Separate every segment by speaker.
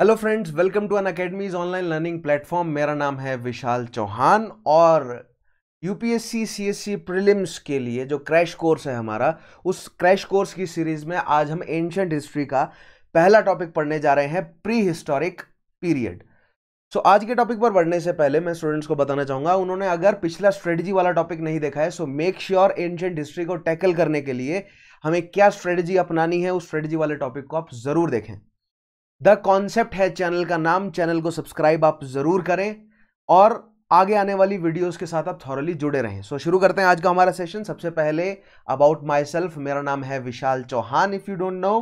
Speaker 1: Hello friends welcome to Unacademy's online learning platform मेरा नाम है विशाल चौहान और यूपीएससी सीएससी प्रीलिम्स के लिए जो क्रैश कोर्स है हमारा उस क्रैश कोर्स की सीरीज में आज हम एंशंट हिस्ट्री का पहला टॉपिक पढ़ने जा रहे हैं प्री हिस्टोरिक पीरियड सो आज के टॉपिक पर बढ़ने से पहले मैं स्टूडेंट्स को बताना चाहूंगा उन्होंने अगर पिछला स्ट्रेटजी वाला टॉपिक नहीं देखा है so make sure ancient history को टैकल करने के लिए हमें क्या स्ट्रेटजी अपनानी है उस स्ट्रेटजी वाले टॉपिक को आप जरूर देखें द कॉन्सेप्ट है चैनल का नाम चैनल को सब्सक्राइब आप ज़रूर करें और आगे आने वाली वीडियोस के साथ आप थॉरली जुड़े रहें सो so, शुरू करते हैं आज का हमारा सेशन सबसे पहले अबाउट माई सेल्फ मेरा नाम है Vishal Chauhan if you don't know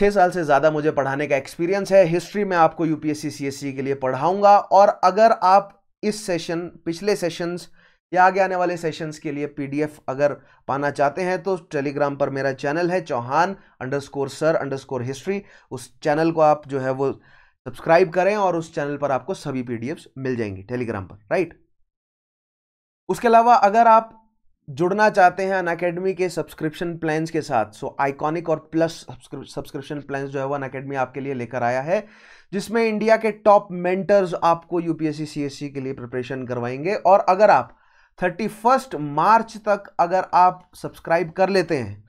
Speaker 1: छः साल से ज़्यादा मुझे पढ़ाने का एक्सपीरियंस है हिस्ट्री में आपको यूपीएससी सीएससी के लिए पढ़ाऊंगा और अगर आप इस सेशन पिछले सेशंस या आगे आने वाले सेशंस के लिए पीडीएफ अगर पाना चाहते हैं तो टेलीग्राम पर मेरा चैनल है Chauhan underscore sir underscore history उस चैनल को आप जो है वो सब्सक्राइब करें और उस चैनल पर आपको सभी पीडीएफ्स मिल जाएंगी टेलीग्राम पर राइट उसके अलावा अगर आप जुड़ना चाहते हैं अन के सब्सक्रिप्शन प्लान के साथ सो आइकॉनिक और प्लस सब्सक्रिप्शन प्लान जो है वो अकेडमी आपके लिए लेकर आया है जिसमें इंडिया के टॉप मेंटर्स आपको यूपीएससी सीएससी के लिए प्रिपरेशन करवाएंगे और अगर आप थर्टी फर्स्ट मार्च तक अगर आप सब्सक्राइब कर लेते हैं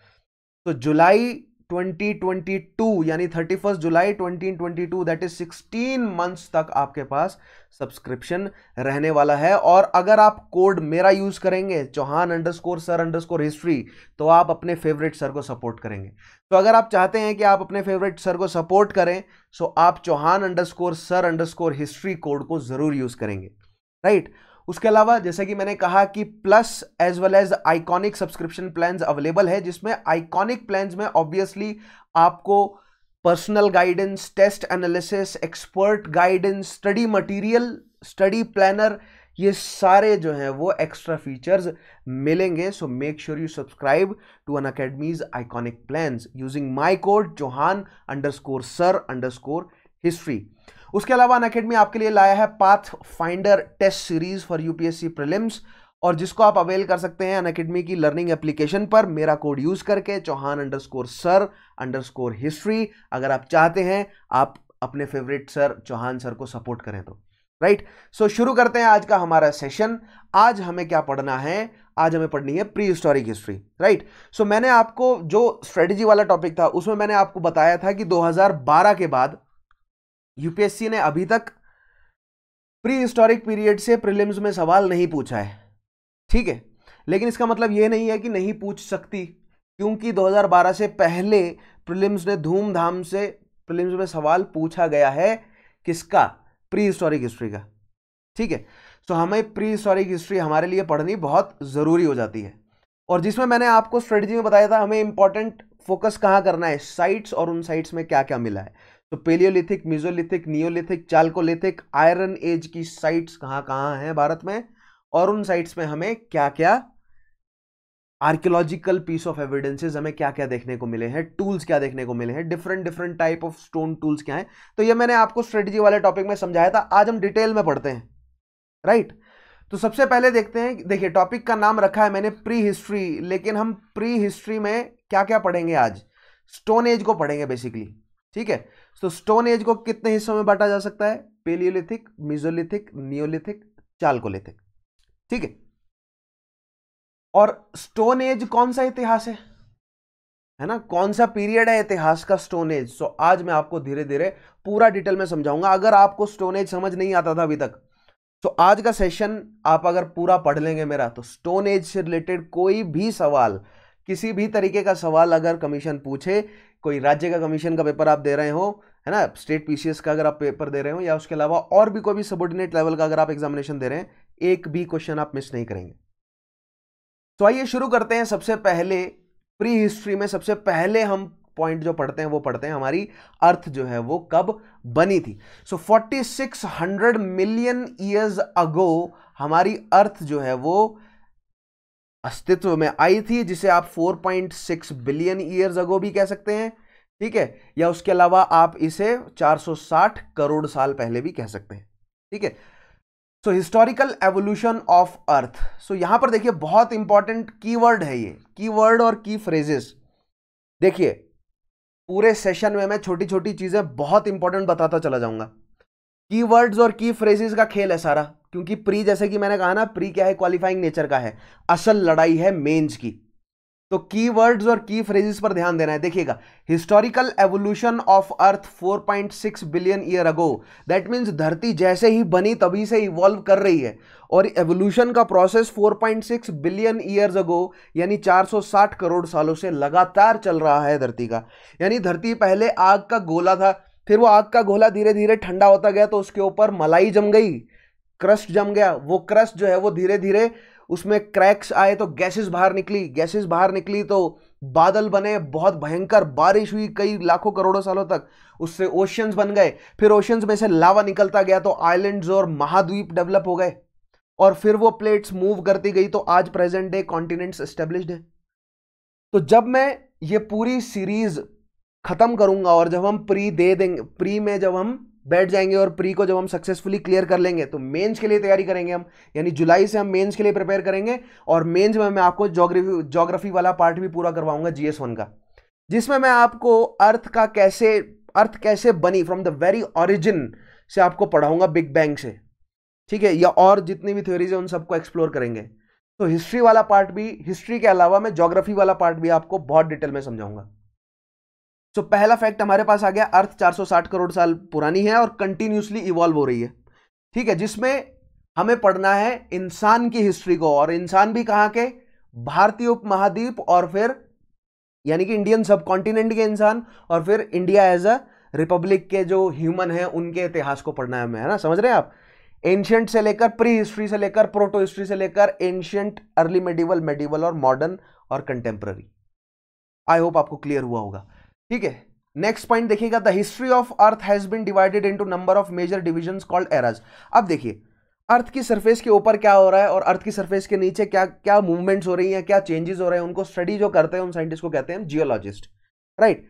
Speaker 1: तो जुलाई 2022 यानी 31 जुलाई 2022 दैट इज 16 मंथ्स तक आपके पास सब्सक्रिप्शन रहने वाला है और अगर आप कोड मेरा यूज करेंगे Chauhan underscore sir underscore history तो आप अपने फेवरेट सर को सपोर्ट करेंगे तो अगर आप चाहते हैं कि आप अपने फेवरेट सर को सपोर्ट करें सो आप Chauhan underscore sir underscore history code को जरूर यूज करेंगे राइट right? उसके अलावा जैसे कि मैंने कहा कि plus as well as iconic subscription plan available है जिसमें आइकॉनिक प्लान में ऑब्वियसली आपको personal guidance test analysis expert guidance study material study planner ये सारे जो हैं वो एक्स्ट्रा फीचर्स मिलेंगे so make sure you subscribe to Unacademy's iconic plan using my code Chauhan under score sir under score history उसके अलावा अनकेडमी आपके लिए लाया है path finder test series for UPSC prelims और जिसको आप अवेल कर सकते हैं अनकेडमी की लर्निंग एप्लीकेशन पर मेरा कोड यूज करके Chauhan under score sir under score history अगर आप चाहते हैं आप अपने फेवरेट सर चौहान सर को सपोर्ट करें तो राइट right? सो so, शुरू करते हैं आज का हमारा सेशन आज हमें क्या पढ़ना है आज हमें पढ़नी है prehistoric history right so मैंने आपको जो स्ट्रेटजी वाला टॉपिक था उसमें मैंने आपको बताया था कि 2012 के बाद यूपीएससी ने अभी तक प्री हिस्टोरिक पीरियड से प्रिलिम्स में सवाल नहीं पूछा है ठीक है लेकिन इसका मतलब ये नहीं है कि नहीं पूछ सकती क्योंकि 2012 से पहले प्रिलिम्स ने धूमधाम से प्रिलिम्स में सवाल पूछा गया है किसका प्री हिस्टोरिक हिस्ट्री का ठीक है सो तो हमें प्री हिस्टोरिक हिस्ट्री हमारे लिए पढ़नी बहुत ज़रूरी हो जाती है और जिसमें मैंने आपको स्ट्रेटजी में बताया था हमें इंपॉर्टेंट फोकस कहाँ करना है साइट्स और उन साइट्स में क्या क्या मिला है तो palaeolithic mesolithic neolithic chalcolithic iron age की साइट्स कहाँ कहाँ हैं भारत में और उन साइट्स में हमें क्या क्या आर्कियोलॉजिकल पीस ऑफ एविडेंसेस हमें क्या क्या देखने को मिले हैं टूल्स क्या देखने को मिले हैं different different type of stone tools क्या हैं तो ये मैंने आपको स्ट्रेटजी वाले टॉपिक में समझाया था आज हम डिटेल में पढ़ते हैं राइट right? तो सबसे पहले देखते हैं देखिए टॉपिक का नाम रखा है मैंने प्री हिस्ट्री लेकिन हम प्री हिस्ट्री में क्या क्या पढ़ेंगे आज स्टोन एज को पढ़ेंगे बेसिकली ठीक है तो स्टोन एज को कितने हिस्सों में बांटा जा सकता है पेलियोलिथिक मिजोलिथिक नियोलिथिक चालकोलिथिक ठीक है और स्टोन एज कौन सा इतिहास है है ना कौन सा पीरियड है इतिहास का स्टोन एज सो आज मैं आपको धीरे धीरे पूरा डिटेल में समझाऊंगा अगर आपको स्टोन एज समझ नहीं आता था अभी तक तो आज का सेशन आप अगर पूरा पढ़ लेंगे मेरा तो स्टोन एज से रिलेटेड कोई भी सवाल किसी भी तरीके का सवाल अगर कमीशन पूछे कोई राज्य का कमीशन का पेपर आप दे रहे हो है ना स्टेट पीसीएस का अगर आप पेपर दे रहे हो या उसके अलावा और भी कोई भी सबोर्डिनेट लेवल का अगर आप एग्जामिनेशन दे रहे हैं एक भी क्वेश्चन आप मिस नहीं करेंगे तो आइए शुरू करते हैं सबसे पहले प्री हिस्ट्री में सबसे पहले हम पॉइंट जो पढ़ते हैं वो पढ़ते हैं हमारी अर्थ जो है वो कब बनी थी so forty million years ago हमारी अर्थ जो है वो अस्तित्व में आई थी जिसे आप 4.6 बिलियन ईयर्स अगो भी कह सकते हैं ठीक है या उसके अलावा आप इसे 460 करोड़ साल पहले भी कह सकते हैं ठीक है so historical evolution of earth so यहां पर देखिए बहुत इंपॉर्टेंट की है ये की और की फ्रेजेस देखिए पूरे सेशन में मैं छोटी छोटी चीजें बहुत इंपॉर्टेंट बताता चला जाऊंगा की वर्ड्स और की फ्रेजेस का खेल है सारा क्योंकि प्री जैसे कि मैंने कहा ना प्री क्या है क्वालिफाइंग नेचर का है असल लड़ाई है मेंस की तो की वर्ड्स और की फ्रेजेस पर ध्यान देना है देखिएगा historical evolution of earth 4.6 billion year ago that means धरती जैसे ही बनी तभी से इवॉल्व कर रही है और एवोल्यूशन का प्रोसेस 4.6 बिलियन ईयर्स अगो यानी 460 करोड़ सालों से लगातार चल रहा है धरती का यानी धरती पहले आग का गोला था फिर वो आग का गोला धीरे धीरे ठंडा होता गया तो उसके ऊपर मलाई जम गई क्रस्ट जम गया वो क्रस्ट जो है वो धीरे धीरे उसमें क्रैक्स आए तो गैसेस बाहर निकली गैसेस बाहर निकली तो बादल बने बहुत भयंकर बारिश हुई कई लाखों करोड़ों सालों तक उससे ओशियंस बन गए फिर ओशियंस में से लावा निकलता गया तो आइलैंड्स और महाद्वीप डेवलप हो गए और फिर वो प्लेट्स मूव करती गई तो आज प्रेजेंट डे कॉन्टिनेंट्स एस्टेब्लिश्ड हैं तो जब मैं ये पूरी सीरीज ख़त्म करूंगा और जब हम प्री दे देंगे प्री में जब हम बैठ जाएंगे और प्री को जब हम सक्सेसफुली क्लियर कर लेंगे तो मेंस के लिए तैयारी करेंगे हम यानी जुलाई से हम मेंस के लिए प्रिपेयर करेंगे और मेंस में मैं आपको जोग्राफी जोग्राफी वाला पार्ट भी पूरा करवाऊंगा जीएस वन का जिसमें मैं आपको अर्थ का कैसे अर्थ कैसे बनी फ्रॉम द वेरी ऑरिजिन से आपको पढ़ाऊंगा बिग बैंग से ठीक है या और जितनी भी थ्योरीज है उन सबको एक्सप्लोर करेंगे तो हिस्ट्री वाला पार्ट भी हिस्ट्री के अलावा मैं जोग्राफी वाला पार्ट भी आपको बहुत डिटेल में समझाऊंगा सो पहला फैक्ट हमारे पास आ गया अर्थ 460 करोड़ साल पुरानी है और कंटिन्यूसली इवॉल्व हो रही है ठीक है जिसमें हमें पढ़ना है इंसान की हिस्ट्री को और इंसान भी कहाँ के भारतीय उपमहाद्वीप और फिर यानी कि इंडियन सब कॉन्टिनेंट के इंसान और फिर इंडिया एज अ रिपब्लिक के जो ह्यूमन है उनके इतिहास को पढ़ना है हमें है ना समझ रहे हैं आप एंशियंट से लेकर प्री हिस्ट्री से लेकर प्रोटो हिस्ट्री से लेकर एंशियंट अर्ली मेडिवल मेडिवल और मॉडर्न और कंटेम्प्ररी आई होप आपको क्लियर हुआ होगा ठीक है नेक्स्ट पॉइंट देखिएगा the history of earth has been divided into number of major division called eras अब देखिए अर्थ की सरफेस के ऊपर क्या हो रहा है और अर्थ की सरफेस के नीचे क्या क्या मूवमेंट्स हो रही हैं क्या चेंजेस हो रहे हैं उनको स्टडी जो करते हैं उन साइंटिस्ट को कहते हैं जियोलॉजिस्ट राइट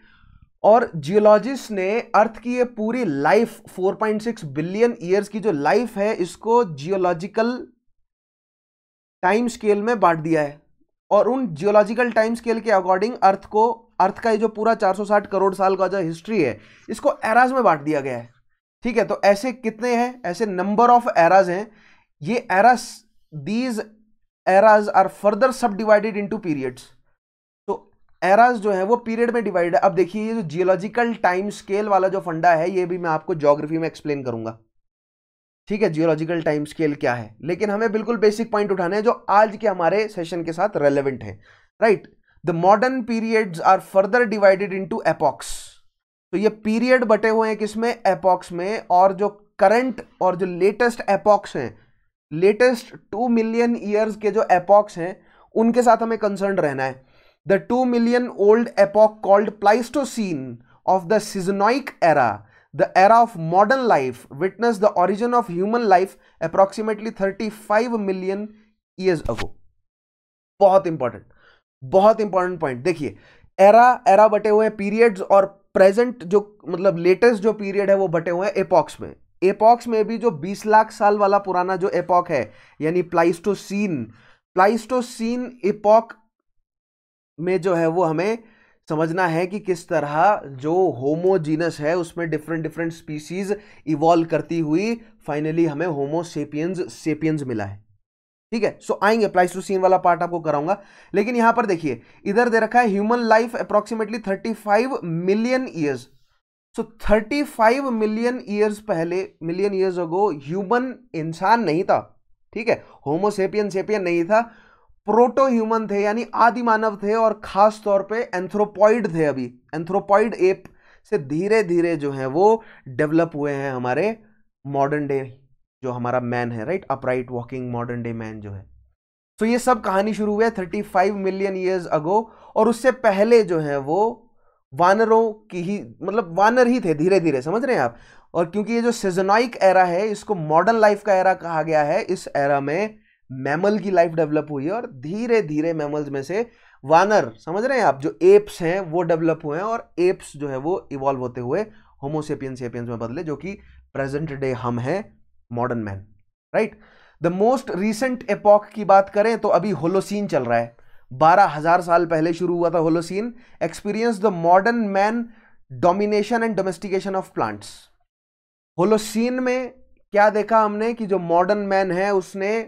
Speaker 1: और जियोलॉजिस्ट ने अर्थ की ये पूरी लाइफ 4.6 बिलियन ईयर्स की जो लाइफ है इसको जियोलॉजिकल टाइम स्केल में बांट दिया है और उन जियोलॉजिकल टाइम स्केल के अकॉर्डिंग अर्थ को अर्थ का ये जो पूरा 460 करोड़ साल का जो हिस्ट्री है इसको एराज में बांट दिया गया है ठीक है तो ऐसे कितने हैं ऐसे नंबर ऑफ एराज हैं ये eras these eras are further subdivided into periods तो एराज जो है वो पीरियड में डिवाइड है अब देखिए ये जो जियोलॉजिकल टाइम स्केल वाला जो फंडा है ये भी मैं आपको जोग्राफी में एक्सप्लेन करूंगा ठीक है जियोलॉजिकल टाइम स्केल क्या है लेकिन हमें बिल्कुल बेसिक पॉइंट उठाने हैं जो आज के हमारे सेशन के साथ रेलेवेंट है right right? The modern periods are further divided to epochs तो ये पीरियड बटे हुए हैं किसमें एपॉक्स में और जो करंट और जो लेटेस्ट एपॉक्स हैं लेटेस्ट टू मिलियन ईयर्स के जो एपॉक्स हैं उनके साथ हमें कंसर्न रहना है the two million old epoch called Pleistocene of the Cenozoic era the era of modern life witness the origin of human life approximately thirty five million years ago बहुत important बहुत important point देखिए era era बटे हुए हैं periods और present जो मतलब latest जो पीरियड है वो बटे हुए हैं एपॉक्स में एपॉक्स में भी जो 20 लाख साल वाला पुराना जो एपॉक है यानी प्लाइस्टोसीन प्लाइस्टोसीन एपॉक में जो है वो हमें समझना है कि किस तरह जो होमोजीनस है उसमें डिफरेंट डिफरेंट स्पीसीज इवॉल्व करती हुई फाइनली हमें होमोसेपियंस सेपियंस मिला है ठीक है सो आएंगे प्लाइस्टोसीन वाला पार्ट आपको कराऊंगा लेकिन यहां पर देखिए इधर दे रखा है human life approximately 35 million years so 35 million years पहले मिलियन ईयर्स अगो ह्यूमन इंसान नहीं था ठीक है होमोसेपियन सेपियन नहीं था प्रोटो ह्यूमन थे यानी आदि मानव थे और खास तौर पे एंथ्रोपॉइड थे अभी एंथ्रोपॉइड एप से धीरे धीरे जो है वो डेवलप हुए हैं हमारे मॉडर्न डे जो हमारा मैन है right upright walking modern day man जो है सो so ये सब कहानी शुरू हुई है thirty five million years ago और उससे पहले जो है वो वानरों की ही मतलब वानर ही थे धीरे धीरे समझ रहे हैं आप और क्योंकि ये जो सीजनॉइक एरा है इसको मॉडर्न लाइफ का एरा कहा गया है इस एरा में मैमल की लाइफ डेवलप हुई है और धीरे धीरे मैमल्स में से वानर समझ रहे हैं आप जो एप्स हैं वो डेवलप हुए हैं और एप्स जो है वो इवॉल्व होते हुए होमोसेपियन सेपियंस में बदले जो कि प्रेजेंट डे हम हैं modern man right the most recent epoch की बात करें तो अभी होलोसीन चल रहा है बारह हजार साल पहले शुरू हुआ था Holocene experience the modern man domination and domestication of plants Holocene में क्या देखा हमने कि जो मॉडर्न मैन है उसने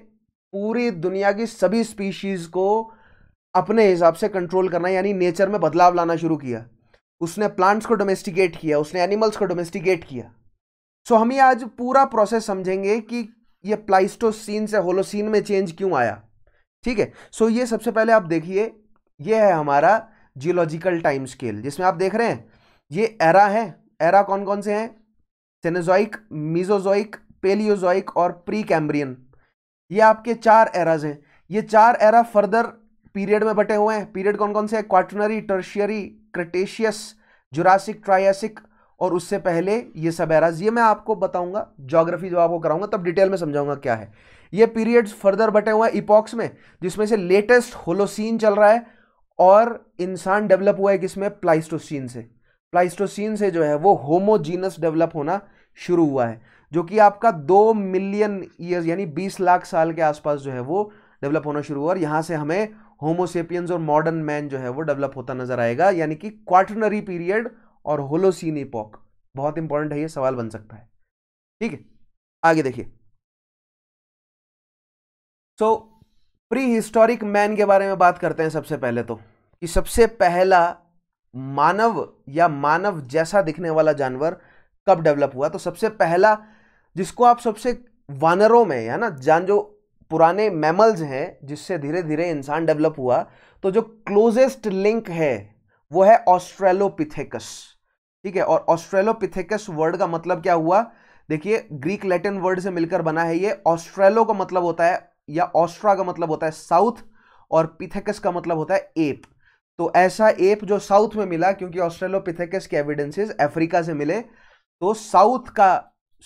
Speaker 1: पूरी दुनिया की सभी स्पीशीज को अपने हिसाब से कंट्रोल करना यानी नेचर में बदलाव लाना शुरू किया उसने प्लांट्स को डोमेस्टिकेट किया उसने एनिमल्स को डोमेस्टिकेट किया सो हम ये आज पूरा प्रोसेस समझेंगे कि ये प्लाइस्टोसिन से होलोसिन में चेंज क्यों आया ठीक है सो ये सबसे पहले आप देखिए ये है हमारा जियोलॉजिकल टाइम स्केल जिसमें आप देख रहे हैं ये एरा है एरा कौन कौन से हैं सेनेजोइक मीजोजोइक पेलियोजोइक और प्री कैम्ब्रियन ये आपके चार एराज हैं ये चार एरा फर्दर पीरियड में बटे हुए हैं पीरियड कौन कौन से हैं Quaternary Tertiary Cretaceous Jurassic Triassic और उससे पहले ये सब एराज ये मैं आपको बताऊंगा ज्योग्राफी जब आपको कराऊंगा तब डिटेल में समझाऊंगा क्या है ये पीरियड्स फर्दर बटे हुए हैं इपॉक्स में जिसमें से लेटेस्ट होलोसीन चल रहा है और इंसान डेवलप हुआ है किसमें प्लाइस्टोसिन से प्लाइस्टोसिन से जो है वो होमोजीनस डेवलप होना शुरू हुआ है जो कि आपका दो मिलियन ईयर्स यानी बीस लाख साल के आसपास जो है वो डेवलप होना शुरू हुआ और यहाँ से हमें होमोसेपियंस और मॉडर्न मैन जो है वो डेवलप होता नजर आएगा यानी कि क्वार्टनरी पीरियड और होलोसीन एपॉक बहुत इंपॉर्टेंट है ये सवाल बन सकता है ठीक है आगे देखिए सो प्री हिस्टोरिक मैन के बारे में बात करते हैं सबसे पहले तो कि सबसे पहला मानव या मानव जैसा दिखने वाला जानवर कब डेवलप हुआ तो सबसे पहला जिसको आप सबसे वानरों में है ना जान जो पुराने मैमल्स हैं जिससे धीरे धीरे इंसान डेवलप हुआ तो जो क्लोजेस्ट लिंक है वो है ऑस्ट्रेलोपिथेकस ठीक है और ऑस्ट्रेलोपिथेकस वर्ड का मतलब क्या हुआ देखिए ग्रीक लैटिन वर्ड से मिलकर बना है ये ऑस्ट्रेलो का मतलब होता है या ऑस्ट्रा का मतलब होता है साउथ और पिथेकस का मतलब होता है एप तो ऐसा एप जो साउथ में मिला क्योंकि ऑस्ट्रेलोपिथेकस के एविडेंसेस अफ्रीका से मिले तो साउथ का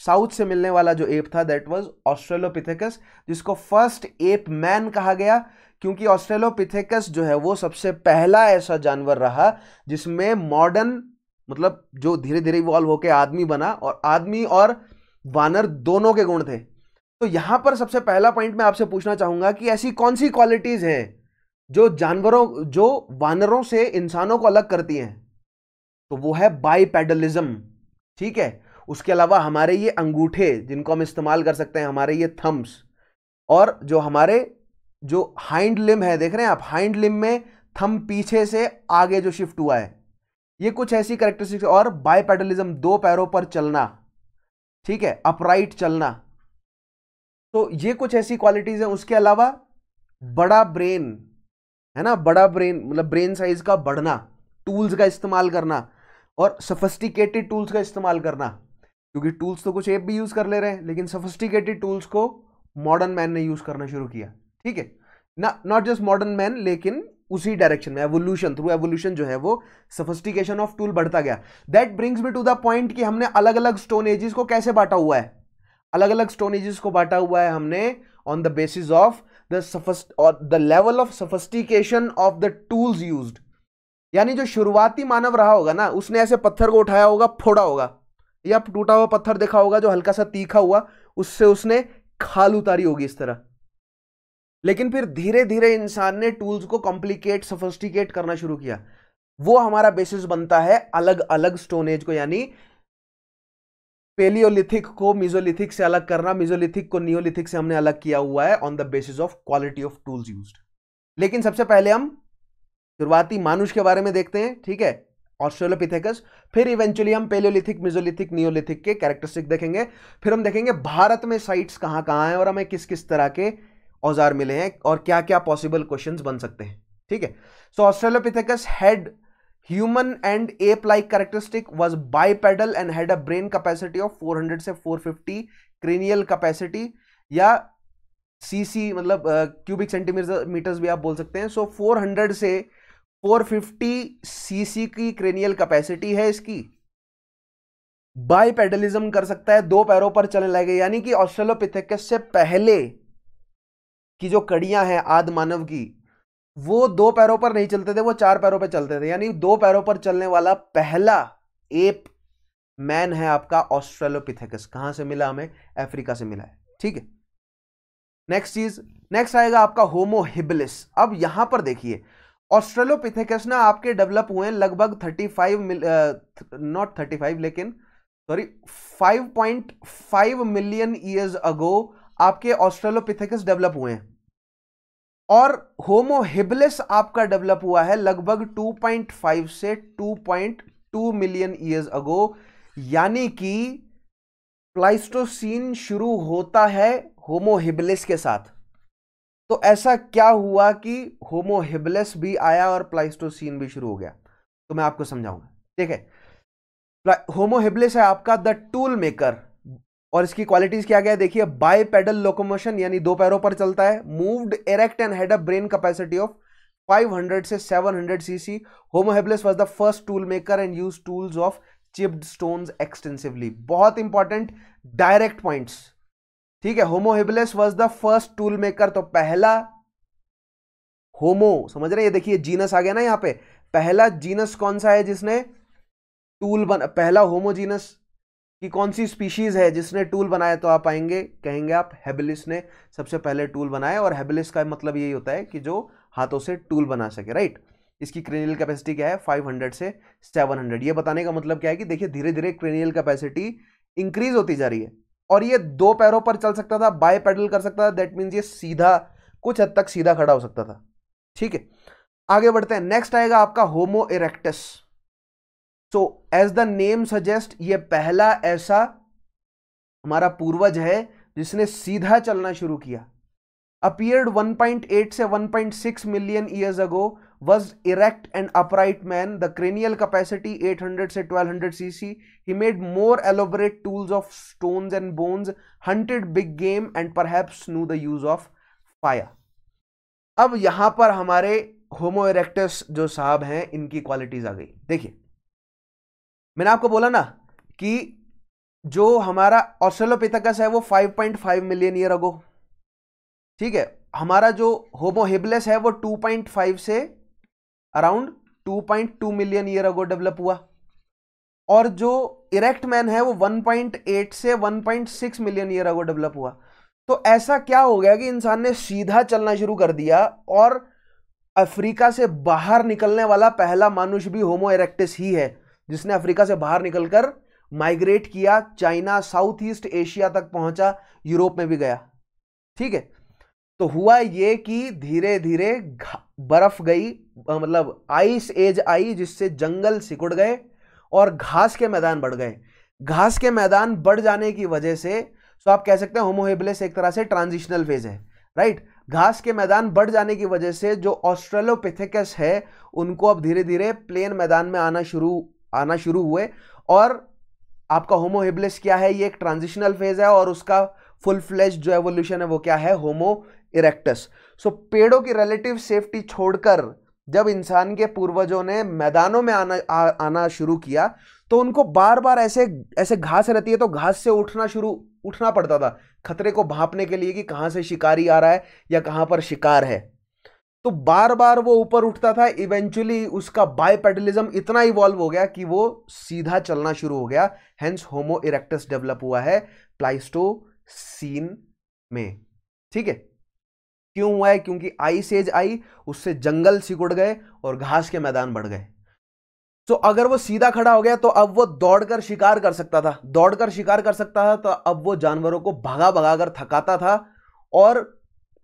Speaker 1: साउथ से मिलने वाला जो एप था दैट वाज ऑस्ट्रेलोपिथेकस जिसको फर्स्ट एप मैन कहा गया क्योंकि ऑस्ट्रेलोपिथेकस जो है वो सबसे पहला ऐसा जानवर रहा जिसमें मॉडर्न मतलब जो धीरे धीरे इवॉल्व होकर आदमी बना और आदमी और वानर दोनों के गुण थे तो यहां पर सबसे पहला पॉइंट मैं आपसे पूछना चाहूंगा कि ऐसी कौन सी क्वालिटीज़ हैं जो जानवरों जो वानरों से इंसानों को अलग करती हैं तो वो है बाईपेडलिज्म ठीक है उसके अलावा हमारे ये अंगूठे जिनको हम इस्तेमाल कर सकते हैं हमारे ये थम्स और जो हमारे जो हाइंड लिम है देख रहे हैं आप हाइंड लिम में थम पीछे से आगे जो शिफ्ट हुआ है ये कुछ ऐसी करेक्टरिस्टिक्स और बायपेडलिज्म दो पैरों पर चलना ठीक है अपराइट चलना तो ये कुछ ऐसी क्वालिटीज हैं उसके अलावा बड़ा ब्रेन है ना बड़ा ब्रेन मतलब ब्रेन साइज का बढ़ना टूल्स का इस्तेमाल करना और सफिस्टिकेटेड टूल्स का इस्तेमाल करना क्योंकि टूल्स तो कुछ ऐप भी यूज़ कर ले रहे हैं लेकिन सफिस्टिकेटेड टूल्स को मॉडर्न मैन ने यूज़ करना शुरू किया ठीक है ना नॉट जस्ट मॉडर्न मैन लेकिन उसी डायरेक्शन में एवोल्यूशन थ्रू एवोल्यूशन जो है वो सफिस्टिकेशन ऑफ टूल बढ़ता गया that brings me to the point कि हमने अलग अलग स्टोन एजेस को कैसे बांटा हुआ है अलग अलग स्टोन एजेस को बांटा हुआ है हमने on the basis of the सफस्ट और the level of sophistication of the tools use यानी जो शुरुआती मानव रहा होगा ना उसने ऐसे पत्थर को उठाया होगा फोड़ा होगा या टूटा हुआ पत्थर देखा होगा जो हल्का सा तीखा हुआ उससे उसने खाल उतारी होगी इस तरह लेकिन फिर धीरे धीरे इंसान ने टूल्स को कॉम्प्लिकेट सफिस्टिकेट करना शुरू किया वो हमारा बेसिस बनता है अलग अलग स्टोनेज को यानी पेलियोलिथिक को मिजोलिथिक से अलग करना मिजोलिथिक को नियोलिथिक से हमने अलग किया हुआ है on the basis of quality of tools use लेकिन सबसे पहले हम शुरुआती मानुष के बारे में देखते हैं ठीक है ऑस्ट्रेलोपिथेकस फिर इवेंचुअली हम पेलियोलिथिक मिजोलिथिक नियोलिथिक के कैरेक्टरिस्टिक देखेंगे फिर हम देखेंगे भारत में साइट्स कहाँ कहाँ हैं और हमें किस किस तरह के औजार मिले हैं और क्या क्या पॉसिबल क्वेश्चन बन सकते हैं ठीक है so Australopithecus had human and ape like characteristic was bipedal and had a brain capacity of 400 से 450 क्रेनियल कैपेसिटी या सीसी मतलब क्यूबिक सेंटीमीटर्स भी आप बोल सकते हैं सो so, 400 से 450 सीसी की क्रेनियल कैपेसिटी है इसकी बाईपेडलिज्म कर सकता है दो पैरों पर चलने लगे यानी कि ऑस्ट्रेलोपिथेकस से पहले की जो कड़ियां हैं आद मानव की वो दो पैरों पर नहीं चलते थे वो चार पैरों पर चलते थे यानी दो पैरों पर चलने वाला पहला एप मैन है आपका ऑस्ट्रेलोपिथेकस कहां से मिला हमें अफ्रीका से मिला है ठीक है नेक्स्ट चीज नेक्स्ट आएगा आपका होमोहिबलिस अब यहां पर देखिए ऑस्ट्रेलोपिथेकस ना आपके डेवलप हुए लगभग thirty mil not thirty five लेकिन sorry five point five million years ago आपके ऑस्ट्रेलोपिथेकस डेवलप हुए हैं और होमोहिबलिस आपका डेवलप हुआ है लगभग 2.5 से 2.2 मिलियन ईयर्स अगो यानी कि प्लाइस्टोसीन शुरू होता है होमोहिबलिस के साथ तो ऐसा क्या हुआ कि होमोहिबलिस भी आया और प्लाइस्टोसीन भी शुरू हो गया तो मैं आपको समझाऊंगा ठीक है होमोहिबलिस है आपका द टूल मेकर और इसकी क्वालिटीज क्या क्या है देखिए बाय पेडल लोकोमोशन यानी दो पैरों पर चलता है moved erect and had a brain capacity of 500 से 700 CC Homo habilis was the first tool maker and use tools of chipped stones extensively बहुत इंपॉर्टेंट डायरेक्ट पॉइंट्स ठीक है Homo habilis the first tool maker तो पहला होमो समझ रहे ये देखिए जीनस आ गया ना यहाँ पे पहला जीनस कौन सा है जिसने टूल बना पहला होमोजीनस कि कौन सी स्पीशीज़ है जिसने टूल बनाया तो आप आएंगे कहेंगे आप हेबलिस ने सबसे पहले टूल बनाया और हेबलिस का मतलब यही होता है कि जो हाथों से टूल बना सके राइट इसकी क्रेनियल कैपेसिटी क्या है 500 से 700 ये बताने का मतलब क्या है कि देखिए धीरे धीरे क्रेनियल कैपेसिटी इंक्रीज होती जा रही है और ये दो पैरों पर चल सकता था बाय पैडल कर सकता था दैट मीन्स ये सीधा कुछ हद तक सीधा खड़ा हो सकता था ठीक है आगे बढ़ते हैं नेक्स्ट आएगा आपका Homo erectus so as the name suggest ये पहला ऐसा हमारा पूर्वज है जिसने सीधा चलना शुरू किया अपियर्ड 1.8 से 1.6 million years ago was erect and upright man the cranial capacity 800 से 1200 CC he made more elaborate tools of stones and bones hunted big game and perhaps knew the use of fire अब यहां पर हमारे होमो erectus जो साहब हैं इनकी qualities आ गई देखिए मैंने आपको बोला ना कि जो हमारा ऑस्ट्रेलोपिथेकस है वो 5.5 मिलियन ईयर अगो ठीक है हमारा जो होमोहिबलेस है वो 2.5 से around 2.2 million year ago develop हुआ और जो इरेक्ट मैन है वो 1.8 से 1.6 मिलियन ईयर अगो डेवलप हुआ तो ऐसा क्या हो गया कि इंसान ने सीधा चलना शुरू कर दिया और अफ्रीका से बाहर निकलने वाला पहला मानुष भी होमो इरेक्टिस ही है जिसने अफ्रीका से बाहर निकलकर माइग्रेट किया चाइना साउथ ईस्ट एशिया तक पहुंचा यूरोप में भी गया ठीक है तो हुआ ये कि धीरे धीरे बर्फ गई मतलब आइस एज आई जिससे जंगल सिकुड़ गए और घास के मैदान बढ़ गए घास के मैदान बढ़ जाने की वजह से तो आप कह सकते हैं होमोहेबलेस एक तरह से ट्रांजिशनल फेज है राइट घास के मैदान बढ़ जाने की वजह से जो ऑस्ट्रेलोपिथेकस है उनको अब धीरे धीरे प्लेन मैदान में आना शुरू आना शुरू हुए और आपका होमोहेबलिस क्या है ये एक ट्रांजिशनल फेज है और उसका फुल फ्लेज जो एवोल्यूशन है वो क्या है होमो इरेक्टस सो पेड़ों की रिलेटिव सेफ्टी छोड़कर जब इंसान के पूर्वजों ने मैदानों में आना आ, आना शुरू किया तो उनको बार बार ऐसे ऐसे घास रहती है तो घास से उठना शुरू उठना पड़ता था खतरे को भापने के लिए कि कहाँ से शिकारी आ रहा है या कहाँ पर शिकार है तो बार बार वो ऊपर उठता था इवेंचुअली उसका बायपेडलिज्म इतना इवॉल्व हो गया कि वो सीधा चलना शुरू हो गया हेंस होमो इरेक्टस डेवलप हुआ है प्लाइस्टो सीन में ठीक है क्यों हुआ है क्योंकि आइस एज आई उससे जंगल सिकुड़ गए और घास के मैदान बढ़ गए तो अगर वो सीधा खड़ा हो गया तो अब वो दौड़कर शिकार कर सकता था दौड़कर शिकार कर सकता था तो अब वो जानवरों को भगा भगा कर थकाता था और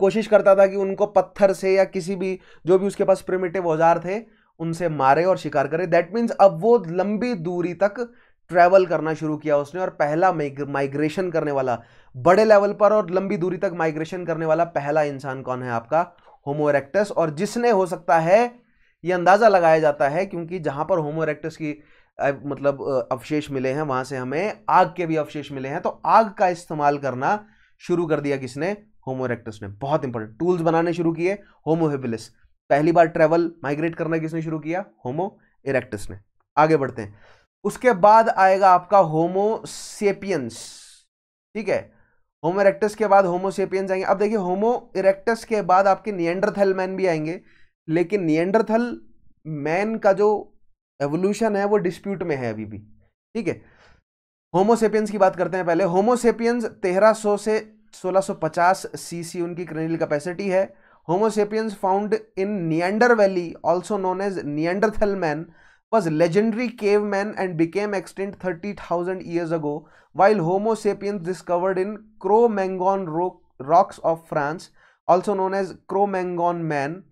Speaker 1: कोशिश करता था कि उनको पत्थर से या किसी भी जो भी उसके पास प्रिमेटिव औजार थे उनसे मारे और शिकार करे दैट मीन्स अब वो लंबी दूरी तक ट्रैवल करना शुरू किया उसने और पहला माइग्रेशन करने वाला बड़े लेवल पर और लंबी दूरी तक माइग्रेशन करने वाला पहला इंसान कौन है आपका होमोरेक्टस और जिसने हो सकता है ये अंदाज़ा लगाया जाता है क्योंकि जहाँ पर होमोरेक्टस की मतलब अवशेष मिले हैं वहाँ से हमें आग के भी अवशेष मिले हैं तो आग का इस्तेमाल करना शुरू कर दिया किसने होमोरेक्टस ने बहुत इंपॉर्टेंट टूल्स बनाने शुरू किए होमोहेबिलिस पहली बार ट्रेवल माइग्रेट करना किसने शुरू किया होमो इरेक्टस ने आगे बढ़ते हैं उसके बाद आएगा आपका होमो सेपियंस ठीक है होमो इरेक्टस के बाद होमो सेपियंस आएंगे अब देखिए होमो इरेक्टस के बाद आपके नियंडरथल मैन भी आएंगे लेकिन नियंडरथल मैन का जो एवोल्यूशन है वो डिस्प्यूट में है अभी भी ठीक है होमोसेपियंस की बात करते हैं पहले होमोसेपियंस 1300 से 1650 सीसी उनकी क्रेनियल कैपेसिटी है Homo sapiens found in Neander valley also known as Neander man was legendary cave man and became extinct thirty thousand years ago while Homo sapiens discovered in Cro Magnon rocks of France also known as Cro Magnon man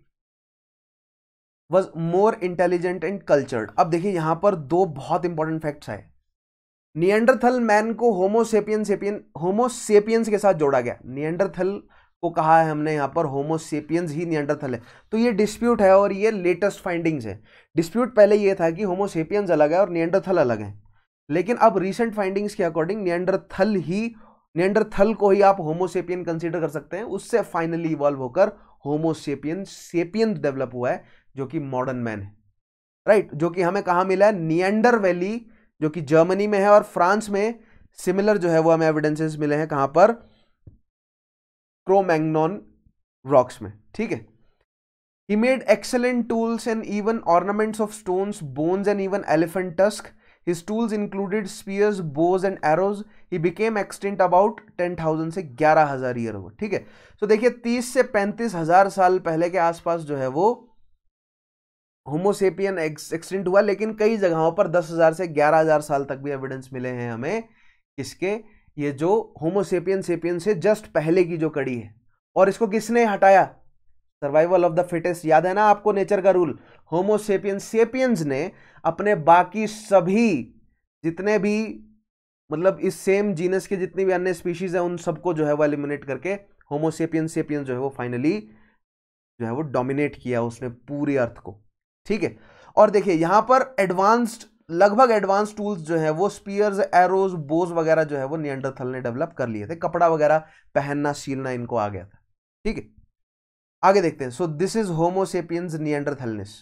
Speaker 1: was more intelligent and cultured अब देखिए यहाँ पर दो बहुत important facts हैं Neanderthal man को Homo sapien sapien Homo sapiens के साथ जोड़ा गया नियंडरथल को कहा है हमने यहाँ पर होमोसेपियंस ही नियंडरथल है तो ये डिस्प्यूट है और ये लेटेस्ट फाइंडिंग्स है डिस्प्यूट पहले ये था कि होमोसेपियंस अलग है और नियंडरथल अलग है लेकिन अब रिसेंट फाइंडिंग्स के अकॉर्डिंग नियंडरथल ही नियंडरथल को ही आप होमोसेपियन कंसिडर कर सकते हैं उससे फाइनली इवॉल्व होकर होमोसेपियन सेपियन डेवलप हुआ है जो कि मॉडर्न मैन है राइट right? जो कि हमें कहाँ मिला है नियंडर वैली जो कि जर्मनी में है और फ्रांस में सिमिलर जो है वो हमें एविडेंसेस मिले हैं कहां पर क्रोमैग्नॉन रॉक्स में ठीक है he made excellent tools and even ornaments of stone bones and even elephant tusk his tools included spears bows and arrows he became extinct about ten thousand से ग्यारह हजार ईयर वो ठीक है सो देखिए तीस से पैंतीस हजार साल पहले के आसपास जो है वो होमोसेपियन एक्सटेंट हुआ लेकिन कई जगहों पर 10,000 से 11,000 साल तक भी एविडेंस मिले हैं हमें किसके ये जो होमोसेपियन सेपियन से जस्ट पहले की जो कड़ी है और इसको किसने हटाया सर्वाइवल ऑफ द फिटेस्ट याद है ना आपको नेचर का रूल होमोसेपियन सेपियंस ने अपने बाकी सभी जितने भी मतलब इस सेम जीनस के जितनी भी अन्य स्पीशीज है उन सबको जो है वो एलिमिनेट करके होमोसेपियन सेपियन जो है वो फाइनली जो है वो डोमिनेट किया उसने पूरी अर्थ को ठीक है और देखिए यहां पर एडवांस्ड लगभग एडवांस टूल्स जो है वो स्पीयर्स एरोज बोज वगैरह जो है वो नियंडरथल ने डेवलप कर लिए थे कपड़ा वगैरह पहनना सीलना इनको आ गया था ठीक है आगे देखते हैं so this is Homo sapiens neanderthalensis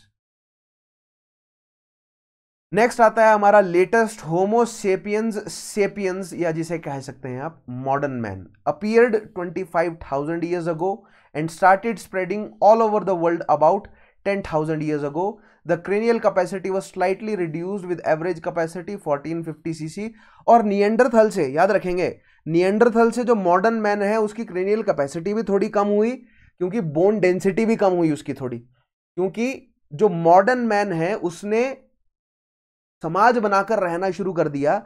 Speaker 1: next आता है हमारा लेटेस्ट होमोसेपियंस सेपियंस या जिसे कह सकते हैं आप modern man appeared thousand years ago and started spreading all over the world about 10,000 years ago. The cranial capacity was slightly reduced with average capacity 1450 cc. और नियंडरथल से याद रखेंगे नियंडरथल से जो मॉडर्न मैन है उसकी क्रेनियल कैपेसिटी भी थोड़ी कम हुई क्योंकि बोन डेंसिटी भी कम हुई उसकी थोड़ी क्योंकि जो मॉडर्न मैन है उसने समाज बनाकर रहना शुरू कर दिया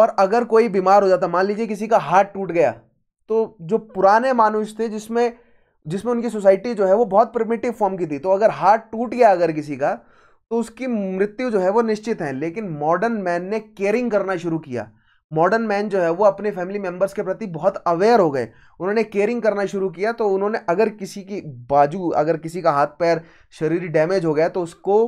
Speaker 1: और अगर कोई बीमार हो जाता मान लीजिए किसी का हाथ टूट गया तो जो पुराने मानुष थे जिसमें जिसमें उनकी सोसाइटी जो है वो बहुत प्रिमेटिव फॉर्म की थी तो अगर हाथ टूट गया अगर किसी का तो उसकी मृत्यु जो है वो निश्चित है लेकिन मॉडर्न मैन ने केयरिंग करना शुरू किया मॉडर्न मैन जो है वो अपने फैमिली मेम्बर्स के प्रति बहुत अवेयर हो गए उन्होंने केयरिंग करना शुरू किया तो उन्होंने अगर किसी की बाजू अगर किसी का हाथ पैर शरीर डैमेज हो गया तो उसको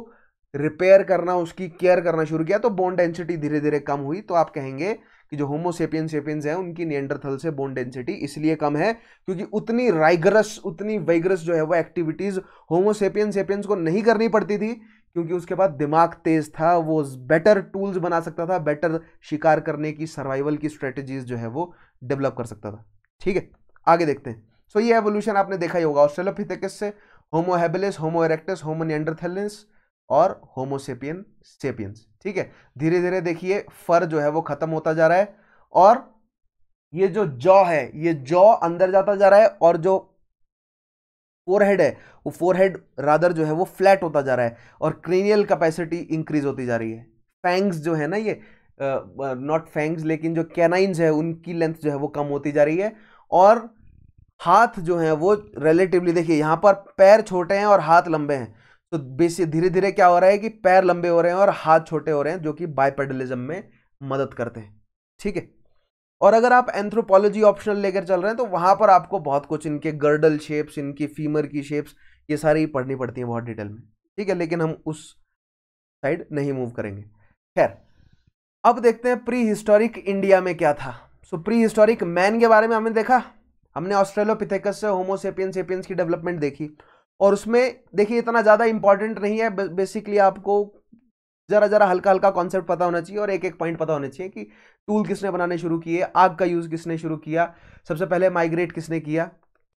Speaker 1: रिपेयर करना उसकी केयर करना शुरू किया तो बोन डेंसिटी धीरे धीरे कम हुई तो आप कहेंगे कि जो होमोसेपियन सेपियंस हैं उनकी नियंडरथल से बोन डेंसिटी इसलिए कम है क्योंकि उतनी राइगरस उतनी वाइगरस जो है वो एक्टिविटीज़ होमोसेपियन सेपियंस को नहीं करनी पड़ती थी क्योंकि उसके बाद दिमाग तेज था वो बेटर टूल्स बना सकता था बेटर शिकार करने की सर्वाइवल की स्ट्रेटजीज जो है वो डेवलप कर सकता था ठीक है आगे देखते हैं सो so, ये एवोल्यूशन आपने देखा ही होगा ऑस्ट्रेलोपिथेकस से होमो हेबेलिस होमो इरेक्टस होमो और होमोसेपियन सेपियंस ठीक है धीरे धीरे देखिए फर जो है वो खत्म होता जा रहा है और ये जो जॉ है ये जॉ अंदर जाता जा रहा है और जो फोरहेड है वो फोरहेड रादर जो है वो फ्लैट होता जा रहा है और क्रीनियल कैपेसिटी इंक्रीज होती जा रही है फैंग्स जो है ना ये नॉट फैंग्स लेकिन जो कैनाइंस है उनकी लेंथ जो है वो कम होती जा रही है और हाथ जो है वो रिलेटिवली देखिए यहाँ पर पैर छोटे हैं और हाथ लंबे हैं तो बेसिक धीरे धीरे क्या हो रहा है कि पैर लंबे हो रहे हैं और हाथ छोटे हो रहे हैं जो कि बाइपेडलिज्म में मदद करते हैं ठीक है और अगर आप एंथ्रोपोलॉजी ऑप्शनल लेकर चल रहे हैं तो वहां पर आपको बहुत कुछ इनके गर्डल शेप्स इनकी फीमर की शेप्स ये सारी पढ़नी पड़ती हैं बहुत डिटेल में ठीक है लेकिन हम उस साइड नहीं मूव करेंगे खैर अब देखते हैं प्री हिस्टोरिक इंडिया में क्या था सो प्री हिस्टोरिक मैन के बारे में हमने देखा हमने ऑस्ट्रेलोपिथेकस से होमोसेपियन सेपियंस की डेवलपमेंट देखी और उसमें देखिए इतना ज़्यादा इंपॉर्टेंट नहीं है बेसिकली आपको ज़रा ज़रा हल्का हल्का कॉन्सेप्ट पता होना चाहिए और एक एक पॉइंट पता होना चाहिए कि टूल किसने बनाने शुरू किए आग का यूज़ किसने शुरू किया सबसे पहले माइग्रेट किसने किया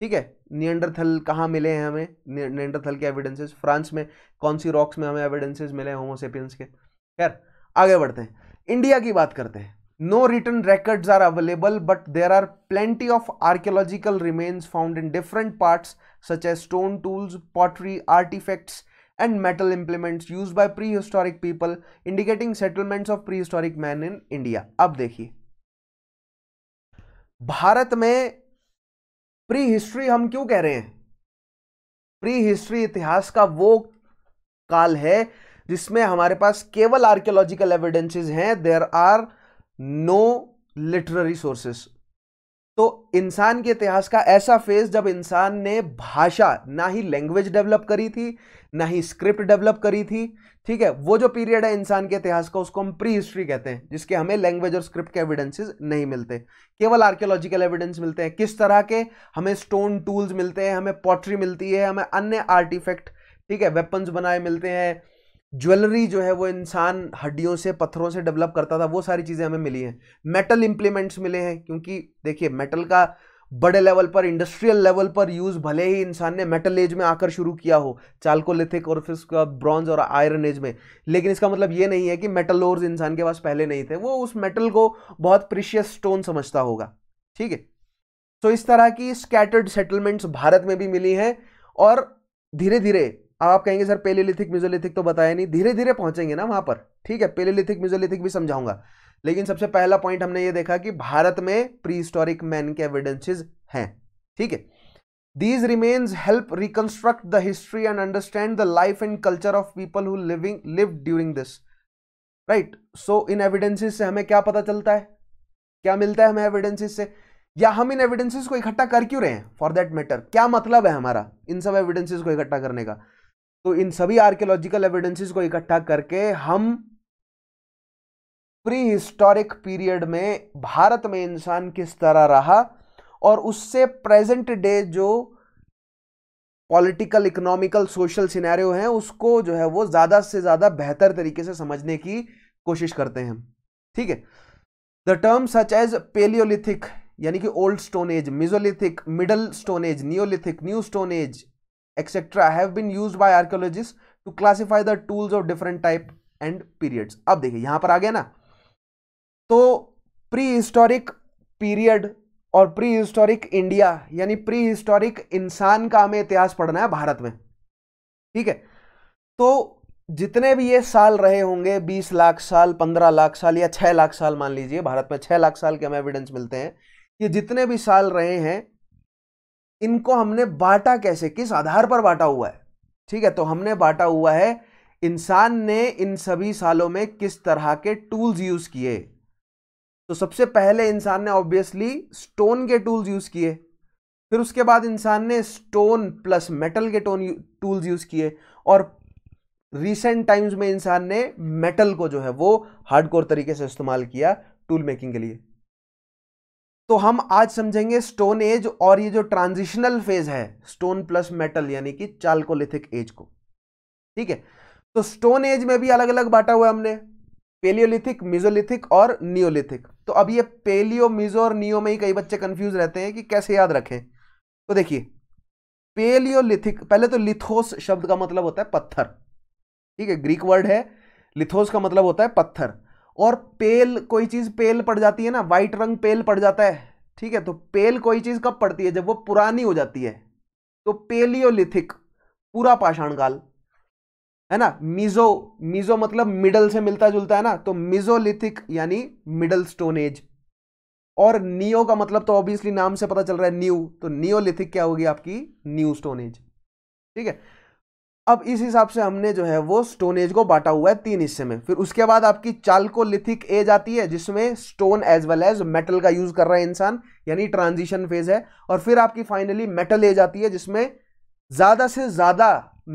Speaker 1: ठीक है नियंडरथल कहाँ मिले हैं हमें नियंडरथल के एविडेंसेस फ्रांस में कौन सी रॉक्स में हमें एविडेंसेस मिले हैं होमोसेपियंस के खैर आगे बढ़ते हैं इंडिया की बात करते हैं no written records are available but there are plenty of archaeological remains found in different parts such as stone tools, pottery, artifacts, and metal implements used by prehistoric people indicating settlements of prehistoric man in India. अब देखिए भारत में pre history हम क्यों कह रहे हैं pre history इतिहास का वो काल है जिसमें हमारे पास केवल आर्कियोलॉजिकल एविडेंसेस हैं there are no literary sources तो इंसान के इतिहास का ऐसा फेज जब इंसान ने भाषा ना ही लैंग्वेज डेवलप करी थी ना ही स्क्रिप्ट डेवलप करी थी ठीक है वो जो पीरियड है इंसान के इतिहास का उसको हम प्री हिस्ट्री कहते हैं जिसके हमें लैंग्वेज और स्क्रिप्ट के एविडेंसेस नहीं मिलते केवल आर्कियोलॉजिकल एविडेंस मिलते हैं किस तरह के हमें स्टोन टूल्स मिलते हैं हमें पॉटरी मिलती है हमें अन्य आर्टिफैक्ट ठीक है वेपन्स बनाए मिलते हैं ज्वेलरी जो है वो इंसान हड्डियों से पत्थरों से डेवलप करता था वो सारी चीज़ें हमें मिली हैं मेटल इम्प्लीमेंट्स मिले हैं क्योंकि देखिए मेटल का बड़े लेवल पर इंडस्ट्रियल लेवल पर यूज़ भले ही इंसान ने मेटल एज में आकर शुरू किया हो चालकोलिथिक और फिर उसका ब्रॉन्ज और आयरन एज में लेकिन इसका मतलब ये नहीं है कि मेटल ओर्स इंसान के पास पहले नहीं थे वो उस मेटल को बहुत प्रिशियस स्टोन समझता होगा ठीक है तो इस तरह की स्कैटर्ड सेटलमेंट्स भारत में भी मिली हैं और धीरे धीरे अब आप कहेंगे सर पेलेलिथिक म्यूजोलिथिक तो बताया नहीं धीरे धीरे पहुंचेंगे ना वहां पर ठीक है पेलेलिथिक म्यूजोलिथिक भी समझाऊंगा लेकिन सबसे पहला पॉइंट हमने ये देखा कि भारत में प्री हिस्टोरिक मैन के एविडेंसेज हैं ठीक है these remains help reconstruct the history and understand the life and culture of people who living live during this right so इन एविडेंसेज से हमें क्या पता चलता है क्या मिलता है हमें एविडेंसेज से या हम इन एविडेंसेज को इकट्ठा कर क्यों रहे हैं फॉर दैट मैटर क्या मतलब है हमारा इन सब एविडेंसेज को इकट्ठा करने का तो इन सभी आर्कियोलॉजिकल एविडेंसेस को इकट्ठा करके हम प्री हिस्टोरिक पीरियड में भारत में इंसान किस तरह रहा और उससे प्रेजेंट डे जो पॉलिटिकल इकोनॉमिकल सोशल सिनेरियो हैं उसको जो है वो ज़्यादा से ज़्यादा बेहतर तरीके से समझने की कोशिश करते हैं ठीक है the term such as Paleolithic यानी कि old stone age Mesolithic middle stone age Neolithic new stone age etcetera have been use by archaeologist to classify the tools of different type and periods अब देखिए यहाँ पर आ गया ना तो प्री हिस्टोरिक पीरियड और प्री हिस्टोरिक इंडिया यानी प्री हिस्टोरिक इंसान का हमें इतिहास पढ़ना है भारत में ठीक है तो जितने भी ये साल रहे होंगे 20 लाख साल 15 लाख साल या 6 लाख साल मान लीजिए भारत में 6 लाख साल के हमें एविडेंस मिलते हैं ये जितने भी साल रहे हैं इनको हमने बांटा कैसे किस आधार पर बांटा हुआ है ठीक है तो हमने बांटा हुआ है इंसान ने इन सभी सालों में किस तरह के टूल्स यूज किए तो सबसे पहले इंसान ने ऑब्वियसली स्टोन के टूल्स यूज किए फिर उसके बाद इंसान ने स्टोन प्लस मेटल के टोन टूल्स यूज किए और रिसेंट टाइम्स में इंसान ने मेटल को जो है वो हार्डकोर तरीके से इस्तेमाल किया टूल मेकिंग के लिए तो हम आज समझेंगे स्टोन एज और ये जो ट्रांजिशनल फेज है स्टोन प्लस मेटल यानी कि चालकोलिथिक एज को ठीक है तो स्टोन एज में भी अलग अलग बांटा हुआ हमने पेलियोलिथिक मिजोलिथिक और नियोलिथिक तो अब ये पेलियो मिजो और नियो में ही कई बच्चे कंफ्यूज रहते हैं कि कैसे याद रखें तो देखिए पेलियोलिथिक पहले तो लिथोस शब्द का मतलब होता है पत्थर ठीक है ग्रीक वर्ड है लिथोस का मतलब होता है पत्थर और पेल कोई चीज़ पेल पड़ जाती है ना वाइट रंग पेल पड़ जाता है ठीक है तो पेल कोई चीज़ कब पड़ती है जब वो पुरानी हो जाती है तो पेलियोलिथिक पूरा पाषाण काल है ना मिजो मिजो मतलब मिडल से मिलता जुलता है ना तो मिजोलिथिक यानी मिडल स्टोन एज और नियो का मतलब तो ऑब्वियसली नाम से पता चल रहा है न्यू तो नियोलिथिक क्या होगी आपकी न्यू स्टोन एज ठीक है अब इस हिसाब से हमने जो है वो स्टोन एज को बांटा हुआ है तीन हिस्से में फिर उसके बाद आपकी चालकोलिथिक एज आती है जिसमें stone as well as metal का यूज कर रहा है इंसान यानी ट्रांजिशन फेज है और फिर आपकी फाइनली मेटल एज आती है जिसमें ज्यादा से ज्यादा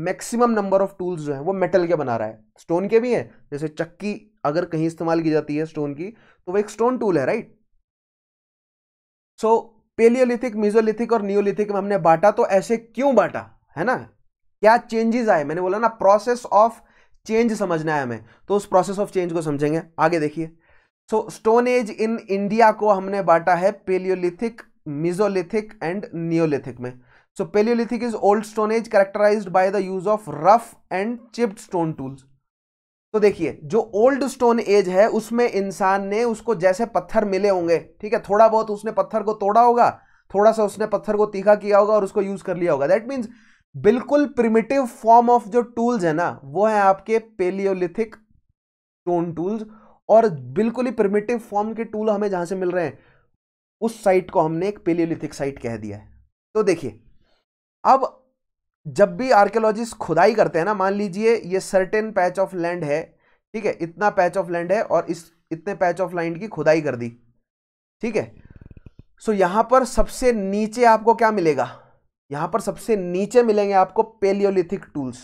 Speaker 1: मैक्सिमम नंबर ऑफ टूल्स जो है वो मेटल के बना रहा है स्टोन के भी है जैसे चक्की अगर कहीं इस्तेमाल की जाती है स्टोन की तो वो एक स्टोन टूल है राइट सो पेलियोलिथिक मिजोलिथिक और नियोलिथिक में हमने बांटा तो ऐसे क्यों बांटा है ना क्या चेंजेस आए मैंने बोला ना प्रोसेस ऑफ चेंज समझना है हमें तो उस प्रोसेस ऑफ चेंज को समझेंगे आगे देखिए so stone age in India को हमने बांटा है पेलियोलिथिक मिजोलिथिक एंड नियोलिथिक में so Paleolithic is old stone age characterize by the use of rough and chipped stone tools तो देखिए जो ओल्ड स्टोन एज है उसमें इंसान ने उसको जैसे पत्थर मिले होंगे ठीक है थोड़ा बहुत उसने पत्थर को तोड़ा होगा थोड़ा सा उसने पत्थर को तीखा किया होगा और उसको यूज कर लिया होगा दैट मीन्स बिल्कुल प्रिमिटिव फॉर्म ऑफ जो टूल्स है ना वो है आपके पेलियोलिथिक स्टोन टूल्स और बिल्कुल ही प्रिमिटिव फॉर्म के टूल हमें जहां से मिल रहे हैं उस साइट को हमने एक पेलियोलिथिक साइट कह दिया है तो देखिए अब जब भी आर्कियोलॉजिस्ट खुदाई करते हैं ना मान लीजिए ये सर्टेन पैच ऑफ लैंड है ठीक है इतना पैच ऑफ लैंड है और इस इतने पैच ऑफ लैंड की खुदाई कर दी ठीक है सो यहां पर सबसे नीचे आपको क्या मिलेगा यहां पर सबसे नीचे मिलेंगे आपको पेलियोलिथिक टूल्स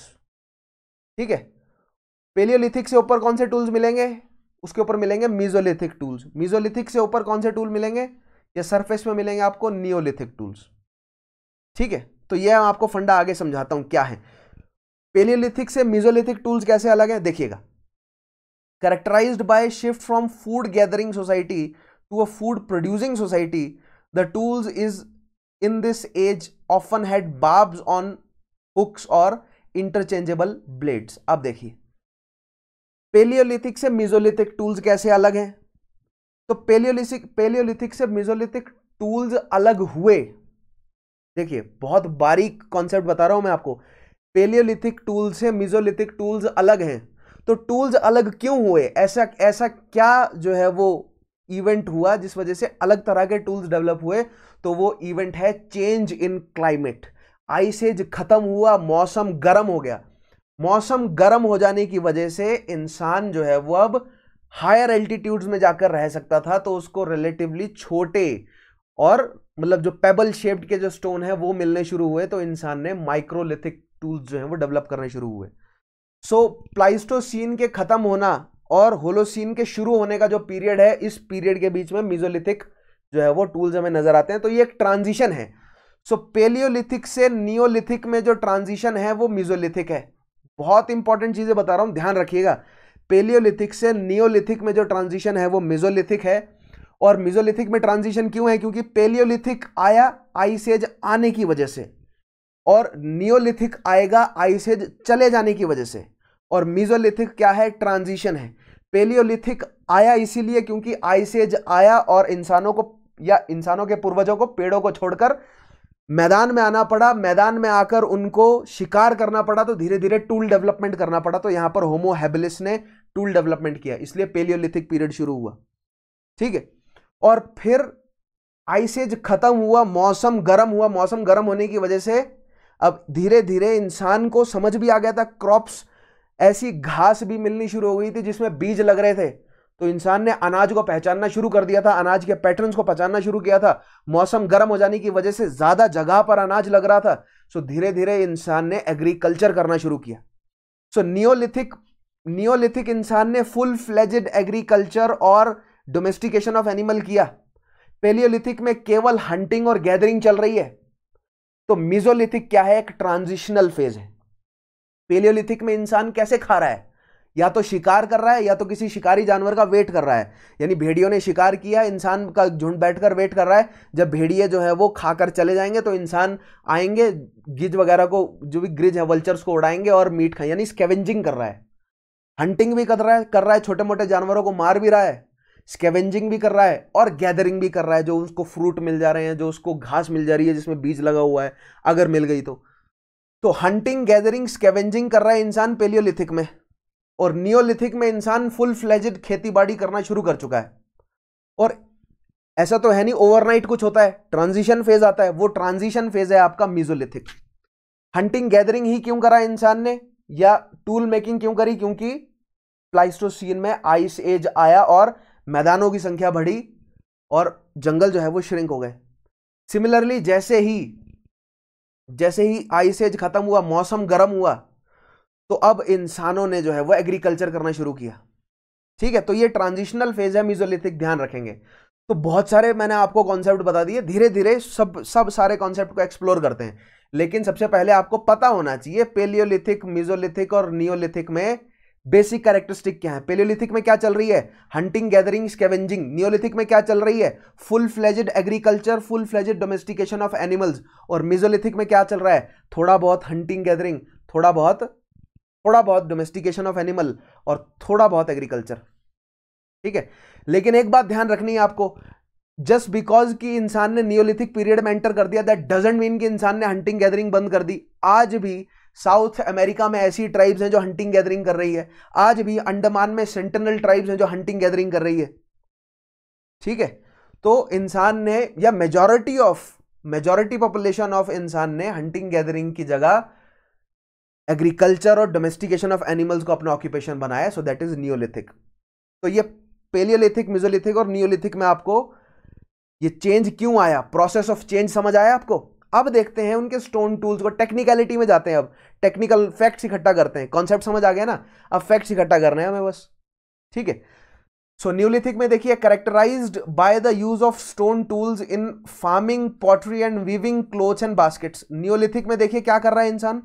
Speaker 1: ठीक है पेलियोलिथिक से ऊपर कौन से टूल्स मिलेंगे उसके ऊपर मिलेंगे मीजोलिथिक टूल्स मीजोलिथिक से ऊपर कौन से टूल मिलेंगे या सरफेस में मिलेंगे आपको नियोलिथिक टूल्स ठीक है तो यह आपको फंडा आगे समझाता हूं क्या है पेलियोलिथिक से मीजोलिथिक टूल्स कैसे अलग है देखिएगा characterize by shift from food gathering society to a food producing society the tools is in this age often had barbs on hooks और इंटरचेंजेबल ब्लेड्स अब देखिए पेलियोलिथिक से मिजोलिथिक टूल्स कैसे अलग हैं तो पेलियोलिथिक पेलियोलिथिक से मिजोलिथिक टूल्स अलग हुए देखिए बहुत बारीक कॉन्सेप्ट बता रहा हूं मैं आपको पेलियोलिथिक टूल से मिजोलिथिक टूल्स अलग हैं तो टूल्स अलग क्यों हुए ऐसा ऐसा क्या जो है वो इवेंट हुआ जिस वजह से अलग तरह के टूल्स डेवलप हुए तो वो इवेंट है चेंज इन क्लाइमेट एज खत्म हुआ मौसम गर्म हो गया मौसम गर्म हो जाने की वजह से इंसान जो है वो अब हायर एल्टीट्यूड्स में जाकर रह सकता था तो उसको रिलेटिवली छोटे और मतलब जो पेबल शेप्ड के जो स्टोन है वो मिलने शुरू हुए तो इंसान ने माइक्रोलिथिक टूल्स जो है वो डेवलप करने शुरू हुए सो so, प्लाइस्टोसीन के ख़त्म होना और होलोसीन के शुरू होने का जो पीरियड है इस पीरियड के बीच में मिजोलिथिक जो है वो टूल्स हमें नजर आते हैं तो ये एक ट्रांजिशन है सो so, पेलियोलिथिक से नियोलिथिक में जो ट्रांजिशन है वो मिजोलिथिक है बहुत इंपॉर्टेंट चीजें बता रहा हूं ध्यान रखिएगा पेलियोलिथिक से नियोलिथिक में जो ट्रांजिशन है वो मिजोलिथिक है और मिजोलिथिक में ट्रांजिशन क्यों है क्योंकि पेलियोलिथिक आया आइसेज आने की वजह से और नियोलिथिक आएगा आइसेज चले जाने की वजह से और मिजोलिथिक क्या है ट्रांजिशन है पेलियोलिथिक आया इसीलिए क्योंकि आइसेज आया और इंसानों को या इंसानों के पूर्वजों को पेड़ों को छोड़कर मैदान में आना पड़ा मैदान में आकर उनको शिकार करना पड़ा तो धीरे धीरे टूल डेवलपमेंट करना पड़ा तो यहां पर होमो ने टूल डेवलपमेंट किया इसलिए पेलियोलिथिक पीरियड शुरू हुआ ठीक है और फिर आइसेज खत्म हुआ मौसम गर्म हुआ मौसम गर्म होने की वजह से अब धीरे धीरे इंसान को समझ भी आ गया था क्रॉप्स ऐसी घास भी मिलनी शुरू हो गई थी जिसमें बीज लग रहे थे तो इंसान ने अनाज को पहचानना शुरू कर दिया था अनाज के पैटर्न्स को पहचानना शुरू किया था मौसम गर्म हो जाने की वजह से ज़्यादा जगह पर अनाज लग रहा था सो तो धीरे धीरे इंसान ने एग्रीकल्चर करना शुरू किया सो नियोलिथिक नियोलिथिक इंसान ने फुल फ्लेजेड एग्रीकल्चर और डोमेस्टिकेशन ऑफ एनिमल किया पेलियोलिथिक में केवल हंटिंग और गैदरिंग चल रही है तो मिजोलिथिक क्या है एक ट्रांजिशनल फेज है पेलियोलिथिक में इंसान कैसे खा रहा है या तो शिकार कर रहा है या तो किसी शिकारी जानवर का वेट कर रहा है यानी भेड़ियों ने शिकार किया इंसान का झुंड बैठकर वेट कर रहा है जब भेड़िए जो है वो खाकर चले जाएंगे तो इंसान आएंगे गिज वगैरह को जो भी ग्रिज है वल्चर्स को उड़ाएंगे और मीट खाएं यानी स्केवेंजिंग कर रहा है हंटिंग भी कर रहा है कर रहा है छोटे मोटे जानवरों को मार भी रहा है स्केवेंजिंग भी कर रहा है और गैदरिंग भी कर रहा है जो उसको फ्रूट मिल जा रहे हैं जो उसको घास मिल जा रही है जिसमें बीज लगा हुआ है अगर मिल गई तो तो हंटिंग गैदरिंग स्केवेंजिंग कर रहा है इंसान पेलियोलिथिक में और नियोलिथिक में इंसान फुल फ्लेजेड खेती बाड़ी करना शुरू कर चुका है और ऐसा तो है नहीं ओवरनाइट कुछ होता है ट्रांजिशन फेज आता है वो ट्रांजिशन फेज है आपका मिजोलिथिक हंटिंग गैदरिंग ही क्यों करा इंसान ने या टूल मेकिंग क्यों करी क्योंकि प्लाइस्टोसिन में आइस एज आया और मैदानों की संख्या बढ़ी और जंगल जो है वो श्रिंक हो गए सिमिलरली जैसे ही जैसे ही आइस एज ख़त्म हुआ मौसम गर्म हुआ तो अब इंसानों ने जो है वह एग्रीकल्चर करना शुरू किया ठीक है तो ये ट्रांजिशनल फेज है म्यूजोलिथिक ध्यान रखेंगे तो बहुत सारे मैंने आपको कॉन्सेप्ट बता दिए धीरे धीरे सब सब सारे कॉन्सेप्ट को एक्सप्लोर करते हैं लेकिन सबसे पहले आपको पता होना चाहिए पेलियोलिथिक मिजोलिथिक और नियोलिथिक में बेसिक कैरेक्टरिस्टिक क्या है पेलियोलिथिक में क्या चल रही है हंटिंग गैदरिंग स्केवेंजिंग नियोलिथिक में क्या चल रही है full fledged agriculture full fledged domestication of animals और मिजोलिथिक में क्या चल रहा है थोड़ा बहुत हंटिंग गैदरिंग थोड़ा बहुत थोड़ा बहुत डोमेस्टिकेशन ऑफ एनिमल और थोड़ा बहुत एग्रीकल्चर ठीक है लेकिन एक बात ध्यान रखनी है आपको जस्ट बिकॉज कि इंसान ने नियोलिथिक पीरियड में एंटर कर दिया दैट डजेंट मीन कि इंसान ने हंटिंग गैदरिंग बंद कर दी आज भी साउथ अमेरिका में ऐसी ट्राइब्स हैं जो हंटिंग गैदरिंग कर रही है आज भी अंडमान में सेंटनल ट्राइब्स हैं जो हंटिंग गैदरिंग कर रही है ठीक है तो इंसान ने या majority of majority population of इंसान ने हंटिंग गैदरिंग की जगह एग्रीकल्चर और डोमेस्टिकेशन ऑफ एनिमल्स को अपना ऑक्यूपेशन बनाया सो दैट इज नियोलिथिक तो ये पेलियोलिथिक मिजोलिथिक और नियोलिथिक में आपको ये चेंज क्यों आया प्रोसेस ऑफ चेंज समझ आया आपको अब देखते हैं उनके स्टोन टूल्स को टेक्निकलिटी में जाते हैं अब टेक्निकल फैक्ट्स इकट्ठा करते हैं कॉन्सेप्ट समझ आ गया ना अब फैक्ट्स इकट्ठा कर रहे हैं हमें बस ठीक है सो न्यूलिथिक में देखिए characterize by the use of stone tools in farming pottery and weaving cloth and baskets Neolithic में देखिए क्या कर रहा है इंसान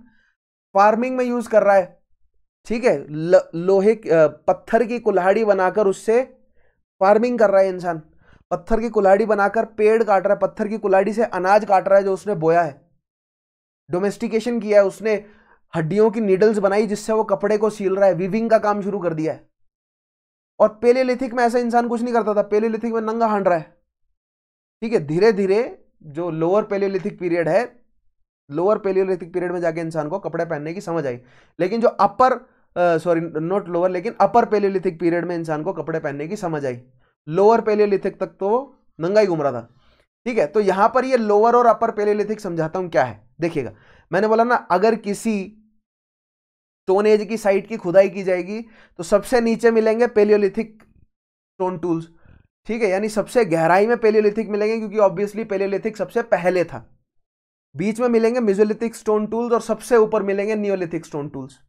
Speaker 1: फार्मिंग में यूज कर रहा है ठीक है लोहे पत्थर की कुल्हाड़ी बनाकर उससे फार्मिंग कर रहा है इंसान पत्थर की कुलाड़ी बनाकर पेड़ काट रहा है पत्थर की कुलाड़ी से अनाज काट रहा है जो उसने बोया है डोमेस्टिकेशन किया है उसने हड्डियों की नीडल्स बनाई जिससे वो कपड़े को सील रहा है विविंग का काम शुरू कर दिया है और पेले लिथिक में ऐसा इंसान कुछ नहीं करता था पेले लिथिक में नंगा हांड रहा है ठीक है धीरे धीरे जो लोअर पेलियोलिथिक पीरियड है लोअर पेलियोलिथिक पीरियड में जाके इंसान को कपड़े पहनने की समझ आई लेकिन जो अपर सॉरी नॉट लोअर लेकिन अपर पेलियोलिथिक पीरियड में इंसान को कपड़े पहनने की समझ आई लोअर पेलियोलिथिक तक तो नंगा ही घूम रहा था ठीक है तो यहां पर ये लोअर और अपर पेलियोलिथिक समझाता हूं क्या है देखिएगा मैंने बोला ना अगर किसी स्टोन एज की साइट की खुदाई की जाएगी तो सबसे नीचे मिलेंगे पेलियोलिथिक स्टोन टूल्स ठीक है यानी सबसे गहराई में पेलियोलिथिक मिलेंगे क्योंकि ऑब्वियसली पेलियोलिथिक सबसे पहले था बीच में मिलेंगे मिजोलिथिक स्टोन टूल्स और सबसे ऊपर मिलेंगे नियोलिथिक स्टोन टूल्स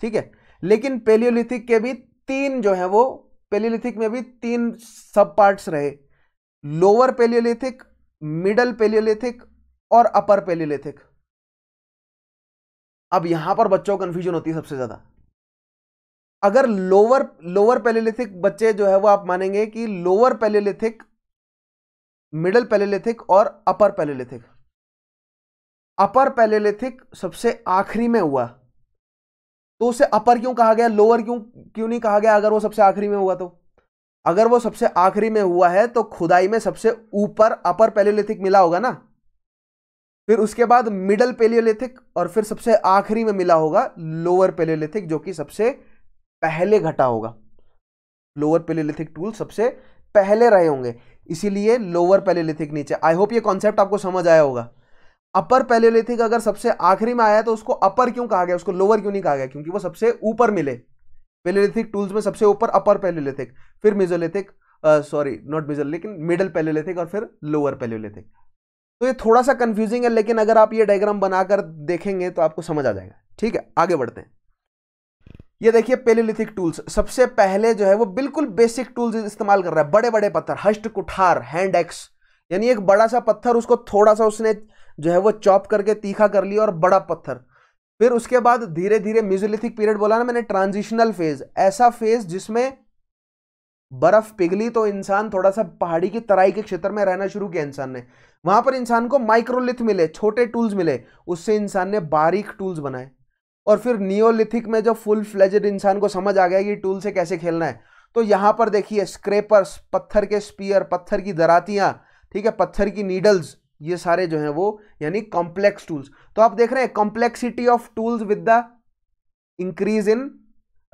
Speaker 1: ठीक है लेकिन पेलियोलिथिक के भी तीन जो है वो पेलियोलिथिक में भी तीन सब पार्ट्स रहे लोअर पेलियोलिथिक मिडल पेलियोलिथिक और अपर पेलियोलिथिक अब यहां पर बच्चों को कंफ्यूजन होती है सबसे ज्यादा अगर लोअर लोअर पेलियोलिथिक बच्चे जो है वो आप मानेंगे कि लोअर पेलियोलिथिक मिडल पेलियोलिथिक और अपर पेलियोलिथिक अपर पेलियोलिथिक सबसे आखिरी में हुआ तो उसे अपर क्यों कहा गया लोअर क्यों क्यों नहीं कहा गया अगर वो सबसे आखिरी में हुआ तो अगर वो सबसे आखिरी में हुआ है तो खुदाई में सबसे ऊपर अपर पेलियोलिथिक मिला होगा ना फिर उसके बाद मिडल पेलियोलिथिक और फिर सबसे आखिरी में मिला होगा लोअर पेलियोलिथिक जो कि सबसे पहले घटा होगा लोअर पेलियोलिथिक टूल सबसे पहले रहे होंगे इसीलिए लोअर पेलियोलिथिक नीचे आई होप ये कॉन्सेप्ट आपको समझ आया होगा अपर पैलियोलिथिक अगर सबसे आखिरी में आया तो उसको अपर क्यों कहा गया उसको लोअर क्यों नहीं कहा गया क्योंकि वो सबसे ऊपर मिले पैलियोलिथिक टूल्स में सबसे ऊपर अपर पैलियोलिथिक फिर मिजोलिथिक सॉरी नॉट मिजोल लेकिन मिडल पैलियोलिथिक और फिर लोअर पैलियोलिथिक तो ये थोड़ा सा कंफ्यूजिंग है लेकिन अगर आप ये डायग्राम बनाकर देखेंगे तो आपको समझ आ जाएगा ठीक है आगे बढ़ते हैं ये देखिए पेलियोलिथिक टूल्स सबसे पहले जो है वो बिल्कुल बेसिक टूल्स इस्तेमाल कर रहा है बड़े बड़े पत्थर हष्ट कुठार हैंड एक्स यानी एक बड़ा सा पत्थर उसको थोड़ा सा उसने जो है वो चॉप करके तीखा कर लिया और बड़ा पत्थर फिर उसके बाद धीरे धीरे म्यूजोलिथिक पीरियड बोला ना मैंने ट्रांजिशनल फेज ऐसा फेज जिसमें बर्फ पिघली तो इंसान थोड़ा सा पहाड़ी की तराई के क्षेत्र में रहना शुरू किया इंसान ने वहां पर इंसान को माइक्रोलिथ मिले छोटे टूल्स मिले उससे इंसान ने बारीक टूल्स बनाए और फिर नियोलिथिक में जब फुल फ्लेजेड इंसान को समझ आ गया कि टूल से कैसे खेलना है तो यहां पर देखिए स्क्रेपर्स पत्थर के स्पीयर पत्थर की दरातियां ठीक है पत्थर की नीडल्स ये सारे जो हैं वो यानी कॉम्प्लेक्स टूल्स तो आप देख रहे हैं complexity of tools with the increase in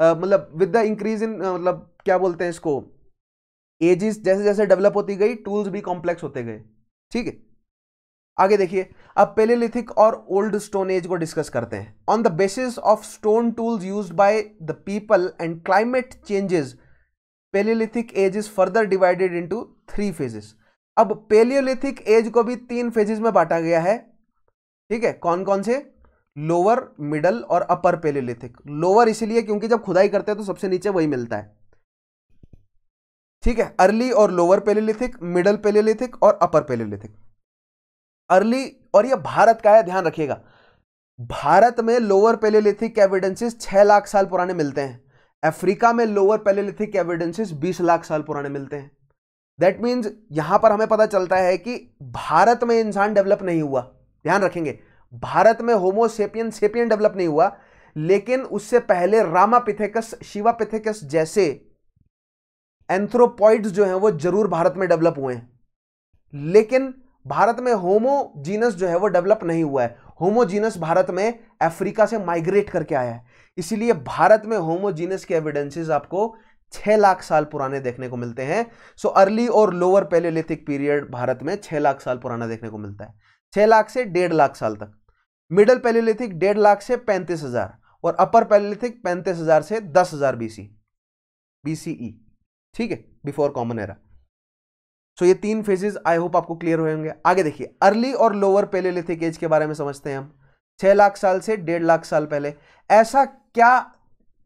Speaker 1: मतलब विद द इंक्रीज इन मतलब क्या बोलते हैं इसको एजिस जैसे जैसे डेवलप होती गई टूल्स भी कॉम्प्लेक्स होते गए ठीक है आगे देखिए अब पेलेलिथिक और ओल्ड स्टोन एज को डिस्कस करते हैं on the basis of stone tools use by the people and climate changes Paleolithic age is further divided into three phases अब पेलियोलिथिक एज को भी तीन फेजेस में बांटा गया है ठीक है कौन कौन से लोअर मिडल और अपर पेलियोलिथिक लोअर इसलिए क्योंकि जब खुदाई करते हैं तो सबसे नीचे वही मिलता है ठीक है अर्ली और लोअर पेलियोलिथिक मिडल पेलियोलिथिक और अपर पेलियोलिथिक अर्ली और यह भारत का है ध्यान रखिएगा भारत में लोअर पेलियोलिथिक एविडेंसेस छह लाख साल पुराने मिलते हैं अफ्रीका में लोअर पेलियोलिथिक एविडेंसेस बीस लाख साल पुराने मिलते हैं दैट मीन्स यहां पर हमें पता चलता है कि भारत में इंसान डेवलप नहीं हुआ ध्यान रखेंगे भारत में होमोसेपियन सेपियन डेवलप नहीं हुआ लेकिन उससे पहले रामापिथेकस शिवापिथेकस जैसे एंथ्रोपॉइड्स जो हैं वो जरूर भारत में डेवलप हुए हैं लेकिन भारत में होमोजीनस जो है वो डेवलप नहीं हुआ है होमोजीनस भारत में अफ्रीका से माइग्रेट करके आया है इसीलिए भारत में होमोजीनस के एविडेंसेस आपको छह लाख साल पुराने देखने को मिलते हैं सो अर्ली और लोअर पैलियोलिथिक पीरियड भारत में छह लाख साल पुराना देखने को मिलता है छह लाख से डेढ़ लाख साल तक मिडल पैलियोलिथिक डेढ़ लाख से पैंतीस हज़ार और अपर पैलियोलिथिक पैंतीस हज़ार से दस हज़ार बीसी बीसीई e, ठीक है बिफोर कॉमन एरा सो ये तीन फेजेज आई होप आपको क्लियर हुए होंगे आगे देखिए अर्ली और लोअर पेलेलिथिक एज के बारे में समझते हैं हम छह लाख साल से डेढ़ लाख साल पहले ऐसा क्या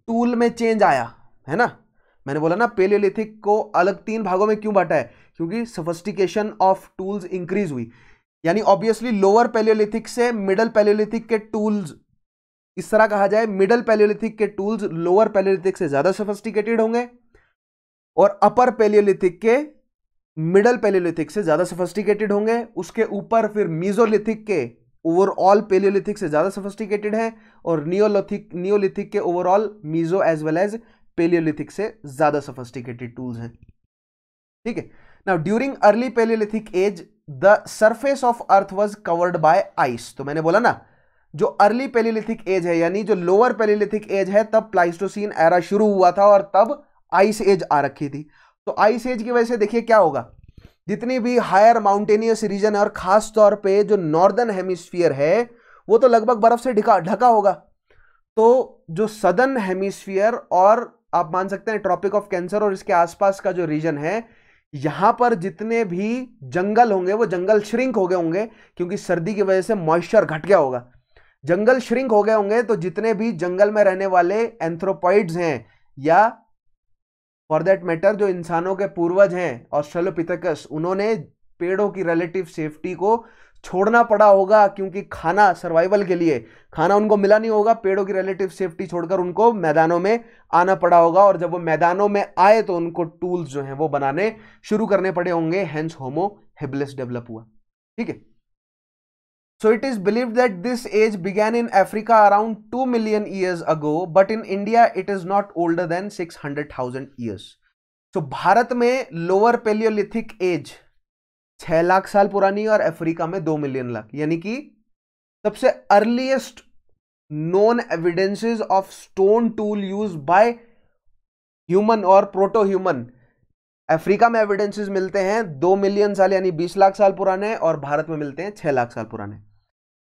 Speaker 1: टूल में चेंज आया है ना मैंने बोला ना पेलियोलिथिक को अलग तीन भागों में क्यों बांटा है क्योंकि सफिस्टिकेशन ऑफ टूल्स इंक्रीज हुई यानी ऑब्वियसली लोअर पेलियोलिथिक से मिडल पेलियोलिथिक के टूल्स इस तरह कहा जाए मिडल पेलियोलिथिक के टूल्स लोअर पेलियोलिथिक से ज्यादा सफिस्टिकेटेड होंगे और अपर पेलियोलिथिक के मिडल पेलियोलिथिक से ज्यादा सफिस्टिकेटेड होंगे उसके ऊपर फिर मीजोलिथिक के ओवरऑल पेलियोलिथिक से ज्यादा सफिस्टिकेटेड है और नियोलिथिक नियोलिथिक के overall meso as well as Paleolithic से ज़्यादा सोफिस्टिकेटेड टूल्स हैं ठीक है now during early Paleolithic age the surface of earth was covered by ice तो मैंने बोला ना जो अर्ली पेलिलिथिक एज है यानी जो लोअर पेलिलिथिक एज है तब प्लाइस्टोसिन एरा शुरू हुआ था और तब आइस एज आ रखी थी तो आइस एज की वजह से देखिए क्या होगा जितनी भी हायर माउंटेनियस रीजन है और खास तौर पे जो नॉर्दर्न हेमिस्फीयर है वो तो लगभग बर्फ से ढका ढका होगा तो जो सदर्न हेमिस्फीयर और आप मान सकते हैं ट्रॉपिक ऑफ कैंसर और इसके आसपास का जो रीजन है यहां पर जितने भी जंगल होंगे वो जंगल श्रिंक हो गए होंगे क्योंकि सर्दी की वजह से मॉइस्चर घट गया होगा जंगल श्रिंक हो गए होंगे तो जितने भी जंगल में रहने वाले एंथ्रोपॉइड्स हैं या फॉर दैट मैटर जो इंसानों के पूर्वज हैं ऑस्ट्रेलोपिथेकस उन्होंने पेड़ों की रिलेटिव सेफ्टी को छोड़ना पड़ा होगा क्योंकि खाना सर्वाइवल के लिए खाना उनको मिला नहीं होगा पेड़ों की रिलेटिव सेफ्टी छोड़कर उनको मैदानों में आना पड़ा होगा और जब वो मैदानों में आए तो उनको टूल्स जो हैं वो बनाने शुरू करने पड़े होंगे हैंस होमो हिबलिस डेवलप हुआ ठीक है so is believe that this age began in Africa around two million years ago but in India it is not older than six hundred thousand years So भारत में लोअर पेलियोलिथिक एज छह लाख साल पुरानी और Africa में दो million lakh यानी कि सबसे earliest known evidences of stone tool use by human और प्रोटो ह्यूमन अफ्रीका में एविडेंसेस मिलते हैं दो मिलियन साल यानी बीस लाख साल पुराने और भारत में मिलते हैं छह लाख साल पुराने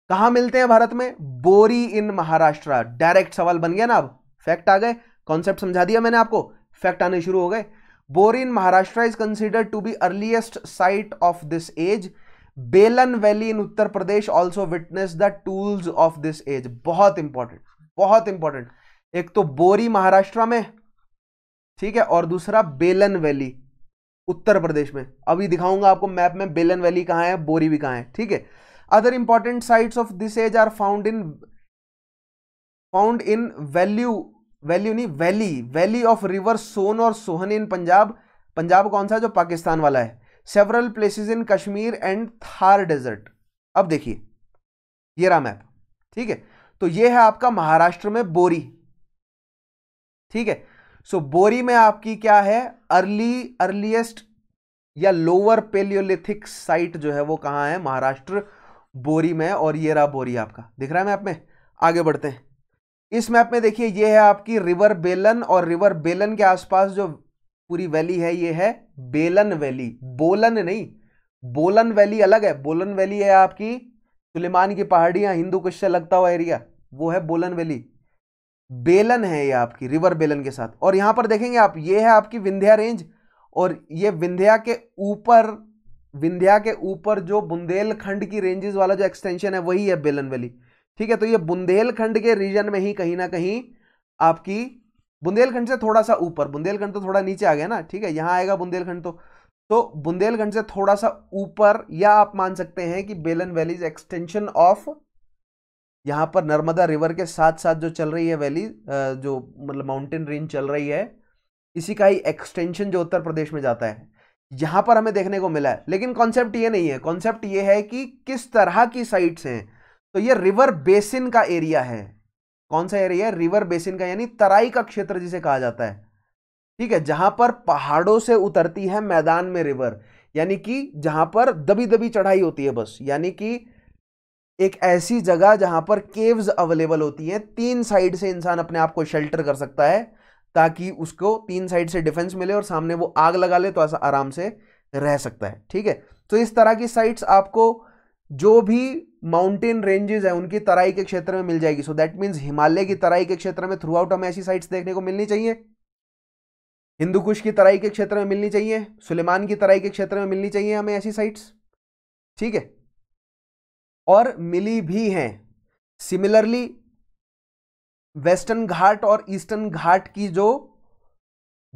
Speaker 1: कहा मिलते हैं भारत में बोरी इन महाराष्ट्र डायरेक्ट सवाल बन गया ना अब फैक्ट आ गए कॉन्सेप्ट समझा दिया मैंने आपको फैक्ट आने शुरू हो गए in Maharashtra is considered to be earliest site of this age Belan valley in Uttar Pradesh also witness the tools of this age बहुत इंपॉर्टेंट बहुत इंपॉर्टेंट एक तो बोरी महाराष्ट्र में ठीक है और दूसरा बेलन वैली उत्तर प्रदेश में अभी दिखाऊंगा आपको मैप में बेलन वैली कहाँ है बोरी भी कहाँ है ठीक है other important sites of this age are found in found in value value नहीं valley valley of river Son और सोहन इन पंजाब पंजाब कौन सा जो पाकिस्तान वाला है several places in Kashmir and Thar desert अब देखिए ये रहा मैप ठीक है तो ये है आपका महाराष्ट्र में बोरी ठीक है सो बोरी में आपकी क्या है अर्ली अर्लीएस्ट या लोअर पेलियोलिथिक साइट जो है वो कहां है महाराष्ट्र बोरी में और ये रहा बोरी आपका दिख रहा है मैप में आगे बढ़ते हैं इस मैप में देखिए ये है आपकी रिवर बेलन और रिवर बेलन के आसपास जो पूरी वैली है ये है बेलन वैली बोलन नहीं बोलन वैली अलग है बोलन वैली है आपकी सुलेमान की पहाड़ियां हिंदू कुश से लगता हुआ एरिया वो है बोलन वैली बेलन है ये आपकी रिवर बेलन के साथ और यहां पर देखेंगे आप ये है आपकी विंध्या रेंज और ये विंध्या के ऊपर विंध्या के ऊपर जो बुंदेलखंड की रेंजेस वाला जो एक्सटेंशन है वही है बेलन वैली ठीक है तो ये बुंदेलखंड के रीजन में ही कहीं ना कहीं आपकी बुंदेलखंड से थोड़ा सा ऊपर बुंदेलखंड तो थोड़ा नीचे आ गया ना ठीक है यहां आएगा बुंदेलखंड तो तो बुंदेलखंड से थोड़ा सा ऊपर या आप मान सकते हैं कि बेलन वैली इज एक्सटेंशन ऑफ यहां पर नर्मदा रिवर के साथ साथ जो चल रही है वैली जो मतलब माउंटेन रेंज चल रही है इसी का ही एक्सटेंशन जो उत्तर प्रदेश में जाता है यहां पर हमें देखने को मिला है लेकिन कॉन्सेप्ट ये नहीं है कॉन्सेप्ट ये है कि किस तरह की साइट्स हैं तो ये रिवर बेसिन का एरिया है कौन सा एरिया है रिवर बेसिन का यानी तराई का क्षेत्र जिसे कहा जाता है ठीक है जहां पर पहाड़ों से उतरती है मैदान में रिवर यानी कि जहां पर दबी दबी चढ़ाई होती है बस यानी कि एक ऐसी जगह जहां पर केव्स अवेलेबल होती हैं तीन साइड से इंसान अपने आप को शेल्टर कर सकता है ताकि उसको तीन साइड से डिफेंस मिले और सामने वो आग लगा ले तो ऐसा आराम से रह सकता है ठीक है तो इस तरह की साइट्स आपको जो भी माउंटेन रेंजेस है उनकी तराई के क्षेत्र में मिल जाएगी सो दैट मीन्स हिमालय की तराई के क्षेत्र में थ्रू आउट हमें ऐसी साइट्स देखने को मिलनी चाहिए हिंदू कुश की तराई के क्षेत्र में मिलनी चाहिए सुलेमान की तराई के क्षेत्र में मिलनी चाहिए हमें ऐसी साइट्स ठीक है और मिली भी हैं सिमिलरली वेस्टर्न घाट और ईस्टर्न घाट की जो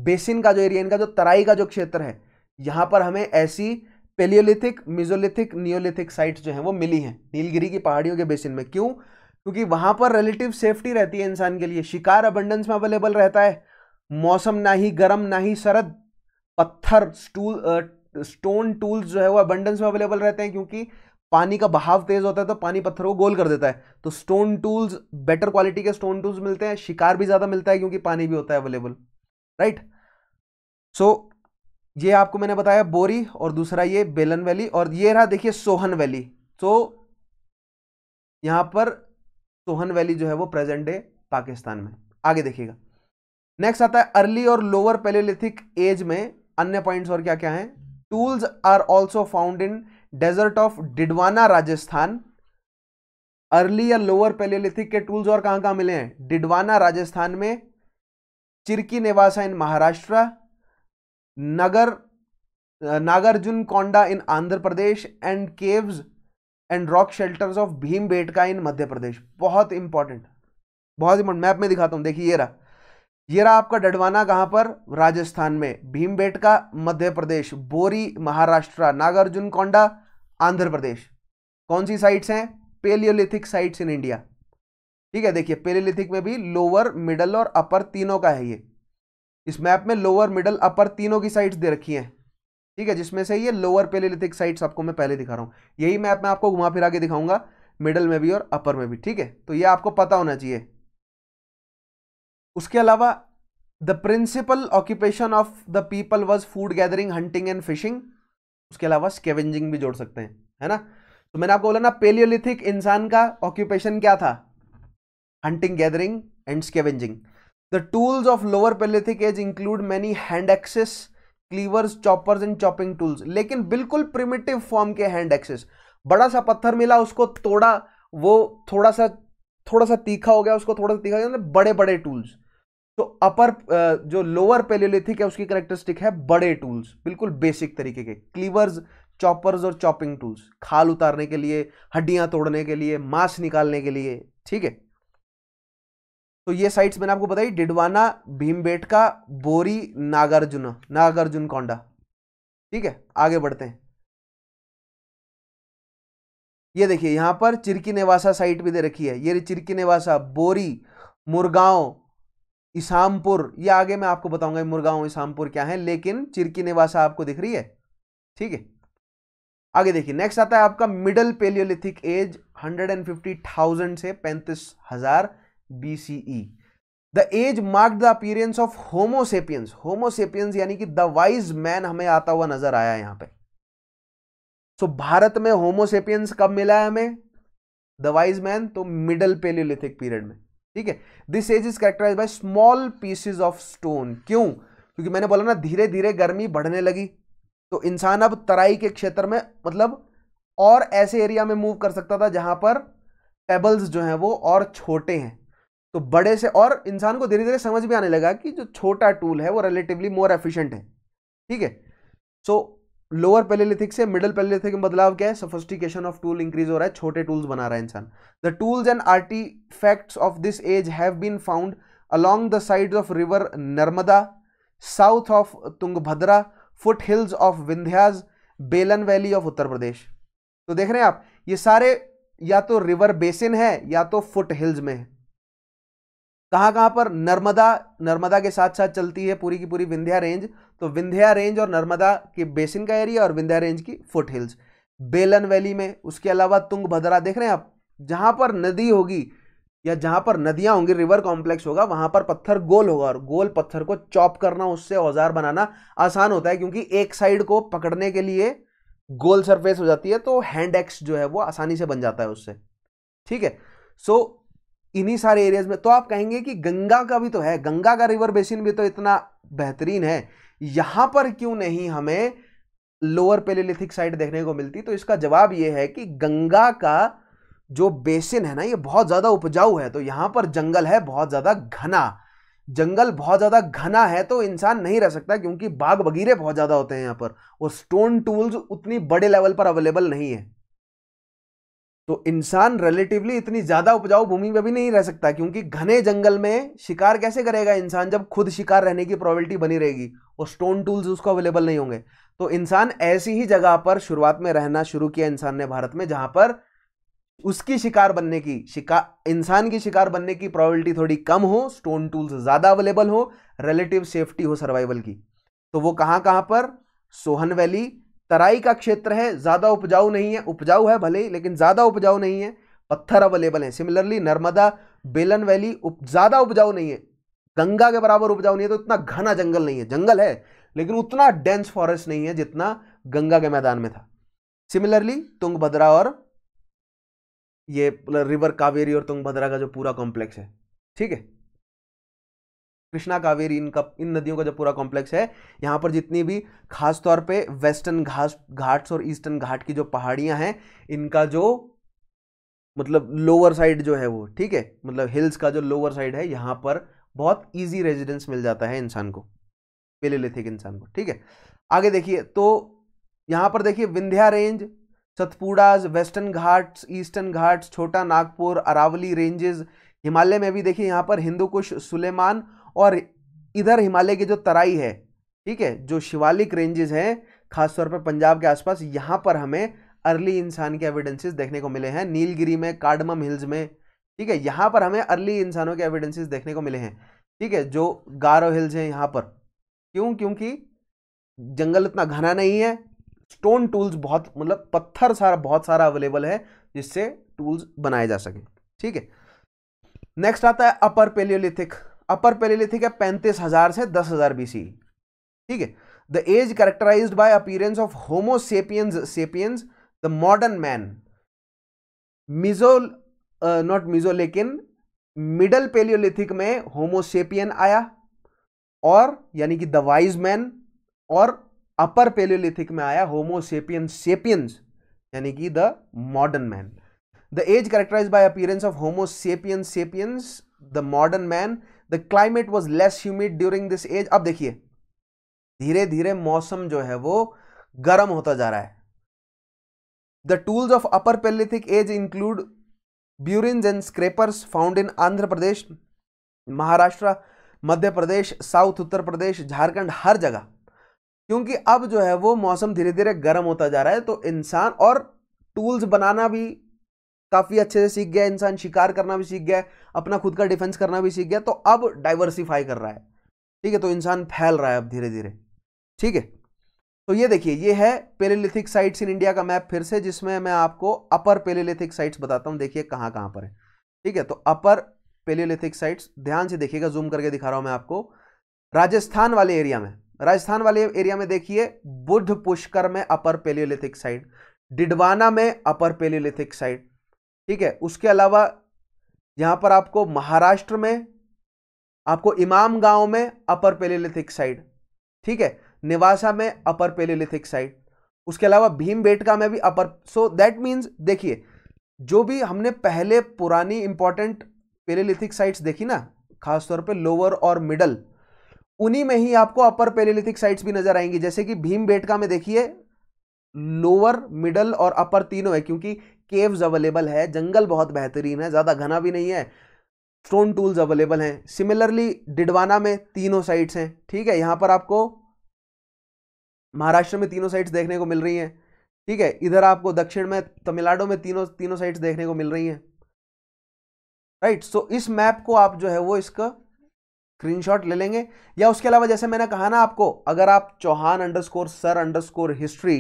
Speaker 1: बेसिन का जो एरिया इनका जो तराई का जो क्षेत्र है यहां पर हमें ऐसी पेलियोलिथिक मिजोलिथिक नियोलिथिक साइट्स जो हैं वो मिली हैं नीलगिरी की पहाड़ियों के बेसिन में क्यों क्योंकि वहाँ पर रिलेटिव सेफ्टी रहती है इंसान के लिए शिकार अबंडेंस में अवेलेबल रहता है मौसम ना ही गर्म ना ही सरद पत्थर स्टूल स्टोन टूल्स जो है वो अबंडेंस में अवेलेबल रहते हैं क्योंकि पानी का बहाव तेज होता है तो पानी पत्थर को गोल कर देता है तो स्टोन टूल्स बेटर क्वालिटी के स्टोन टूल्स मिलते हैं शिकार भी ज़्यादा मिलता है क्योंकि पानी भी होता है अवेलेबल राइट सो ये आपको मैंने बताया बोरी और दूसरा ये बेलन वैली और ये रहा देखिए सोहन वैली तो यहां पर सोहन वैली जो है वो प्रेजेंट है पाकिस्तान में आगे देखिएगा नेक्स्ट आता है अर्ली और लोअर पेलेलिथिक एज में अन्य पॉइंट्स और क्या क्या हैं tools are also found in desert of Didwana Rajasthan early या लोअर पेलेलिथिक के टूल्स और कहां कहां मिले हैं डिडवाना राजस्थान में Chirki Nevasa in Maharashtra Nagar Nagarjunakonda in Andhra Pradesh and caves and rock shelters of Bhimbetka in Madhya Pradesh बहुत इंपॉर्टेंट बहुत इंपॉर्टेंट मैप में दिखाता हूँ देखिए ये रहा ये रहा आपका डडवाना कहाँ पर राजस्थान में भीम बेटका मध्य प्रदेश बोरी महाराष्ट्र नागार्जुन कोंडा आंध्र प्रदेश कौन सी साइट्स हैं पेलियोलिथिक साइट्स इन इंडिया ठीक है देखिए पेलियोलिथिक में भी लोअर मिडल और अपर तीनों का है ये इस मैप में लोअर मिडल अपर तीनों की साइड्स दे रखी हैं ठीक है जिसमें से ये लोअर पेलिथिक साइड्स आपको मैं पहले दिखा रहा हूँ यही मैप मैं आपको घुमा फिरा के दिखाऊंगा मिडल में भी और अपर में भी ठीक है तो ये आपको पता होना चाहिए उसके अलावा the principal occupation of the people was food gathering hunting and fishing उसके अलावा स्केवेंजिंग भी जोड़ सकते हैं है ना तो मैंने आपको बोला ना पेलियोलिथिक इंसान का ऑक्यूपेशन क्या था hunting gathering and scavenging The tools of lower Paleolithic age include many hand axes, cleavers, choppers and chopping tools. लेकिन बिल्कुल प्रिमेटिव फॉर्म के हैंड एक्सेस बड़ा सा पत्थर मिला उसको तोड़ा वो थोड़ा सा थोड़ा सा तीखा हो गया उसको थोड़ा सा तीखा हो गया बड़े बड़े टूल्स तो अपर जो लोअर पेलियोलिथिक है उसकी करेक्टरिस्टिक है बड़े टूल्स बिल्कुल बेसिक तरीके के क्लीवर्स चॉपर्स और चॉपिंग टूल्स खाल उतारने के लिए हड्डियां तोड़ने के लिए मांस निकालने के लिए ठीक है तो ये साइट्स मैंने आपको बताई डिडवाना भीमबेटका बोरी नागार्जुन नागार्जुन कौंडा ठीक है आगे बढ़ते हैं ये देखिए यहां पर चिरकी नेवासा साइट भी दे रखी है ये चिरकी नेवासा बोरी मुरगांव इसामपुर ये आगे मैं आपको बताऊंगा मुरगांव इसामपुर क्या है लेकिन चिरकी नेवासा आपको दिख रही है ठीक है आगे देखिए नेक्स्ट आता है आपका मिडल पेलियोलिथिक एज थाउजेंड से पैंतीस हजार BCE. The age marked the appearance of Homo sapiens. Homo sapiens यानी कि the wise man हमें आता हुआ नजर आया यहां पे so, भारत में Homo sapiens कब मिला है हमें The wise man तो middle Paleolithic period में ठीक है This age is characterized by small pieces of stone. क्यों क्योंकि मैंने बोला ना धीरे धीरे गर्मी बढ़ने लगी तो इंसान अब तराई के क्षेत्र में मतलब और ऐसे एरिया में मूव कर सकता था जहां पर पेबल्स जो हैं वो और छोटे हैं तो बड़े से और इंसान को धीरे धीरे समझ भी आने लगा कि जो छोटा टूल है वो रिलेटिवली मोर एफिशिएंट है ठीक है सो लोअर पेलेलिथिक से मिडिल पेलेलिथिक में बदलाव क्या है सोफिस्टिकेशन ऑफ टूल इंक्रीज हो रहा है छोटे टूल्स बना रहा है इंसान the tools and artefacts of this age have been found the side of river Narmada south of Tungabhadra foot hills of Vindhyas Belan valley of Uttar Pradesh तो देख रहे हैं आप ये सारे या तो रिवर बेसिन है या तो फुट हिल्स में है कहाँ कहाँ पर नर्मदा नर्मदा के साथ साथ चलती है पूरी की पूरी विंध्या रेंज तो विंध्या रेंज और नर्मदा के बेसिन का एरिया और विंध्या रेंज की फुट हिल्स बेलन वैली में उसके अलावा तुंग भद्रा देख रहे हैं आप जहाँ पर नदी होगी या जहाँ पर नदियाँ होंगी रिवर कॉम्प्लेक्स होगा वहाँ पर पत्थर गोल होगा और गोल पत्थर को चॉप करना उससे औजार बनाना आसान होता है क्योंकि एक साइड को पकड़ने के लिए गोल सरफेस हो जाती है तो हैंड एक्स जो है वो आसानी से बन जाता है उससे ठीक है सो so, इन्हीं सारे एरियाज में तो आप कहेंगे कि गंगा का भी तो है गंगा का रिवर बेसिन भी तो इतना बेहतरीन है यहाँ पर क्यों नहीं हमें लोअर पेलेलिथिक साइड देखने को मिलती तो इसका जवाब ये है कि गंगा का जो बेसिन है ना ये बहुत ज़्यादा उपजाऊ है तो यहाँ पर जंगल है बहुत ज़्यादा घना जंगल बहुत ज़्यादा घना है तो इंसान नहीं रह सकता क्योंकि बाग बगीरे बहुत ज़्यादा होते हैं यहाँ पर और स्टोन टूल्स उतनी बड़े लेवल पर अवेलेबल नहीं है तो इंसान रिलेटिवली इतनी ज़्यादा उपजाऊ भूमि में भी नहीं रह सकता क्योंकि घने जंगल में शिकार कैसे करेगा इंसान जब खुद शिकार रहने की प्रॉबिलिटी बनी रहेगी और स्टोन टूल्स उसको अवेलेबल नहीं होंगे तो इंसान ऐसी ही जगह पर शुरुआत में रहना शुरू किया इंसान ने भारत में जहां पर उसकी शिकार बनने की शिकार इंसान की शिकार बनने की प्रॉबिलिटी थोड़ी कम हो स्टोन टूल्स ज़्यादा अवेलेबल हो रिलेटिव सेफ्टी हो सर्वाइवल की तो वो कहाँ कहाँ पर सोहन वैली तराई का क्षेत्र है ज़्यादा उपजाऊ नहीं है उपजाऊ है भले ही लेकिन ज़्यादा उपजाऊ नहीं है पत्थर अवेलेबल है सिमिलरली नर्मदा बेलन वैली उप ज़्यादा उपजाऊ नहीं है गंगा के बराबर उपजाऊ नहीं है तो इतना घना जंगल नहीं है जंगल है लेकिन उतना डेंस फॉरेस्ट नहीं है जितना गंगा के मैदान में था सिमिलरली तुंगभद्रा और ये रिवर कावेरी और तुंगभद्रा का जो पूरा कॉम्प्लेक्स है ठीक है कृष्णा कावेरी इन इन नदियों का जो पूरा कॉम्प्लेक्स है यहाँ पर जितनी भी खास तौर पे वेस्टर्न घास घाट्स और ईस्टर्न घाट की जो पहाड़ियाँ हैं इनका जो मतलब लोअर साइड जो है वो ठीक है मतलब हिल्स का जो लोअर साइड है यहाँ पर बहुत ईजी रेजिडेंस मिल जाता है इंसान को लेथिक इंसान को ठीक है आगे देखिए तो यहाँ पर देखिए Vindhya range Satpuras western Ghats eastern Ghats Chota Nagpur Aravalli ranges Himalaya में भी देखिए यहाँ पर हिंदू कुश सुलेमान और इधर हिमालय की जो तराई है ठीक है जो शिवालिक रेंजेस हैं खासतौर पर पंजाब के आसपास यहाँ पर हमें अर्ली इंसान के एविडेंसेस देखने को मिले हैं नीलगिरी में कार्डमम हिल्स में ठीक है यहाँ पर हमें अर्ली इंसानों के एविडेंसेस देखने को मिले हैं ठीक है जो गारो हिल्स हैं यहाँ पर क्यों क्योंकि जंगल इतना घना नहीं है स्टोन टूल्स बहुत मतलब पत्थर सारा बहुत सारा अवेलेबल है जिससे टूल्स बनाए जा सकें ठीक है नेक्स्ट आता है अपर पेलियोलिथिक अपर पेलिलिथिक है पैंतीस हजार से दस हजार बीसी ठीक है the age characterize by appearance of homo sapiens sapiens the modern man meso not meso लेकिन मिडल पेलियोलिथिक में होमोसेपियन आया और यानी कि द वाइज मैन और अपर पेलियोलिथिक में आया होमोसेपियन सेपियंस यानी कि the modern man the age characterize by appearance of homo sapien sapiens the modern man the climate was less humid during this age अब देखिए धीरे धीरे मौसम जो है वो गर्म होता जा रहा है the tools of upper paleolithic age include burins and scrapers found in Andhra Pradesh Maharashtra Madhya Pradesh south Uttar Pradesh Jharkhand हर जगह क्योंकि अब जो है वो मौसम धीरे धीरे गर्म होता जा रहा है तो इंसान और टूल्स बनाना भी काफ़ी अच्छे से सीख गया इंसान शिकार करना भी सीख गया अपना खुद का डिफेंस करना भी सीख गया तो अब डाइवर्सिफाई कर रहा है ठीक है तो इंसान फैल रहा है अब धीरे धीरे ठीक है तो ये देखिए ये है पेलेलिथिक साइट्स इन इंडिया का मैप फिर से जिसमें मैं आपको अपर पेलेलिथिक साइट्स बताता हूँ देखिए कहाँ कहाँ पर है ठीक है तो अपर पेलेलिथिक साइट्स ध्यान से देखिएगा जूम करके दिखा रहा हूँ मैं आपको राजस्थान वाले एरिया में राजस्थान वाले एरिया में देखिए बुद्ध पुष्कर में अपर पेलेलिथिक साइड डिडवाना में अपर पेलेलिथिक साइट ठीक है उसके अलावा यहां पर आपको महाराष्ट्र में आपको इमाम गांव में अपर पेलेलिथिक साइड ठीक है निवासा में अपर पेलेलिथिक साइड उसके अलावा भीम बेटका में भी अपर सो दैट मीन्स देखिए जो भी हमने पहले पुरानी इंपॉर्टेंट पेलेलिथिक साइट्स देखी ना खासतौर पे लोअर और मिडल उन्हीं में ही आपको अपर पेलेलिथिक साइट्स भी नजर आएंगी जैसे कि भीम बेटका में देखिए लोअर मिडल और अपर तीनों है क्योंकि केव्स अवेलेबल है जंगल बहुत बेहतरीन है ज़्यादा घना भी नहीं है स्टोन टूल्स अवेलेबल हैं सिमिलरली डिडवाना में तीनों साइट्स हैं ठीक है यहाँ पर आपको महाराष्ट्र में तीनों साइट्स देखने को मिल रही हैं ठीक है इधर आपको दक्षिण में तमिलनाडु में तीनों तीनों साइट्स देखने को मिल रही हैं राइट सो इस मैप को आप जो है वो इसका स्क्रीनशॉट ले लेंगे या उसके अलावा जैसे मैंने कहा ना आपको अगर आप Chauhan underscore sir underscore history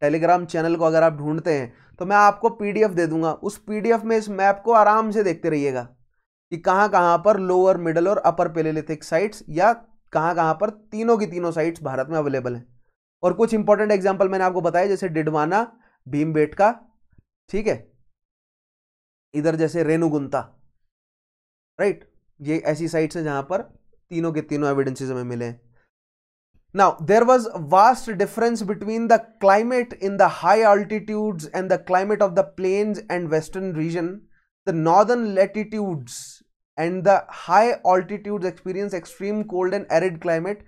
Speaker 1: Telegram channel को अगर आप ढूंढते हैं तो मैं आपको पीडीएफ दे दूंगा उस पीडीएफ में इस मैप को आराम से देखते रहिएगा कि कहाँ कहाँ पर लोअर मिडल और अपर पेलेलिथिक साइट्स या कहाँ कहाँ पर तीनों की तीनों साइट्स भारत में अवेलेबल हैं और कुछ इंपॉर्टेंट एग्जाम्पल मैंने आपको बताया जैसे डिडवाना भीमबेटका ठीक है इधर जैसे रेणुगुंता राइट ये ऐसी साइट्स हैं जहाँ पर तीनों के तीनों एविडेंसेज हमें मिले हैं Now, there was a vast difference between the climate in the high altitudes and the climate of the plains and western region. The northern latitudes and the high altitudes experience extreme cold and arid climate,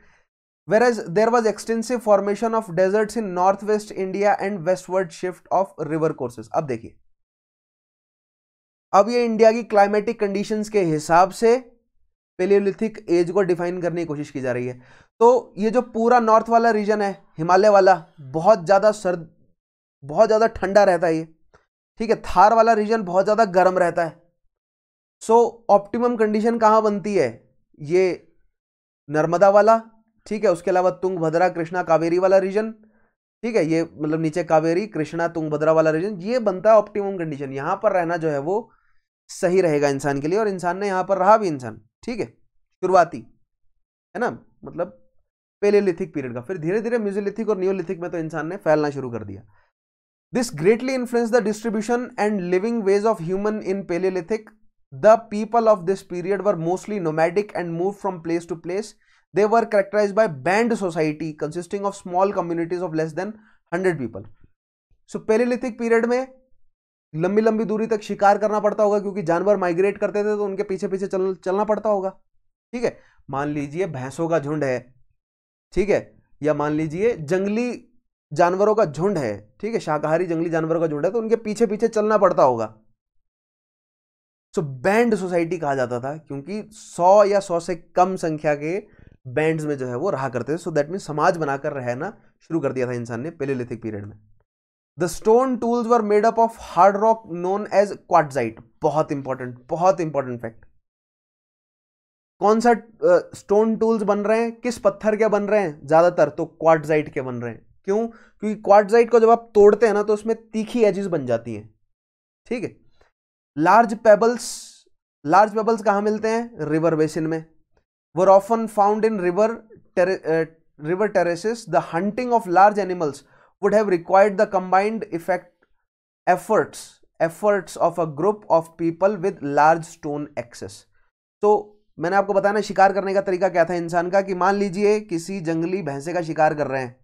Speaker 1: whereas there was extensive formation of deserts in northwest India and westward shift of river courses. अब देखिए अब ये India की climatic conditions के हिसाब से palaeolithic age को define करने की कोशिश की जा रही है तो ये जो पूरा नॉर्थ वाला रीजन है हिमालय वाला बहुत ज़्यादा सर्द बहुत ज़्यादा ठंडा रहता है ये ठीक है थार वाला रीजन बहुत ज़्यादा गर्म रहता है सो ऑप्टिमम कंडीशन कहाँ बनती है ये नर्मदा वाला ठीक है उसके अलावा तुंग भद्रा कृष्णा कावेरी वाला रीजन ठीक है ये मतलब नीचे कावेरी कृष्णा तुंग भद्रा वाला रीजन ये बनता है ऑप्टिमम कंडीशन यहाँ पर रहना जो है वो सही रहेगा इंसान के लिए और इंसान ने यहाँ पर रहा भी इंसान ठीक है शुरुआती है ना मतलब पहले लिथिक पीरियड का फिर धीरे धीरे म्यूजोलिथिक और न्यूलिथिक में तो इंसान ने फैलना शुरू कर दिया this greatly influence the distribution and living ways of human in paleolithic the people of this period were mostly nomadic and move from place to place they were characterized by band society of of small communities of less than 100 people so paleolithic period में लंबी लंबी दूरी तक शिकार करना पड़ता होगा क्योंकि जानवर माइग्रेट करते थे तो उनके पीछे पीछे चल चलना पड़ता होगा ठीक है मान लीजिए भैंसों का झुंड है ठीक है या मान लीजिए जंगली जानवरों का झुंड है ठीक है शाकाहारी जंगली जानवरों का झुंड है तो उनके पीछे पीछे चलना पड़ता होगा सो बैंड सोसाइटी कहा जाता था क्योंकि सौ या सौ से कम संख्या के बैंड में जो है वो रहा करते थे सो दैट मीन समाज बनाकर रहना शुरू कर दिया था इंसान ने पेलेलिथिक पीरियड में the stone tools were made up of hard rock known as quartzite बहुत इंपॉर्टेंट बहुत इंपॉर्टेंट फैक्ट कौन सा स्टोन uh, टूल्स बन रहे हैं किस पत्थर के बन रहे हैं ज्यादातर तो क्वाटजाइट के बन रहे हैं क्यों क्योंकि क्वाटजाइट को जब आप तोड़ते हैं ना तो उसमें तीखी एजिस बन जाती है ठीक है लार्ज पेबल्स लार्ज पेबल्स कहाँ मिलते हैं रिवर बेसिन में were often found in river river terraces the hunting of large animals would have required the combined effect efforts efforts of a group of people with large stone access so मैंने आपको बताया ना शिकार करने का तरीका क्या था इंसान का कि मान लीजिए किसी जंगली भैंसे का शिकार कर रहे हैं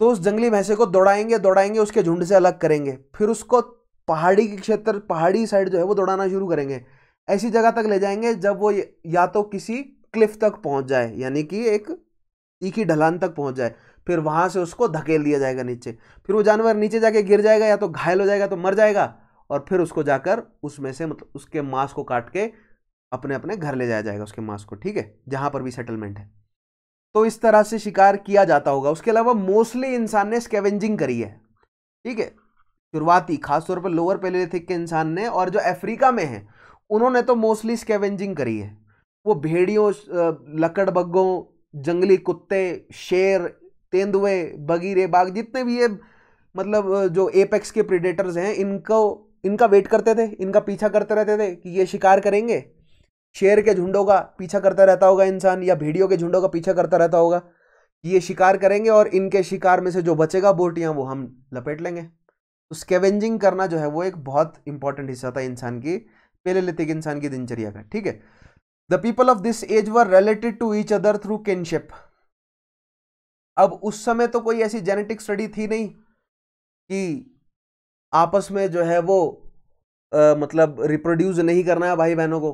Speaker 1: तो उस जंगली भैंसे को दौड़ाएंगे दौड़ाएंगे उसके झुंड से अलग करेंगे फिर उसको पहाड़ी के क्षेत्र पहाड़ी साइड जो है वो दौड़ाना शुरू करेंगे ऐसी जगह तक ले जाएंगे जब वो या तो किसी क्लिफ तक पहुंच जाए यानी कि एक तीखी ढलान तक पहुंच जाए फिर वहाँ से उसको धकेल दिया जाएगा नीचे फिर वो जानवर नीचे जाके गिर जाएगा या तो घायल हो जाएगा तो मर जाएगा और फिर उसको जाकर उसमें से मतलब उसके मांस को काट के अपने अपने घर ले जाया जाएगा उसके मांस को ठीक है जहाँ पर भी सेटलमेंट है तो इस तरह से शिकार किया जाता होगा उसके अलावा मोस्टली इंसान ने स्केवेंजिंग करी है ठीक है शुरुआती खासतौर पर लोअर पेलेथिक के इंसान ने और जो अफ्रीका में है उन्होंने तो मोस्टली स्केवेंजिंग करी है वो भेड़ियों लकड़बग्गों जंगली कुत्ते शेर तेंदुए बगीरे बाघ जितने भी ये मतलब जो एपेक्स के प्रिडेटर्स हैं इनको इनका वेट करते थे इनका पीछा करते रहते थे कि ये शिकार करेंगे शेर के झुंडों का पीछा करता रहता होगा इंसान या भेड़ियों के झुंडों का पीछा करता रहता होगा कि ये शिकार करेंगे और इनके शिकार में से जो बचेगा बोटियाँ वो हम लपेट लेंगे तो स्केवेंजिंग करना जो है वो एक बहुत इंपॉर्टेंट हिस्सा था इंसान की पहले लेते इंसान की दिनचर्या का ठीक है the people of this age were related to each other through kinship अब उस समय तो कोई ऐसी जेनेटिक स्टडी थी नहीं कि आपस में जो है वो आ, मतलब रिप्रोड्यूस नहीं करना है भाई बहनों को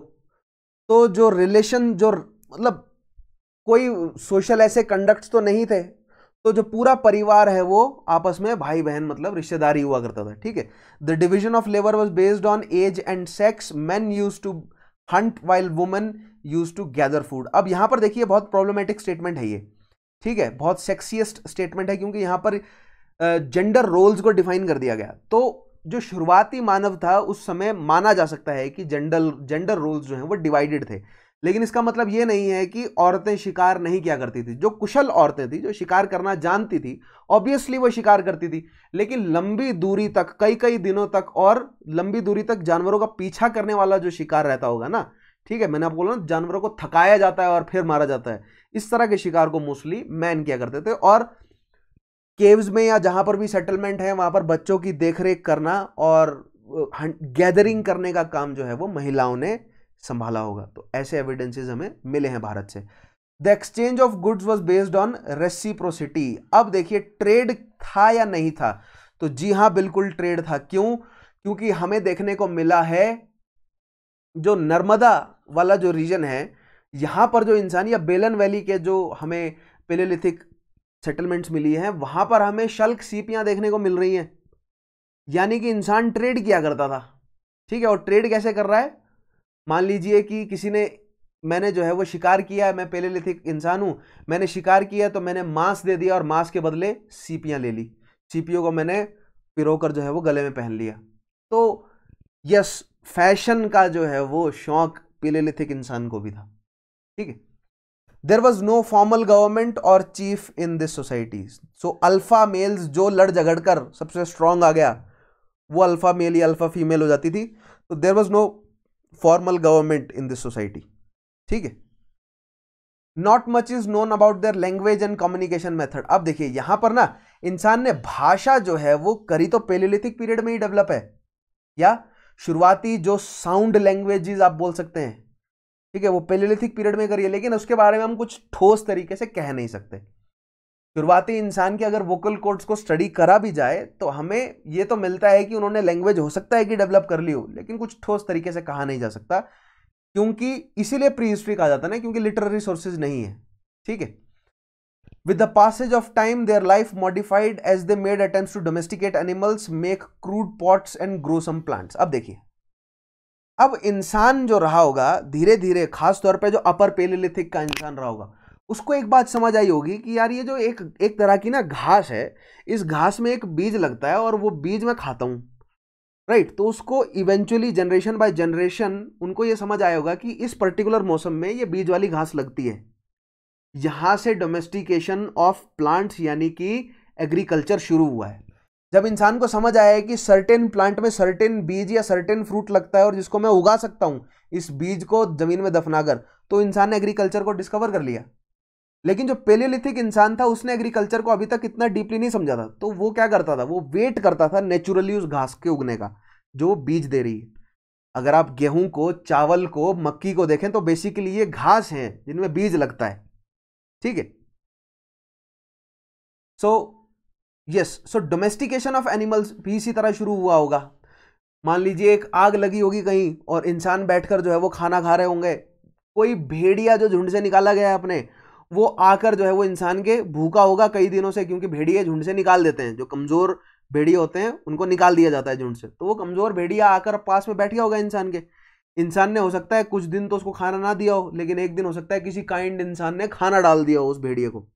Speaker 1: तो जो रिलेशन जो मतलब कोई सोशल ऐसे कंडक्ट तो नहीं थे तो जो पूरा परिवार है वो आपस में भाई बहन मतलब रिश्तेदारी हुआ करता था ठीक है the division of labour was based on age and sex man use to hunt while women use to gather food अब यहां पर देखिए बहुत प्रॉब्लमेटिक स्टेटमेंट है ये ठीक है बहुत सेक्सीस्ट स्टेटमेंट है क्योंकि यहाँ पर जेंडर रोल्स को डिफाइन कर दिया गया तो जो शुरुआती मानव था उस समय माना जा सकता है कि जेंडर जेंडर रोल्स जो हैं वो डिवाइडेड थे लेकिन इसका मतलब ये नहीं है कि औरतें शिकार नहीं किया करती थी जो कुशल औरतें थी जो शिकार करना जानती थी ऑब्वियसली वो शिकार करती थी लेकिन लंबी दूरी तक कई कई दिनों तक और लंबी दूरी तक जानवरों का पीछा करने वाला जो शिकार रहता होगा ना ठीक है मैंने आपको बोला ना जानवरों को थकाया जाता है और फिर मारा जाता है इस तरह के शिकार को मोस्टली मैन किया करते थे और केव्स में या जहां पर भी सेटलमेंट है वहां पर बच्चों की देखरेख करना और गैदरिंग करने का काम जो है वो महिलाओं ने संभाला होगा तो ऐसे एविडेंसेज हमें मिले हैं भारत से the exchange of goods was based on reciprocity अब देखिए ट्रेड था या नहीं था तो जी हाँ बिल्कुल ट्रेड था क्यों क्योंकि हमें देखने को मिला है जो नर्मदा वाला जो रीजन है यहाँ पर जो इंसान या बेलन वैली के जो हमें पेलेलिथिक सेटलमेंट्स मिली हैं वहाँ पर हमें शल्क सीपियाँ देखने को मिल रही हैं यानी कि इंसान ट्रेड किया करता था ठीक है और ट्रेड कैसे कर रहा है मान लीजिए कि किसी ने मैंने जो है वो शिकार किया है मैं पेलेलिथिक इंसान हूँ मैंने शिकार किया तो मैंने मांस दे दिया और मांस के बदले सीपियाँ ले ली सीपियों को मैंने पिरो कर जो है वो गले में पहन लिया तो यस फैशन का जो है वो शौक पेलेलिथिक इंसान को भी था ठीक है there was no formal government और chief in this society so alpha males जो लड़ झगड़ कर सबसे स्ट्रांग आ गया वो अल्फा मेल या अल्फा फीमेल हो जाती थी तो there was no formal government in this society ठीक है not much is known about their language and communication method अब देखिए यहां पर ना इंसान ने भाषा जो है वो करी तो पेलिथिक पीरियड में ही डेवलप है या शुरुआती जो साउंड लैंग्वेजेस आप बोल सकते हैं ठीक है वो पेलिलिथिक पीरियड में करिए लेकिन उसके बारे में हम कुछ ठोस तरीके से कह नहीं सकते शुरुआती इंसान के अगर वोकल कोड्स को स्टडी करा भी जाए तो हमें ये तो मिलता है कि उन्होंने लैंग्वेज हो सकता है कि डेवलप कर ली हो लेकिन कुछ ठोस तरीके से कहा नहीं जा सकता क्योंकि इसीलिए प्री हिस्ट्री कहा जाता है ना क्योंकि लिटररी सोर्सेज नहीं है ठीक है with the passage of time their life modified as they made attempt to domesticate animals make crude pots and grow some plants अब देखिए अब इंसान जो रहा होगा धीरे धीरे खास तौर पे जो अपर पेलिलिथिक का इंसान रहा होगा उसको एक बात समझ आई होगी कि यार ये जो एक एक तरह की ना घास है इस घास में एक बीज लगता है और वो बीज मैं खाता हूँ राइट तो उसको इवेंचुअली जनरेशन बाय जनरेशन उनको ये समझ आया होगा कि इस पर्टिकुलर मौसम में ये बीज वाली घास लगती है यहाँ से डोमेस्टिकेशन ऑफ प्लांट्स यानी कि एग्रीकल्चर शुरू हुआ है जब इंसान को समझ आया है कि सर्टेन प्लांट में सर्टेन बीज या सर्टेन फ्रूट लगता है और जिसको मैं उगा सकता हूँ इस बीज को जमीन में दफनाकर तो इंसान ने एग्रीकल्चर को डिस्कवर कर लिया लेकिन जो पेलियोलिथिक इंसान था उसने एग्रीकल्चर को अभी तक इतना डीपली नहीं समझा था तो वो क्या करता था वो वेट करता था नेचुरली उस घास के उगने का जो बीज दे रही है अगर आप गेहूं को चावल को मक्की को देखें तो बेसिकली ये घास हैं जिनमें बीज लगता है ठीक है so yes so domestication of animals भी इसी तरह शुरू हुआ होगा मान लीजिए एक आग लगी होगी कहीं और इंसान बैठकर जो है वो खाना खा रहे होंगे कोई भेड़िया जो झुंड से निकाला गया है अपने वो आकर जो है वो इंसान के भूखा होगा कई दिनों से क्योंकि भेड़िए झुंड से निकाल देते हैं जो कमज़ोर भेड़िए होते हैं उनको निकाल दिया जाता है झुंड से तो वो कमज़ोर भेड़िया आकर पास में बैठ गया होगा इंसान के इंसान ने हो सकता है कुछ दिन तो उसको खाना ना दिया हो लेकिन एक दिन हो सकता है किसी काइंड इंसान ने खाना डाल दिया हो उस भेड़िए को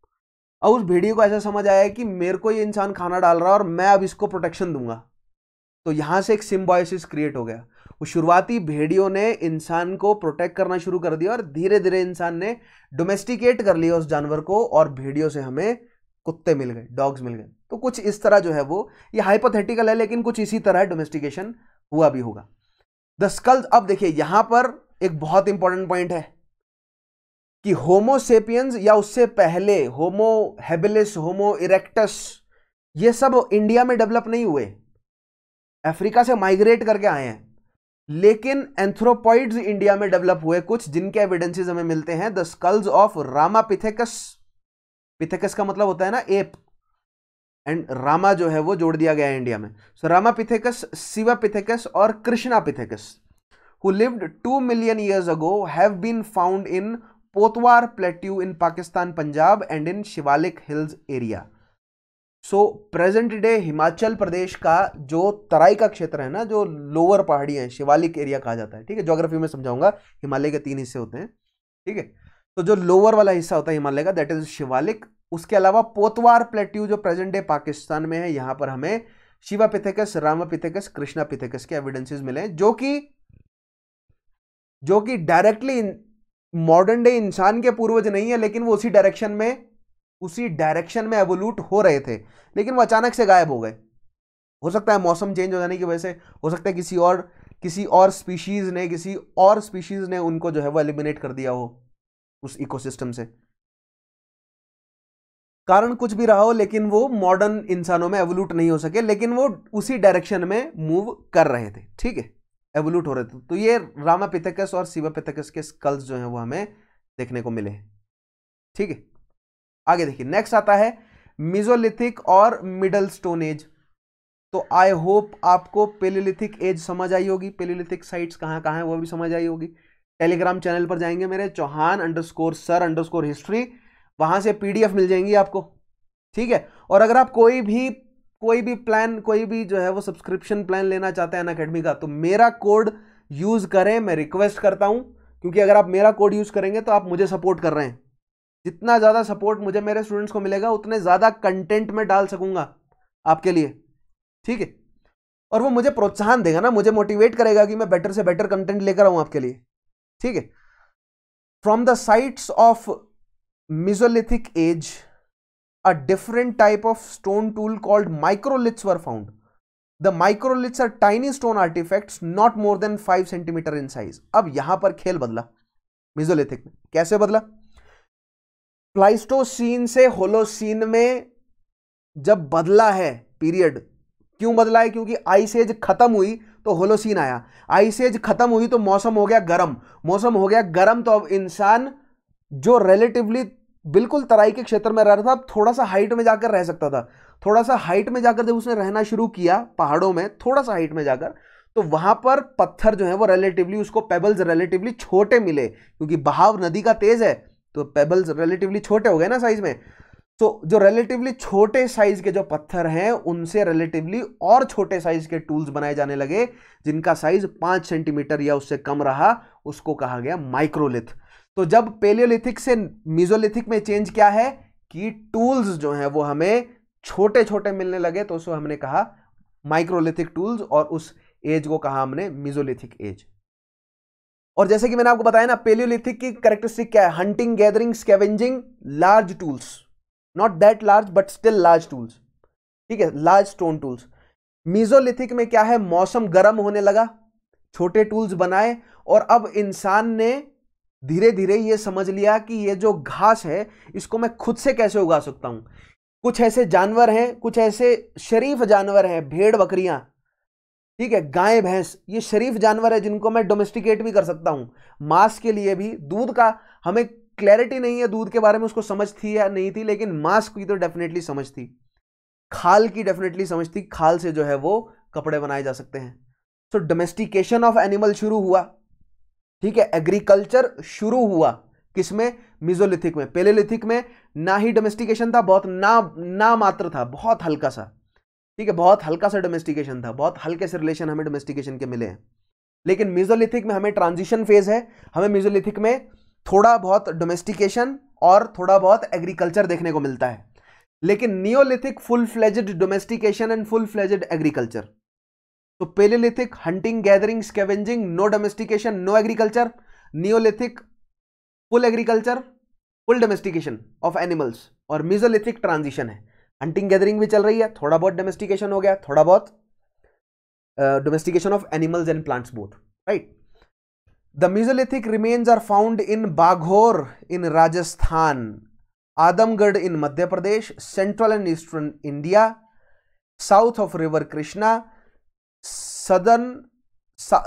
Speaker 1: और उस भेड़िए को ऐसा समझ आया कि मेरे को ये इंसान खाना डाल रहा है और मैं अब इसको प्रोटेक्शन दूंगा तो यहाँ से एक सिम्बॉयसिस क्रिएट हो गया वो शुरुआती भेड़ियों ने इंसान को प्रोटेक्ट करना शुरू कर दिया और धीरे धीरे इंसान ने डोमेस्टिकेट कर लिया उस जानवर को और भेड़ियों से हमें कुत्ते मिल गए डॉग्स मिल गए तो कुछ इस तरह जो है वो ये हाइपोथेटिकल है लेकिन कुछ इसी तरह डोमेस्टिकेशन हुआ भी होगा द स्कल्स अब देखिए यहां पर एक बहुत इंपॉर्टेंट पॉइंट है कि होमोसेपियंस या उससे पहले होमो हेबिलिस होमो इरेक्टस ये सब इंडिया में डेवलप नहीं हुए अफ्रीका से माइग्रेट करके आए हैं लेकिन एंथ्रोपॉइड्स इंडिया में डेवलप हुए कुछ जिनके एविडेंसेस हमें मिलते हैं the skulls of Ramapithecus pithecus का मतलब होता है ना एप एंड रामा जो है वो जोड़ दिया गया है इंडिया में so Ramapithecus Sivapithecus और Krishnapithecus who lived two million years ago have been found in Potwar plateau in Pakistan Punjab and in Shivalik hills area so present day Himachal Pradesh का जो तराई का क्षेत्र है ना जो लोअर पहाड़ी है शिवालिक एरिया कहा जाता है ठीक है ज्योग्राफी में समझाऊंगा हिमालय के तीन हिस्से होते हैं ठीक है तो जो लोअर वाला हिस्सा होता है हिमालय का दैट इज शिवालिक उसके अलावा पोतवार प्लेट्यू जो प्रेजेंट डे पाकिस्तान में है यहां पर हमें Sivapithecus Ramapithecus Krishnapithecus के एविडेंसेस मिले हैं जो कि जो कि डायरेक्टली मॉडर्न डे इंसान के पूर्वज नहीं है लेकिन वो उसी डायरेक्शन में उसी डायरेक्शन में एवोल्यूट हो रहे थे लेकिन वो अचानक से गायब हो गए हो सकता है मौसम चेंज हो जाने की वजह से हो सकता है किसी और किसी और स्पीशीज़ ने किसी और स्पीशीज़ ने उनको जो है वो एलिमिनेट कर दिया हो उस इकोसिस्टम से कारण कुछ भी रहा हो लेकिन वो मॉडर्न इंसानों में एवोल्यूट नहीं हो सके लेकिन वो उसी डायरेक्शन में मूव कर रहे थे ठीक है एवोल्यूट हो रहे थे तो ये रामा पिथकस और शिवा पिथकस के स्कल्स जो हैं वो हमें देखने को मिले ठीक है आगे देखिए नेक्स्ट आता है मिजोलिथिक और मिडल स्टोन एज तो आई होप आपको पेलीलिथिक एज समझ आई होगी पेलीलिथिक साइट्स कहाँ कहाँ हैं वो भी समझ आई होगी टेलीग्राम चैनल पर जाएंगे मेरे Chauhan underscore sir underscore history वहाँ से पीडीएफ मिल जाएंगी आपको ठीक है और अगर आप कोई भी कोई भी प्लान कोई भी जो है वो सब्सक्रिप्शन प्लान लेना चाहते हैं अन का तो मेरा कोड यूज़ करें मैं रिक्वेस्ट करता हूं क्योंकि अगर आप मेरा कोड यूज़ करेंगे तो आप मुझे सपोर्ट कर रहे हैं जितना ज़्यादा सपोर्ट मुझे मेरे स्टूडेंट्स को मिलेगा उतने ज़्यादा कंटेंट में डाल सकूंगा आपके लिए ठीक है और वो मुझे प्रोत्साहन देगा ना मुझे मोटिवेट करेगा कि मैं बेटर से बेटर कंटेंट लेकर आऊं आपके लिए ठीक है from the sites of mesolithic age a different type of stone tool called microliths were found. The microliths are tiny stone artifacts, not more than five centimetre in size. अब यहां पर खेल बदला मिजोलिथिक में कैसे बदला प्लाइस्टोसीन से Holocene में जब बदला है पीरियड क्यों बदला है क्योंकि आइस एज खत्म हुई तो होलोसीन आया आइस एज खत्म हुई तो मौसम हो गया गर्म मौसम हो गया गर्म तो अब इंसान जो रिलेटिवली बिल्कुल तराई के क्षेत्र में रह रहा था थोड़ा सा हाइट में जाकर रह सकता था थोड़ा सा हाइट में जाकर जब उसने रहना शुरू किया पहाड़ों में थोड़ा सा हाइट में जाकर तो वहां पर पत्थर जो है वो रिलेटिवली उसको पेबल्स रिलेटिवली छोटे मिले क्योंकि बहाव नदी का तेज है तो पेबल्स रिलेटिवली छोटे हो गए ना साइज में तो जो रिलेटिवली छोटे साइज के जो पत्थर हैं उनसे रिलेटिवली और छोटे साइज के टूल्स बनाए जाने लगे जिनका साइज पांच सेंटीमीटर या उससे कम रहा उसको कहा गया माइक्रोलिथ तो जब पेलियोलिथिक से मिजोलिथिक में चेंज क्या है कि टूल्स जो है वो हमें छोटे छोटे मिलने लगे तो उसको हमने कहा माइक्रोलिथिक टूल्स और उस एज को कहा हमने मिजोलिथिक एज और जैसे कि मैंने आपको बताया ना पेलियोलिथिक की करेक्टरिस्टिक क्या है hunting gathering scavenging large tools not that large but still large tools ठीक है लार्ज स्टोन टूल्स मिजोलिथिक में क्या है मौसम गर्म होने लगा छोटे टूल्स बनाए और अब इंसान ने धीरे धीरे ये समझ लिया कि ये जो घास है इसको मैं खुद से कैसे उगा सकता हूँ कुछ ऐसे जानवर हैं कुछ ऐसे शरीफ जानवर हैं भेड़ बकरियाँ ठीक है गाय भैंस ये शरीफ जानवर है जिनको मैं डोमेस्टिकेट भी कर सकता हूँ मांस के लिए भी दूध का हमें क्लैरिटी नहीं है दूध के बारे में उसको समझ थी या नहीं थी लेकिन मांस की तो डेफिनेटली समझ थी खाल की डेफिनेटली समझ थी खाल से जो है वो कपड़े बनाए जा सकते हैं सो डोमेस्टिकेशन ऑफ एनिमल शुरू हुआ ठीक है एग्रीकल्चर शुरू हुआ किसमें मिजोलिथिक में पेलेलिथिक में ना ही डोमेस्टिकेशन था बहुत ना ना मात्र था बहुत हल्का सा ठीक है बहुत हल्का सा डोमेस्टिकेशन था बहुत हल्के से रिलेशन हमें डोमेस्टिकेशन के मिले हैं लेकिन मिजोलिथिक में हमें ट्रांजिशन फेज है हमें मिजोलिथिक में थोड़ा बहुत डोमेस्टिकेशन और थोड़ा बहुत एग्रीकल्चर देखने को मिलता है लेकिन neolithic full fledged domestication and full fledged agriculture तो paleolithic hunting gathering scavenging no domestication no agriculture neolithic full agriculture full domestication of animals और मिजोलिथिक ट्रांजिशन है हंटिंग गैदरिंग भी चल रही है थोड़ा बहुत डोमेस्टिकेशन हो गया थोड़ा बहुत domestication of animals and plants both right the mesolithic remains are found in Bagor in Rajasthan Adamgarh in Madhya Pradesh central and eastern India south of river Krishna southern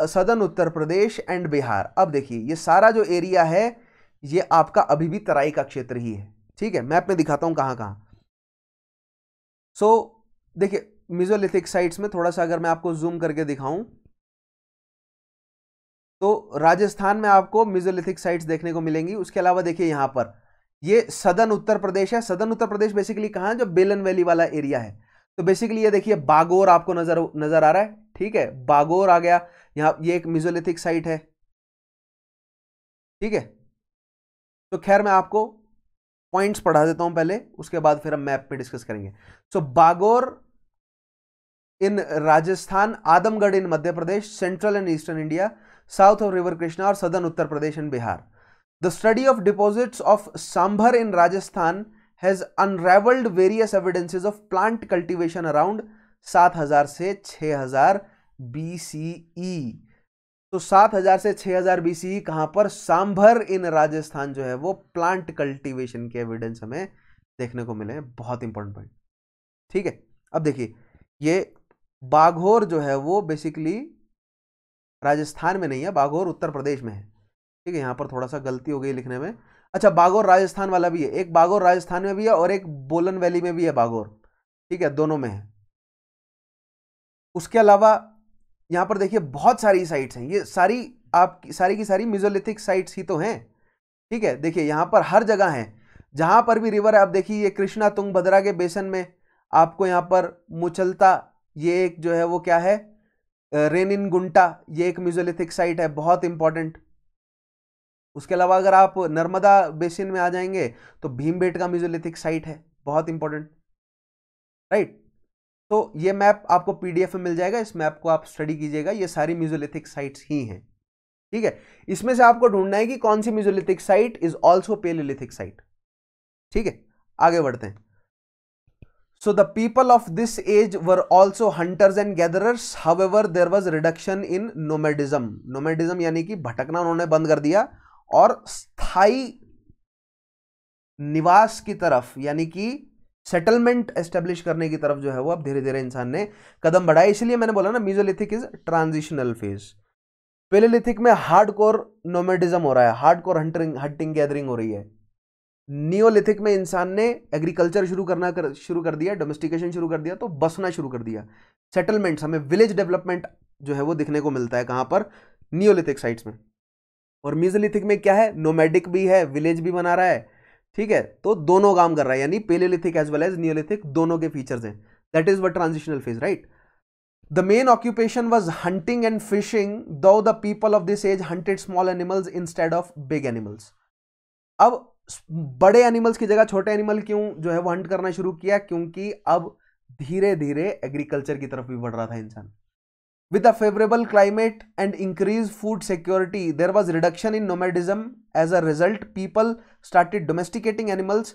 Speaker 1: southern Uttar Pradesh and Bihar अब देखिए ये सारा जो एरिया है ये आपका अभी भी तराई का क्षेत्र ही है ठीक है मैप में दिखाता हूं कहां कहां सो so, देखिए मिजोलिथिक साइट्स में थोड़ा सा अगर मैं आपको जूम करके दिखाऊं तो राजस्थान में आपको मिजोलिथिक साइट्स देखने को मिलेंगी उसके अलावा देखिए यहां पर ये सदन उत्तर प्रदेश है सदन उत्तर प्रदेश बेसिकली कहां है जो बेलन वैली वाला एरिया है तो बेसिकली ये देखिए बागोर आपको नजर नजर आ रहा है ठीक है बागोर आ गया यहां ये एक मिजोलिथिक साइट है ठीक है तो खैर मैं आपको पॉइंट्स पढ़ा देता हूं पहले उसके बाद फिर हम मैप पे डिस्कस करेंगे so Bagor in Rajasthan Adamgarh in Madhya Pradesh central and eastern India south of river Krishna और southern Uttar Pradesh and Bihar the study of deposits of Sambhar in Rajasthan has unravelled various evidences of plant cultivation around सात हज़ार से छः हज़ार बी सी ई तो सात हज़ार से छः हज़ार बी सी e कहाँ पर सांभर इन राजस्थान जो है वो प्लांट कल्टीवेशन के एविडेंस हमें देखने को मिले बहुत इंपॉर्टेंट पॉइंट ठीक है अब देखिए ये बाघोर जो है वो बेसिकली राजस्थान में नहीं है बाघोर उत्तर प्रदेश में है ठीक है यहाँ पर थोड़ा सा गलती हो गई लिखने में अच्छा बाघोर राजस्थान वाला भी है एक बाघोर राजस्थान में भी है और एक बोलन वैली में भी है बाघोर ठीक है दोनों में है उसके अलावा यहाँ पर देखिए बहुत सारी साइट्स हैं ये सारी आप सारी की सारी मिजोलिथिक साइट्स ही तो हैं ठीक है देखिए यहाँ पर हर जगह हैं जहाँ पर भी रिवर है आप देखिए ये कृष्णा तुंग भद्रा के बेसन में आपको यहाँ पर मुचलता ये एक जो है वो क्या है रेन इन गुंटा ये एक म्यूजोलिथिक साइट है बहुत इंपॉर्टेंट उसके अलावा अगर आप नर्मदा बेसिन में आ जाएंगे तो भीम का म्यूजोलिथिक साइट है बहुत इंपॉर्टेंट राइट तो ये मैप आपको पीडीएफ में मिल जाएगा इस मैप को आप स्टडी कीजिएगा ये सारी म्यूजोलिथिक साइट्स ही हैं ठीक है इसमें से आपको ढूंढना है कि कौन सी mesolithic site is also paleolithic site ठीक है आगे बढ़ते हैं the people of this age were also hunters and gatherers however there was reduction in nomadism nomadism यानी कि भटकना उन्होंने बंद कर दिया और स्थाई निवास की तरफ यानी कि सेटलमेंट एस्टेब्लिश करने की तरफ जो है वो अब धीरे धीरे इंसान ने कदम बढ़ाया इसलिए मैंने बोला ना mesolithic is transitional phase paleolithic में हार्ड कोर नोमेडिज्म हो रहा है hard core huntering hunting gathering हो रही है नियोलिथिक में इंसान ने एग्रीकल्चर शुरू करना कर, शुरू कर दिया डोमेस्टिकेशन शुरू कर दिया तो बसना शुरू कर दिया सेटलमेंट्स हमें विलेज डेवलपमेंट जो है वो दिखने को मिलता है कहाँ पर नियोलिथिक साइट्स में और म्यूजोलिथिक में क्या है नोमेडिक भी है विलेज भी बना रहा है ठीक है तो दोनों काम कर रहा है यानी paleolithic as well as neolithic दोनों के फीचर्स हैं दैट इज व transitional phase right The main occupation was hunting and fishing, though the people of this age hunted small animals instead of big animals. अब बड़े animals की जगह छोटे animal क्यों जो है वो हंट करना शुरू किया क्योंकि अब धीरे धीरे एग्रीकल्चर की तरफ भी बढ़ रहा था इंसान With a favorable climate and increased food security, there was reduction in nomadism. As a result, people started domesticating animals,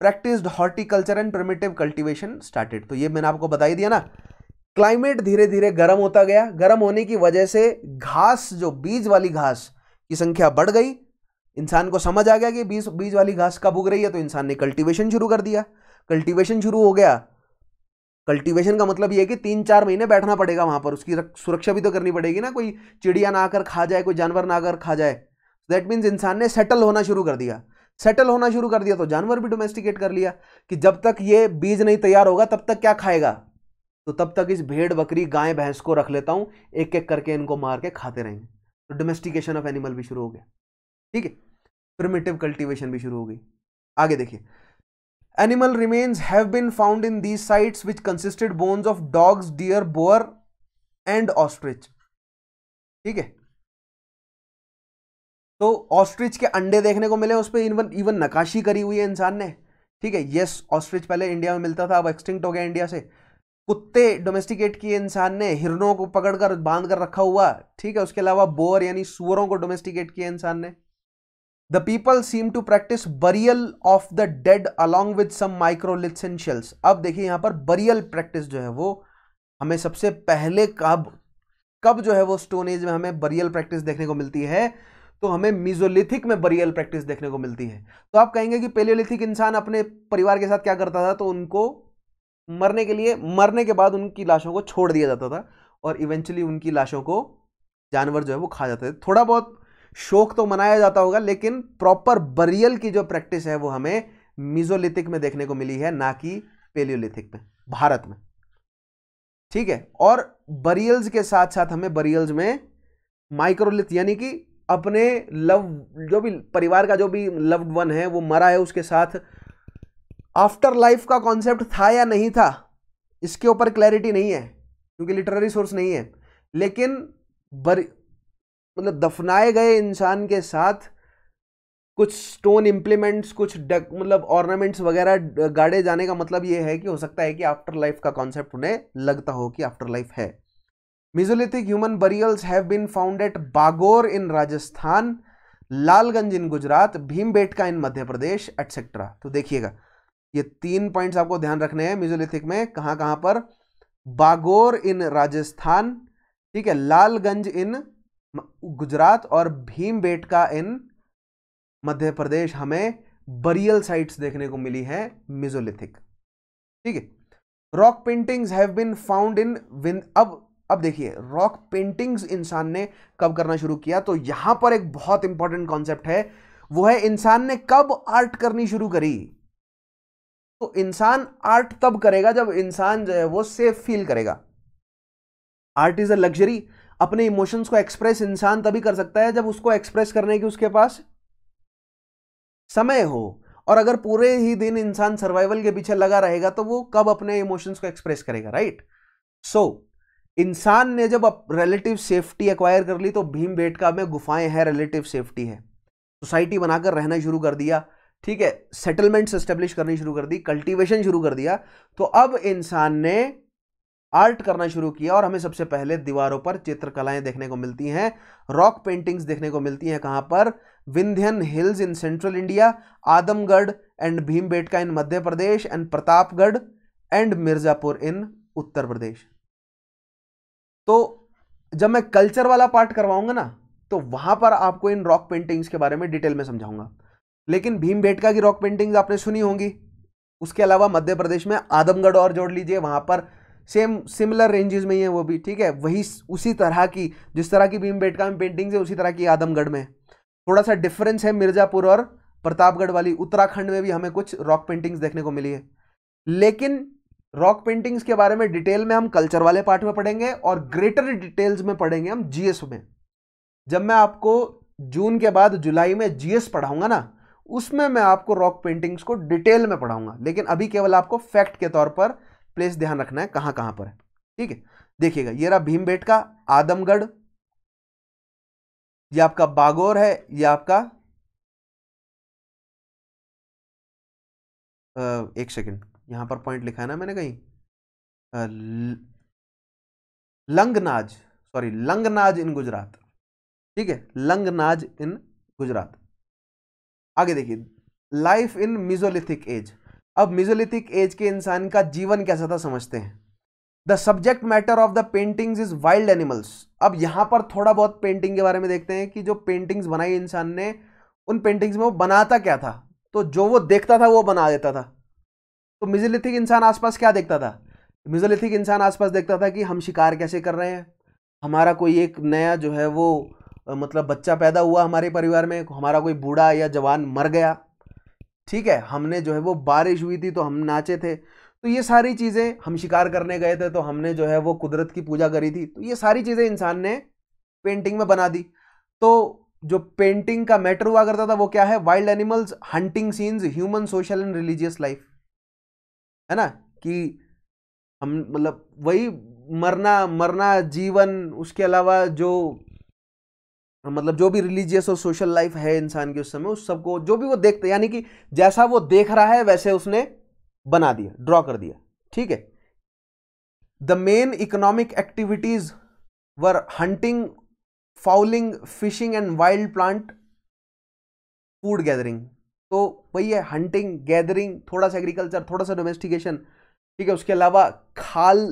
Speaker 1: practiced horticulture and primitive cultivation started. तो ये मैंने आपको बता ही दिया ना क्लाइमेट धीरे धीरे गर्म होता गया गर्म होने की वजह से घास जो बीज वाली घास की संख्या बढ़ गई इंसान को समझ आ गया कि बीज बीज वाली घास कब उग रही है तो इंसान ने कल्टीवेशन शुरू कर दिया कल्टीवेशन शुरू हो गया कल्टीवेशन का मतलब ये है कि तीन चार महीने बैठना पड़ेगा वहाँ पर उसकी सुरक्षा भी तो करनी पड़ेगी ना कोई चिड़िया ना आकर खा जाए कोई जानवर ना आकर खा जाए दैट मीन्स इंसान ने सेटल होना शुरू कर दिया सेटल होना शुरू कर दिया तो जानवर भी डोमेस्टिकेट कर लिया कि जब तक ये बीज नहीं तैयार होगा तब तक क्या खाएगा तो तब तक इस भेड़ बकरी गाय भैंस को रख लेता हूँ एक एक करके इनको मार के खाते रहेंगे तो डोमेस्टिकेशन ऑफ एनिमल भी शुरू हो गया ठीक है प्रिमेटिव कल्टिवेशन भी शुरू हो गई आगे देखिए animal remains have bin found in these sites which consisted bones of dogs deer boar and ostrich ठीक है तो ऑस्ट्रिच के अंडे देखने को मिले उस पर इवन इवन नकाशी करी हुई है इंसान ने ठीक है यस ऑस्ट्रिच पहले इंडिया में मिलता था अब एक्सटिंक्ट हो गया इंडिया से कुत्ते डोमेस्टिकेट किए इंसान ने हिरणों को पकड़कर बांध कर रखा हुआ ठीक है उसके अलावा बोर यानी सुअरों को डोमेस्टिकेट किए इंसान ने the people seem to practice burial of the dead along with some microliths अब देखिए यहाँ पर बरियल प्रैक्टिस जो है वो हमें सबसे पहले कब कब जो है वो स्टोन एज में हमें बरियल प्रैक्टिस देखने को मिलती है तो हमें मिजोलिथिक में बरियल प्रैक्टिस देखने को मिलती है तो आप कहेंगे कि पेलियोलिथिक इंसान अपने परिवार के साथ क्या करता था तो उनको मरने के लिए मरने के बाद उनकी लाशों को छोड़ दिया जाता था और इवेंचुअली उनकी लाशों को जानवर जो है वो खा जाते थे थोड़ा बहुत शोक तो मनाया जाता होगा लेकिन प्रॉपर बरियल की जो प्रैक्टिस है वो हमें मिजोलिथिक में देखने को मिली है ना कि पेलियोलिथिक में भारत में ठीक है और बरियल्स के साथ साथ हमें बरियल्स में माइक्रोलिथ यानी कि अपने लव जो भी परिवार का जो भी लव्ड वन है वो मरा है उसके साथ आफ्टर लाइफ का कॉन्सेप्ट था या नहीं था इसके ऊपर क्लैरिटी नहीं है क्योंकि लिटरेरी सोर्स नहीं है लेकिन बर मतलब दफनाए गए इंसान के साथ कुछ स्टोन इम्प्लीमेंट्स कुछ डक मतलब ऑर्नामेंट्स वगैरह गाड़े जाने का मतलब ये है कि हो सकता है कि आफ्टर लाइफ का कॉन्सेप्ट उन्हें लगता हो कि आफ्टर लाइफ है mesolithic human burials have been found at Bagor in Rajasthan Lalganj in Gujarat Bhimbetka in Madhya Pradesh etcetera तो देखिएगा ये तीन पॉइंट्स आपको ध्यान रखने हैं मिजोलिथिक में कहाँ कहाँ पर बागोर इन राजस्थान ठीक है लालगंज इन गुजरात और भीम का इन मध्य प्रदेश हमें बरियल साइट्स देखने को मिली है मिजोलिथिक ठीक है rock paintings have been found in विन अब अब देखिए रॉक पेंटिंग्स इंसान ने कब करना शुरू किया तो यहां पर एक बहुत इंपॉर्टेंट कॉन्सेप्ट है वो है इंसान ने कब आर्ट करनी शुरू करी तो इंसान आर्ट तब करेगा जब इंसान जो है वो सेफ फील करेगा आर्ट इज अ लग्जरी अपने इमोशंस को एक्सप्रेस इंसान तभी कर सकता है जब उसको एक्सप्रेस करने की उसके पास समय हो और अगर पूरे ही दिन इंसान सर्वाइवल के पीछे लगा रहेगा तो वो कब अपने इमोशंस को एक्सप्रेस करेगा राइट सो so, इंसान ने जब रिलेटिव सेफ्टी एक्वायर कर ली तो भीम बेटका में गुफाएं हैं रिलेटिव सेफ्टी है सोसाइटी बनाकर रहना शुरू कर दिया ठीक है सेटलमेंट्स एस्टेब्लिश करनी शुरू कर दी कल्टीवेशन शुरू कर दिया तो अब इंसान ने आर्ट करना शुरू किया और हमें सबसे पहले दीवारों पर चित्रकलाएं देखने को मिलती हैं रॉक पेंटिंग्स देखने को मिलती हैं कहाँ पर Vindhyan hills in central India Adamgarh and Bhimbetka in Madhya Pradesh and Pratapgarh and Mirzapur in Uttar Pradesh तो जब मैं कल्चर वाला पार्ट करवाऊंगा ना तो वहां पर आपको इन रॉक पेंटिंग्स के बारे में डिटेल में समझाऊंगा लेकिन भीमबेटका की रॉक पेंटिंग्स आपने सुनी होंगी उसके अलावा मध्य प्रदेश में आदमगढ़ और जोड़ लीजिए वहां पर सेम सिमिलर रेंजेस में ही है वो भी ठीक है वही उसी तरह की जिस तरह की भीमबेटका में पेंटिंग्स है उसी तरह की आदमगढ़ में थोड़ा सा डिफरेंस है मिर्ज़ापुर और प्रतापगढ़ वाली उत्तराखंड में भी हमें कुछ रॉक पेंटिंग्स देखने को मिली है लेकिन रॉक पेंटिंग्स के बारे में डिटेल में हम कल्चर वाले पार्ट में पढ़ेंगे और ग्रेटर डिटेल्स में पढ़ेंगे हम जीएस में जब मैं आपको जून के बाद जुलाई में जीएस पढ़ाऊंगा ना उसमें मैं आपको रॉक पेंटिंग्स को डिटेल में पढ़ाऊंगा लेकिन अभी केवल आपको फैक्ट के तौर पर प्लेस ध्यान रखना है कहां कहां पर ठीक है देखिएगा ये रहा भीमबेट का आदमगढ़ ये आपका बागोर है ये आपका आ, एक सेकेंड यहां पर पॉइंट लिखा है ना मैंने कहीं लंगनाज सॉरी लंगनाज इन गुजरात ठीक है लंगनाज इन गुजरात आगे देखिए लाइफ इन मिजोलिथिक एज अब मिजोलिथिक एज के इंसान का जीवन कैसा था समझते हैं the subject matter of the paintings is wild animals अब यहाँ पर थोड़ा बहुत पेंटिंग के बारे में देखते हैं कि जो पेंटिंग्स बनाई इंसान ने उन पेंटिंग्स में वो बनाता क्या था तो जो वो देखता था वो बना देता था तो मिजोलिथिक इंसान आसपास क्या देखता था मिजोलिथिक इंसान आसपास देखता था कि हम शिकार कैसे कर रहे हैं हमारा कोई एक नया जो है वो मतलब बच्चा पैदा हुआ हमारे परिवार में हमारा कोई बूढ़ा या जवान मर गया ठीक है हमने जो है वो बारिश हुई थी तो हम नाचे थे तो ये सारी चीज़ें हम शिकार करने गए थे तो हमने जो है वो कुदरत की पूजा करी थी तो ये सारी चीज़ें इंसान ने पेंटिंग में बना दी तो जो पेंटिंग का मैटर हुआ करता था वो क्या है wild animals hunting scenes human social and religious life है ना कि हम मतलब वही मरना मरना जीवन उसके अलावा जो मतलब जो भी रिलीजियस और सोशल लाइफ है इंसान की उस समय उस सबको जो भी वो देखते यानी कि जैसा वो देख रहा है वैसे उसने बना दिया ड्रॉ कर दिया ठीक है the main economic activities were hunting fowling fishing and wild plant food gathering तो वही है हंटिंग गैदरिंग थोड़ा सा एग्रीकल्चर थोड़ा सा डोमेस्टिकेशन ठीक है उसके अलावा खाल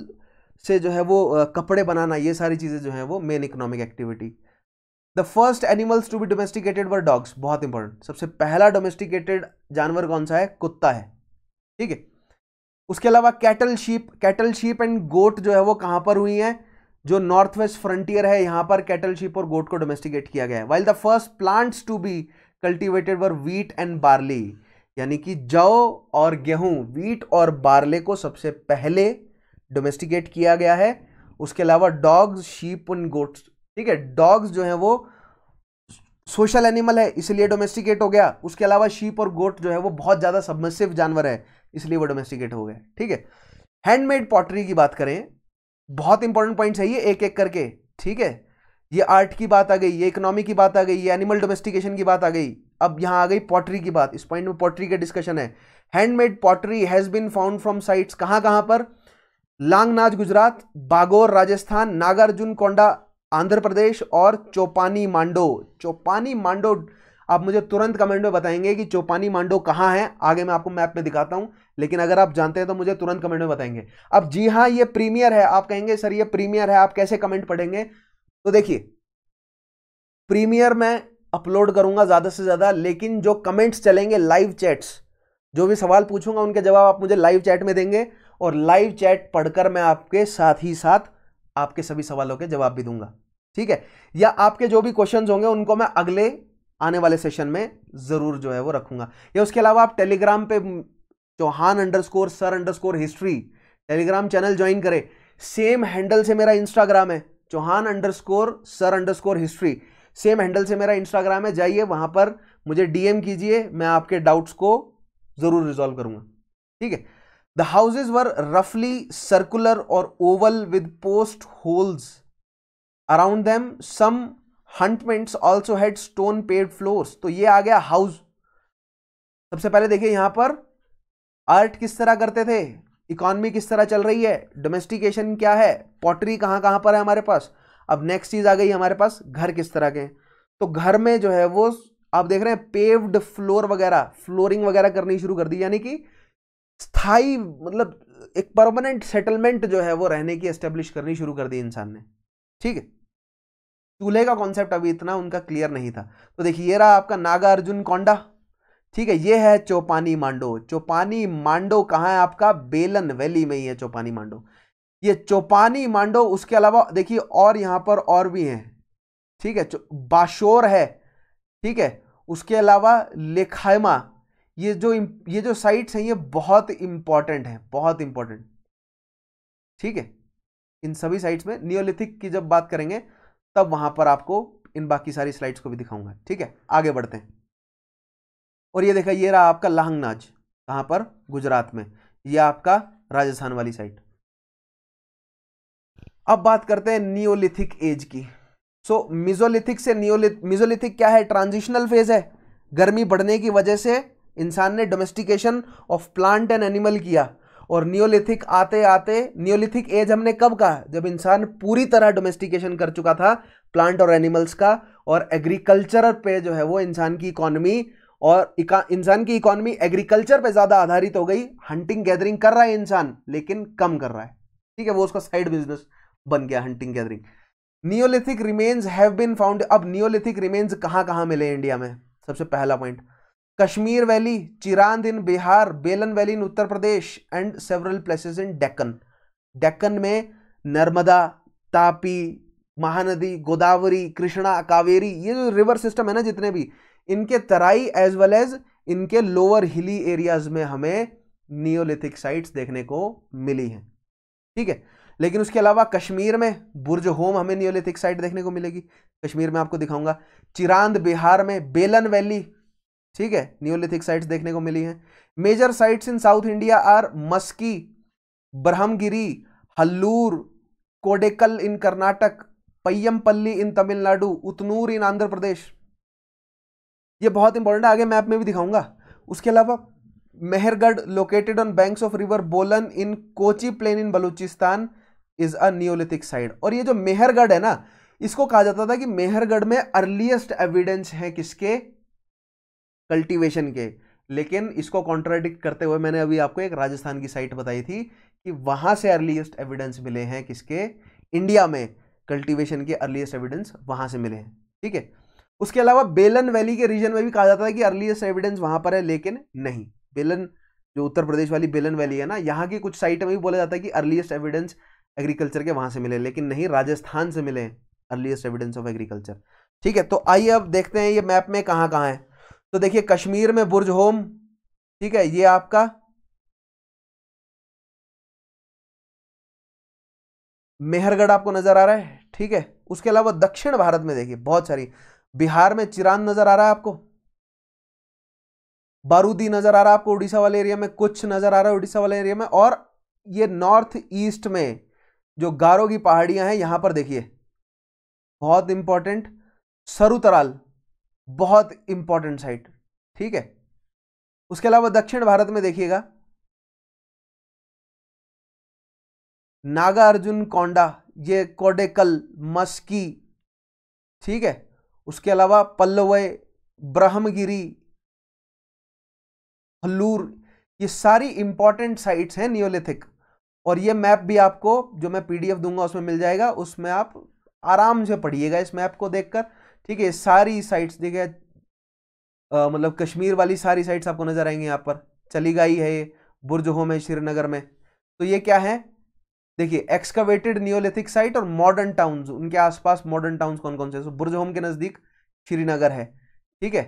Speaker 1: से जो है वो कपड़े बनाना ये सारी चीज़ें जो है वो main economic activity the first animals to be domesticated were dogs बहुत इंपॉर्टेंट सबसे पहला डोमेस्टिकेटेड जानवर कौन सा है कुत्ता है ठीक है उसके अलावा cattle sheep cattle sheep and goat जो है वो कहां पर हुई है जो नॉर्थ वेस्ट फ्रंटियर है यहां पर कैटल शीप और गोट को डोमेस्टिकेट किया गया है while the first plants to be cultivated were wheat and barley यानी कि जौ और गेहूं वीट और बार्ले को सबसे पहले डोमेस्टिकेट किया गया है उसके अलावा डॉग्स शीप एंड गोट्स ठीक है डॉग्स जो है वो सोशल एनिमल है इसलिए डोमेस्टिकेट हो गया उसके अलावा शीप और गोट जो है वो बहुत ज़्यादा सबमर्सिव जानवर है इसलिए वो डोमेस्टिकेट हो गए ठीक है हैंडमेड पॉटरी की बात करें बहुत इंपॉर्टेंट पॉइंट्स है ये एक एक करके ठीक है ये आर्ट की बात आ गई ये इकोनॉमी की बात आ गई ये एनिमल डोमेस्टिकेशन की बात आ गई अब यहां आ गई पॉटरी की बात इस पॉइंट में पॉटरी का डिस्कशन है handmade pottery has been found from sites कहां कहां पर लांगनाज गुजरात बागोर राजस्थान नागार्जुन कोंडा आंध्र प्रदेश और चौपानी मांडो चौपानी मांडो आप मुझे तुरंत कमेंट में बताएंगे कि चौपानी मांडो कहाँ है आगे मैं आपको मैप में दिखाता हूँ लेकिन अगर आप जानते हैं तो मुझे तुरंत कमेंट में बताएंगे अब जी हाँ ये प्रीमियर है आप कहेंगे सर ये प्रीमियर है आप कैसे कमेंट पढ़ेंगे तो देखिए प्रीमियर में अपलोड करूंगा ज़्यादा से ज़्यादा लेकिन जो कमेंट्स चलेंगे लाइव चैट्स जो भी सवाल पूछूंगा उनके जवाब आप मुझे लाइव चैट में देंगे और लाइव चैट पढ़कर मैं आपके साथ ही साथ आपके सभी सवालों के जवाब भी दूंगा ठीक है या आपके जो भी क्वेश्चंस होंगे उनको मैं अगले आने वाले सेशन में ज़रूर जो है वो रखूंगा या उसके अलावा आप टेलीग्राम पे Chauhan under score sir under score history Telegram channel join करें सेम हैंडल से मेरा इंस्टाग्राम है Chauhan under score sir under score history same handle से मेरा इंस्टाग्राम है जाइए वहां पर मुझे डीएम कीजिए मैं आपके डाउट्स को ज़रूर रिजोल्व करूंगा ठीक है द हाउसेज वर रफली सर्कुलर और oval with post holes around them some hutments also had stone paved floors तो ये आ गया हाउस सबसे पहले देखिए यहां पर आर्ट किस तरह करते थे इकोनॉमी किस तरह चल रही है डोमेस्टिकेशन क्या है पॉटरी कहाँ कहाँ पर है हमारे पास अब नेक्स्ट चीज़ आ गई हमारे पास घर किस तरह के तो घर में जो है वो आप देख रहे हैं पेव्ड फ्लोर वगैरह फ्लोरिंग वगैरह करनी शुरू कर दी यानी कि स्थाई मतलब एक परमानेंट सेटलमेंट जो है वो रहने की एस्टेब्लिश करनी शुरू कर दी इंसान ने ठीक है चूल्हे का कॉन्सेप्ट अभी इतना उनका क्लियर नहीं था तो देखिए ये रहा आपका नागा अर्जुन कोंडा ठीक है ये है चौपानी मांडो चौपानी मांडो कहाँ है आपका बेलन वैली में ही है चौपानी मांडो ये चौपानी मांडो उसके अलावा देखिए और यहाँ पर और भी हैं ठीक है बाशोर है ठीक है उसके अलावा लेखायमा ये जो ये जो साइट्स हैं ये बहुत इंपॉर्टेंट है बहुत इंपॉर्टेंट ठीक है इन सभी साइट्स में नियोलिथिक की जब बात करेंगे तब वहां पर आपको इन बाकी सारी स्लाइड्स को भी दिखाऊंगा ठीक है आगे बढ़ते हैं और ये देखा ये रहा आपका लाहंग नाच पर गुजरात में ये आपका राजस्थान वाली साइड अब बात करते हैं नियोलिथिक एज की सो मिजोलिथिक से नियोलिथिक मिजोलिथिक क्या है ट्रांजिशनल फेज है गर्मी बढ़ने की वजह से इंसान ने domestication of plant and animal किया और नियोलिथिक आते आते नियोलिथिक एज हमने कब कहा जब इंसान पूरी तरह डोमेस्टिकेशन कर चुका था प्लांट और एनिमल्स का और एग्रीकल्चर पे जो है वो इंसान की इकोनॉमी और इंसान की इकोनॉमी एग्रीकल्चर पे ज़्यादा आधारित हो गई हंटिंग गैदरिंग कर रहा है इंसान लेकिन कम कर रहा है ठीक है वो उसका साइड बिजनेस बन गया hunting gathering Neolithic remains have bin found अब नियोलिथिक रिमेन्स कहाँ कहाँ मिले इंडिया में सबसे पहला point Kashmir valley Chirand in Bihar Belan valley in Uttar Pradesh and several places in Deccan Deccan में नर्मदा तापी महानदी गोदावरी कृष्णा कावेरी ये जो रिवर सिस्टम है ना जितने भी इनके तराई एज वेल एज इनके लोअर हिली एरियाज में हमें नियोलिथिक साइट्स देखने को मिली हैं ठीक है लेकिन उसके अलावा कश्मीर में बुर्ज होम हमें नियोलिथिक साइट देखने को मिलेगी कश्मीर में आपको दिखाऊंगा चिरांद बिहार में बेलन वैली ठीक है न्यूलिथिक साइट्स देखने को मिली हैं major sites in south India are Maski Brahmagiri Hallur Kodekal in Karnataka Paiyampalli in Tamil Nadu Utnur in Andhra Pradesh ये बहुत इंपॉर्टेंट है आगे मैप में भी दिखाऊंगा उसके अलावा Mehrgarh located on banks of river Bolan in Kachhi plain in Balochistan is a Neolithic site और ये जो मेहरगढ़ है ना इसको कहा जाता था कि मेहरगढ़ में अर्लीस्ट एविडेंस है किसके कल्टीवेशन के लेकिन इसको कॉन्ट्राडिक्ट करते हुए मैंने अभी आपको एक राजस्थान की साइट बताई थी कि वहाँ से अर्लीस्ट एविडेंस मिले हैं किसके इंडिया में कल्टीवेशन के अर्लीस्ट एविडेंस वहाँ से मिले हैं ठीक है उसके अलावा बेलन वैली के रीजन में भी कहा जाता है कि अर्लीस्ट एविडेंस वहाँ पर है लेकिन नहीं बेलन जो उत्तर प्रदेश वाली बेलन वैली है ना यहाँ की कुछ साइट में भी बोला जाता है कि अर्लीस्ट एविडेंस एग्रीकल्चर के वहाँ से मिले लेकिन नहीं राजस्थान से मिले अर्लीस्ट एविडेंस ऑफ एग्रीकल्चर ठीक है तो आइए अब देखते हैं ये मैप में कहाँ कहाँ है तो देखिए कश्मीर में बुर्ज होम ठीक है ये आपका मेहरगढ़ आपको नजर आ रहा है ठीक है उसके अलावा दक्षिण भारत में देखिए बहुत सारी बिहार में चिरान नजर आ रहा है आपको बारूदी नजर आ रहा है आपको उड़ीसा वाले एरिया में कुछ नजर आ रहा है उड़ीसा वाले एरिया में और ये नॉर्थ ईस्ट में जो गारो की पहाड़ियां हैं यहां पर देखिए बहुत इंपॉर्टेंट सरुतराल बहुत इंपॉर्टेंट साइट ठीक है उसके अलावा दक्षिण भारत में देखिएगा नागार्जुन कोंडा ये कोडेकल मस्की ठीक है उसके अलावा पल्लवय ब्रह्मगिरी हल्लूर ये सारी इंपॉर्टेंट साइट्स हैं नियोलिथिक और ये मैप भी आपको जो मैं पीडीएफ दूंगा उसमें मिल जाएगा उसमें आप आराम से पढ़िएगा इस मैप को देखकर ठीक है सारी साइट्स देखे मतलब कश्मीर वाली सारी साइट्स आपको नजर आएंगे यहाँ पर गई है ये बुर्ज होम है श्रीनगर में तो ये क्या है देखिए एक्सकवेटेड नियोलिथिक साइट और मॉडर्न टाउन्स उनके आसपास मॉडर्न टाउन्स कौन कौन से so, बुर्ज होम के नजदीक श्रीनगर है ठीक है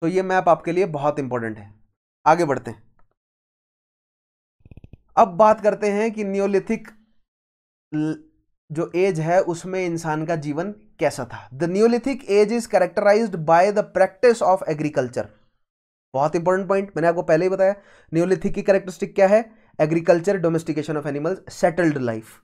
Speaker 1: तो ये मैप आपके लिए बहुत इंपॉर्टेंट है आगे बढ़ते हैं अब बात करते हैं कि नियोलिथिक जो एज है उसमें इंसान का जीवन कैसा था the Neolithic age is characterized by the practice of agriculture बहुत इंपॉर्टेंट पॉइंट मैंने आपको पहले ही बताया न्यूलिथिक की करेक्टरिस्टिक क्या है agriculture domestication of animals settled life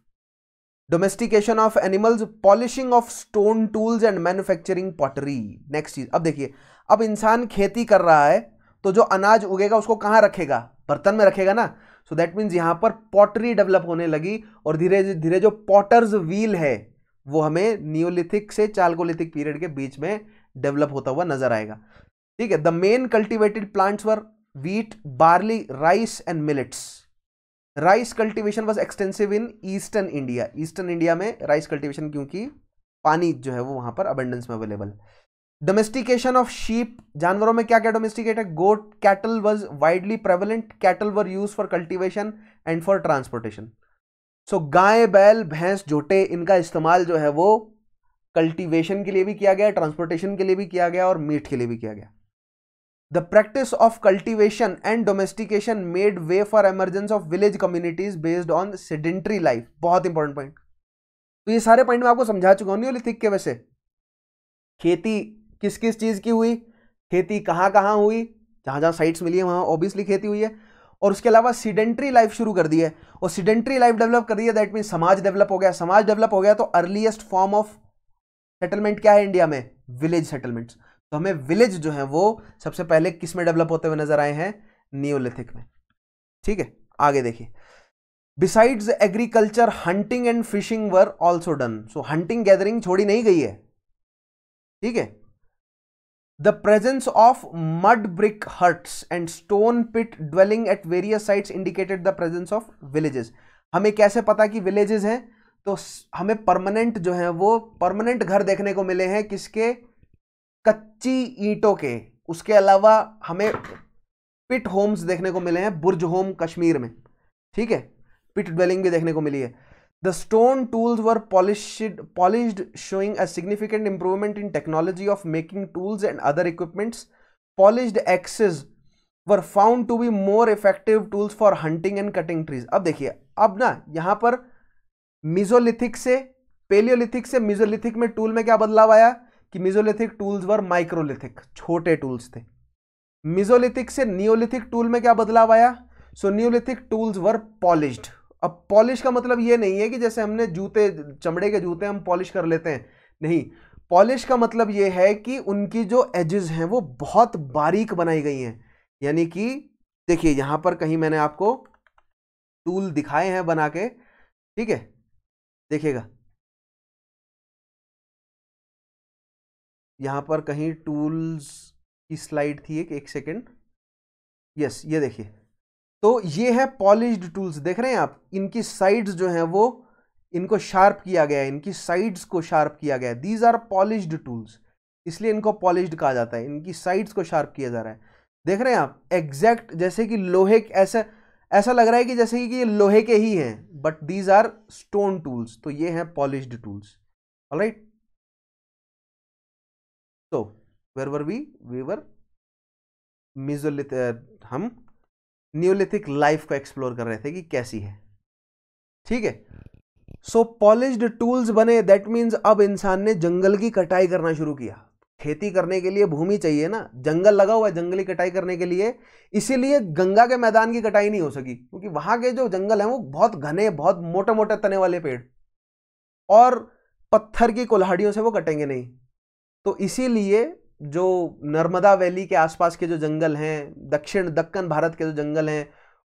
Speaker 1: domestication of animals polishing of stone tools and manufacturing pottery next चीज अब देखिए अब इंसान खेती कर रहा है तो जो अनाज उगेगा उसको कहां रखेगा बर्तन में रखेगा ना सो दैट मीन्स यहाँ पर पॉटरी डेवलप होने लगी और धीरे धीरे जो पॉटर्स व्हील है वो हमें नियोलिथिक से चालकोलिथिक पीरियड के बीच में डेवलप होता हुआ नजर आएगा ठीक है the main cultivated plants were wheat barley rice and millets rice cultivation was extensive in eastern India eastern India में राइस कल्टिवेशन क्योंकि पानी जो है वो वहां पर अबेंडेंस में अवेलेबल डोमेस्टिकेशन ऑफ शीप जानवरों में क्या क्या डोमेस्टिकेट है goat cattle was widely prevalent cattle were used for cultivation and for transportation so गाय बैल भैंस जोटे इनका इस्तेमाल जो है वो कल्टिवेशन के लिए भी किया गया ट्रांसपोर्टेशन के लिए भी किया गया और मीट के लिए भी किया गया the practice of cultivation and domestication made way for emergence of village communities based on sedentary life बहुत इंपॉर्टेंट पॉइंट तो ये सारे पॉइंट मैं आपको समझा चुका हूँ नहीं थिक के वैसे खेती किस किस चीज़ की हुई खेती कहाँ कहाँ हुई जहाँ जहाँ साइट्स मिली है वहाँ ऑब्वियसली खेती हुई है और उसके अलावा सीडेंट्री लाइफ शुरू कर दी है और सीडेंट्री लाइफ डेवलप कर दी है दैट मीन समाज डेवलप हो गया समाज डेवलप हो गया तो अर्लीएस्ट फॉर्म ऑफ सेटलमेंट क्या है इंडिया में विलेज सेटलमेंट तो हमें विलेज जो है वो सबसे पहले किस में डेवलप होते हुए नजर आए हैं नियोलिथिक में ठीक है आगे देखिए besides agriculture hunting and fishing were also done so hunting gathering छोड़ी नहीं गई है ठीक है The presence of mud brick huts and stone pit dwelling at various sites indicated the presence of villages. हमें कैसे पता कि villages हैं तो हमें परमानेंट जो है वो परमानेंट घर देखने को मिले हैं किसके कच्ची ईंटों के उसके अलावा हमें पिट होम्स देखने को मिले हैं बुर्ज होम कश्मीर में ठीक है पिट ड्वेलिंग भी देखने को मिली है The stone tools were polished, polished, showing a significant improvement in technology of making tools and other equipments. Polished axes were found to be more effective tools for hunting and cutting trees. अब देखिए अब ना यहाँ पर mesolithic से palaeolithic से mesolithic में tool में क्या बदलाव आया कि मिजोलिथिक टूल्स वर माइक्रोलिथिक छोटे टूल्स थे मिजोलिथिक से नियोलिथिक टूल में क्या बदलाव आया so Neolithic tools were polished अब पॉलिश का मतलब ये नहीं है कि जैसे हमने जूते चमड़े के जूते हम पॉलिश कर लेते हैं नहीं पॉलिश का मतलब ये है कि उनकी जो एजेस हैं वो बहुत बारीक बनाई गई हैं यानी कि देखिए यहाँ पर कहीं मैंने आपको टूल दिखाए हैं बना के ठीक है देखिएगा यहाँ पर कहीं टूल्स की स्लाइड थी एक एक सेकेंड यस ये देखिए तो ये है पॉलिश्ड टूल्स देख रहे हैं आप इनकी साइड्स जो हैं वो इनको शार्प किया गया है इनकी साइड्स को शार्प किया गया है दीज आर पॉलिश्ड टूल्स इसलिए इनको पॉलिश्ड कहा जाता है इनकी साइड्स को शार्प किया जा रहा है देख रहे हैं आप एग्जैक्ट जैसे कि लोहे ऐसा ऐसा लग रहा है कि जैसे कि ये लोहे के ही हैं but these are stone tools तो ये हैं पॉलिश्ड टूल्स राइट तो where were we we were Mesolith हम न्योलिथिक लाइफ को एक्सप्लोर कर रहे थे कि कैसी है ठीक है सो पॉलिश्ड टूल्स बने दैट मीन्स अब इंसान ने जंगल की कटाई करना शुरू किया खेती करने के लिए भूमि चाहिए ना जंगल लगा हुआ है जंगली कटाई करने के लिए इसीलिए गंगा के मैदान की कटाई नहीं हो सकी क्योंकि वहां के जो जंगल हैं वो बहुत घने बहुत मोटे मोटे तने वाले पेड़ और पत्थर की कुल्हाड़ियों से वो कटेंगे नहीं तो इसीलिए जो नर्मदा वैली के आसपास के जो जंगल हैं दक्षिण दक्कन भारत के जो जंगल हैं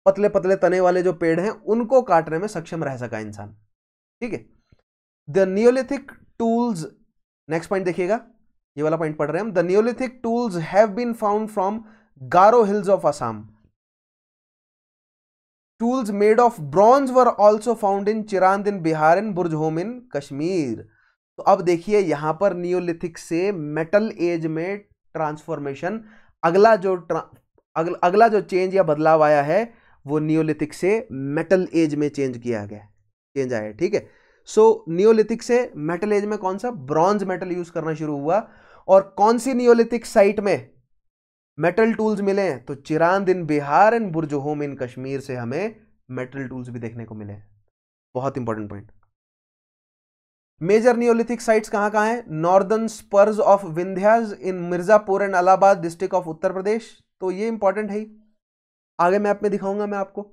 Speaker 1: पतले पतले तने वाले जो पेड़ हैं उनको काटने में सक्षम रह सका इंसान ठीक है the Neolithic tools next point देखिएगा ये वाला पॉइंट पढ़ रहे हैं हम the Neolithic tools have been found from Garo hills of Assam tools made of bronze were also found in Chirand in Bihar in Burzahom in Kashmir तो अब देखिए यहां पर नियोलिथिक से मेटल एज में ट्रांसफॉर्मेशन अगला जो अगल, अगला जो चेंज या बदलाव आया है वो नियोलिथिक से मेटल एज में चेंज किया गया चेंज आया ठीक है सो नियोलिथिक से मेटल एज में कौन सा ब्रॉन्ज मेटल यूज करना शुरू हुआ और कौन सी नियोलिथिक साइट में मेटल टूल्स मिले हैं तो Chirand in Bihar and Burzahom in Kashmir से हमें मेटल टूल्स भी देखने को मिले बहुत important point major Neolithic sites कहाँ कहाँ हैं northern spurs of Vindhyas in Mirzapur and Allahabad district of Uttar Pradesh तो ये इंपॉर्टेंट है आगे मैप में दिखाऊंगा मैं आपको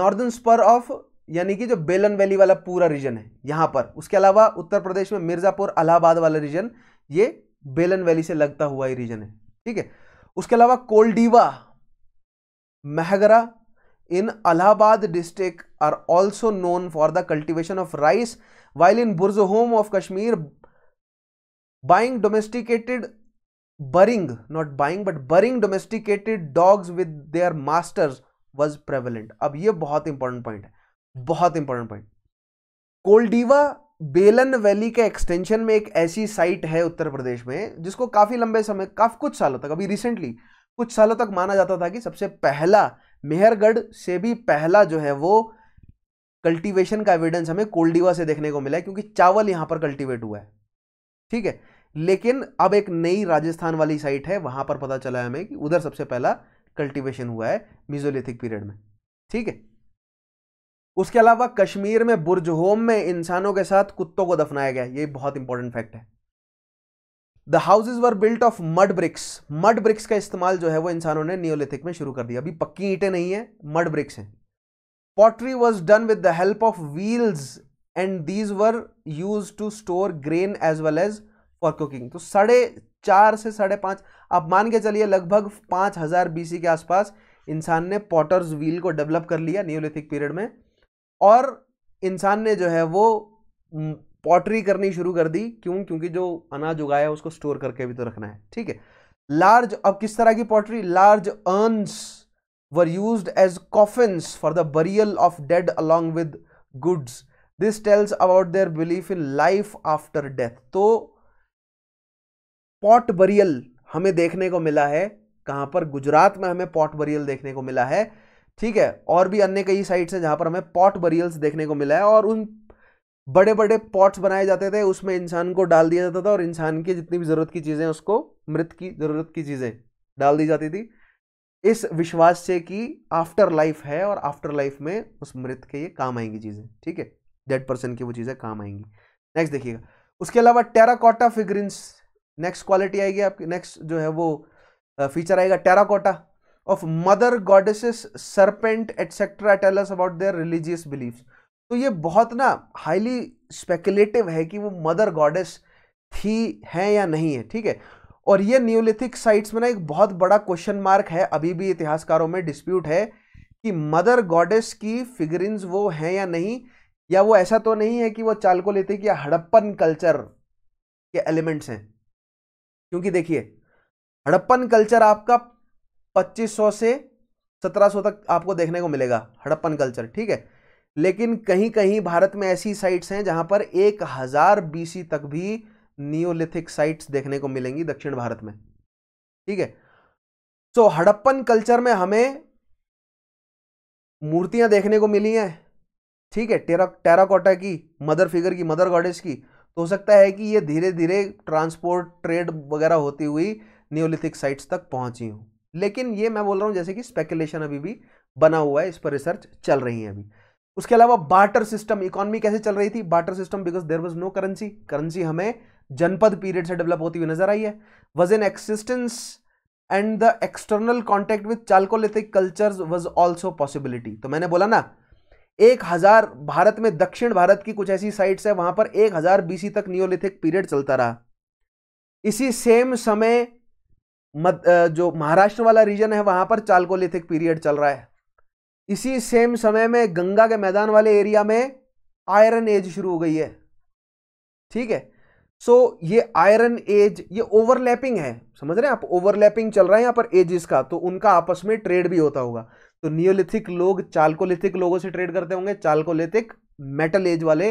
Speaker 1: नॉर्दर्न स्पर ऑफ यानी कि जो बेलन वैली वाला पूरा रीजन है यहाँ पर उसके अलावा उत्तर प्रदेश में मिर्ज़ापुर अलाहाबाद वाला रीजन ये बेलन वैली से लगता हुआ ही रीजन है ठीक है उसके अलावा Koldihwa Mahagara in Allahabad district are also known for the cultivation of rice while in Burzahom of Kashmir buying domesticated burying not buying but burying domesticated dogs with their masters was prevalent अब ये बहुत इंपॉर्टेंट पॉइंट है बहुत इंपॉर्टेंट पॉइंट कोल्डीवा बेलन valley के extension में एक ऐसी साइट है उत्तर प्रदेश में जिसको काफ़ी लंबे समय काफ़ी कुछ सालों तक अभी रिसेंटली कुछ सालों तक माना जाता था कि सबसे पहला मेहरगढ़ से भी पहला जो है वो कल्टीवेशन का एविडेंस हमें कोल्डिवा से देखने को मिला है क्योंकि चावल यहां पर कल्टीवेट हुआ है ठीक है लेकिन अब एक नई राजस्थान वाली साइट है वहां पर पता चला है हमें कि उधर सबसे पहला कल्टीवेशन हुआ है मिजोलिथिक पीरियड में ठीक है उसके अलावा कश्मीर में बुर्जहोम में इंसानों के साथ कुत्तों को दफनाया गया ये बहुत इंपॉर्टेंट फैक्ट है the houses were built of mud bricks mud bricks का इस्तेमाल जो है वो इंसानों ने नियोलिथिक में शुरू कर दिया अभी पक्की ईटें नहीं है मड ब्रिक्स हैं pottery was done with the help of wheels and these were used to store grain as well as for cooking तो साढ़े चार से साढ़े पाँच आप मान के चलिए लगभग पाँच हज़ार बीसी के आसपास इंसान ने पॉटर्स व्हील को डेवलप कर लिया न्यूलिथिक पीरियड में और इंसान ने जो है वो पॉटरी करनी शुरू कर दी क्यों क्योंकि जो अनाज उगाया है उसको स्टोर करके भी तो रखना है ठीक है लार्ज अब किस तरह की pottery large urns were used as coffins for the burial of dead along with goods this tells about their belief in life after death तो पॉट बरियल हमें देखने को मिला है कहाँ पर गुजरात में हमें पॉट बरियल देखने को मिला है ठीक है और भी अन्य कई साइड्स हैं जहां पर हमें पॉट बरियल्स देखने को मिला है और उन बड़े बड़े पॉट्स बनाए जाते थे उसमें इंसान को डाल दिया जाता था और इंसान की जितनी भी ज़रूरत की चीज़ें उसको मृत की ज़रूरत की चीज़ें डाल दी जाती थी इस विश्वास से कि आफ्टर लाइफ है और आफ्टर लाइफ में उस मृत के ये काम आएंगी चीज़ें ठीक है डेड पर्सन की वो चीज़ें काम आएंगी नेक्स्ट देखिएगा उसके अलावा टेराकोटा फिग्रिन्स नेक्स्ट क्वालिटी आएगी आपकी नेक्स्ट जो है वो फीचर आएगा terracotta of mother goddesses serpent etcetera tell about their religious belief तो ये बहुत ना हाईली स्पेकुलेटिव है कि वो मदर गॉडेस थी है या नहीं है ठीक है और ये न्यूलिथिक साइट्स में ना एक बहुत बड़ा क्वेश्चन मार्क है अभी भी इतिहासकारों में डिस्प्यूट है कि मदर गॉडेस की फिगरिंग वो हैं या नहीं या वो ऐसा तो नहीं है कि वो लेते या हड़प्पन कल्चर के एलिमेंट्स हैं क्योंकि देखिए हड़प्पन कल्चर आपका 2500 से 1700 तक आपको देखने को मिलेगा हड़प्पन कल्चर ठीक है लेकिन कहीं कहीं भारत में ऐसी साइट्स हैं जहां पर 1000 बीसी तक भी नियोलिथिक साइट्स देखने को मिलेंगी दक्षिण भारत में ठीक है सो हड़प्पन कल्चर में हमें मूर्तियां देखने को मिली हैं ठीक है टेरा टेराकोटा की मदर फिगर की मदर गॉडेस की तो हो सकता है कि ये धीरे धीरे ट्रांसपोर्ट ट्रेड वगैरह होती हुई नियोलिथिक साइट्स तक पहुंची हूँ लेकिन ये मैं बोल रहा हूँ जैसे कि स्पेकुलेशन अभी भी बना हुआ है इस पर रिसर्च चल रही है अभी उसके अलावा बाटर सिस्टम इकोनॉमी कैसे चल रही थी barter system because there was no currency currency हमें जनपद पीरियड से डेवलप होती हुई नजर आई है was in existence and the external contact with Chalcolithic culture was also possibility तो मैंने बोला ना एक हजार भारत में दक्षिण भारत की कुछ ऐसी साइट्स है वहां पर एक हजार बीसी तक नियोलिथिक पीरियड चलता रहा इसी सेम समय मद, जो महाराष्ट्र वाला रीजन है वहां पर चाल्कोलिथिक पीरियड चल रहा है इसी सेम समय में गंगा के मैदान वाले एरिया में आयरन एज शुरू हो गई है ठीक है सो so, ये आयरन एज ये ओवरलैपिंग है समझ रहे हैं आप ओवरलैपिंग चल रहा है यहाँ पर एजिस का तो उनका आपस में ट्रेड भी होता होगा तो नियोलिथिक लोग चालकोलिथिक लोगों से ट्रेड करते होंगे चालकोलिथिक मेटल एज वाले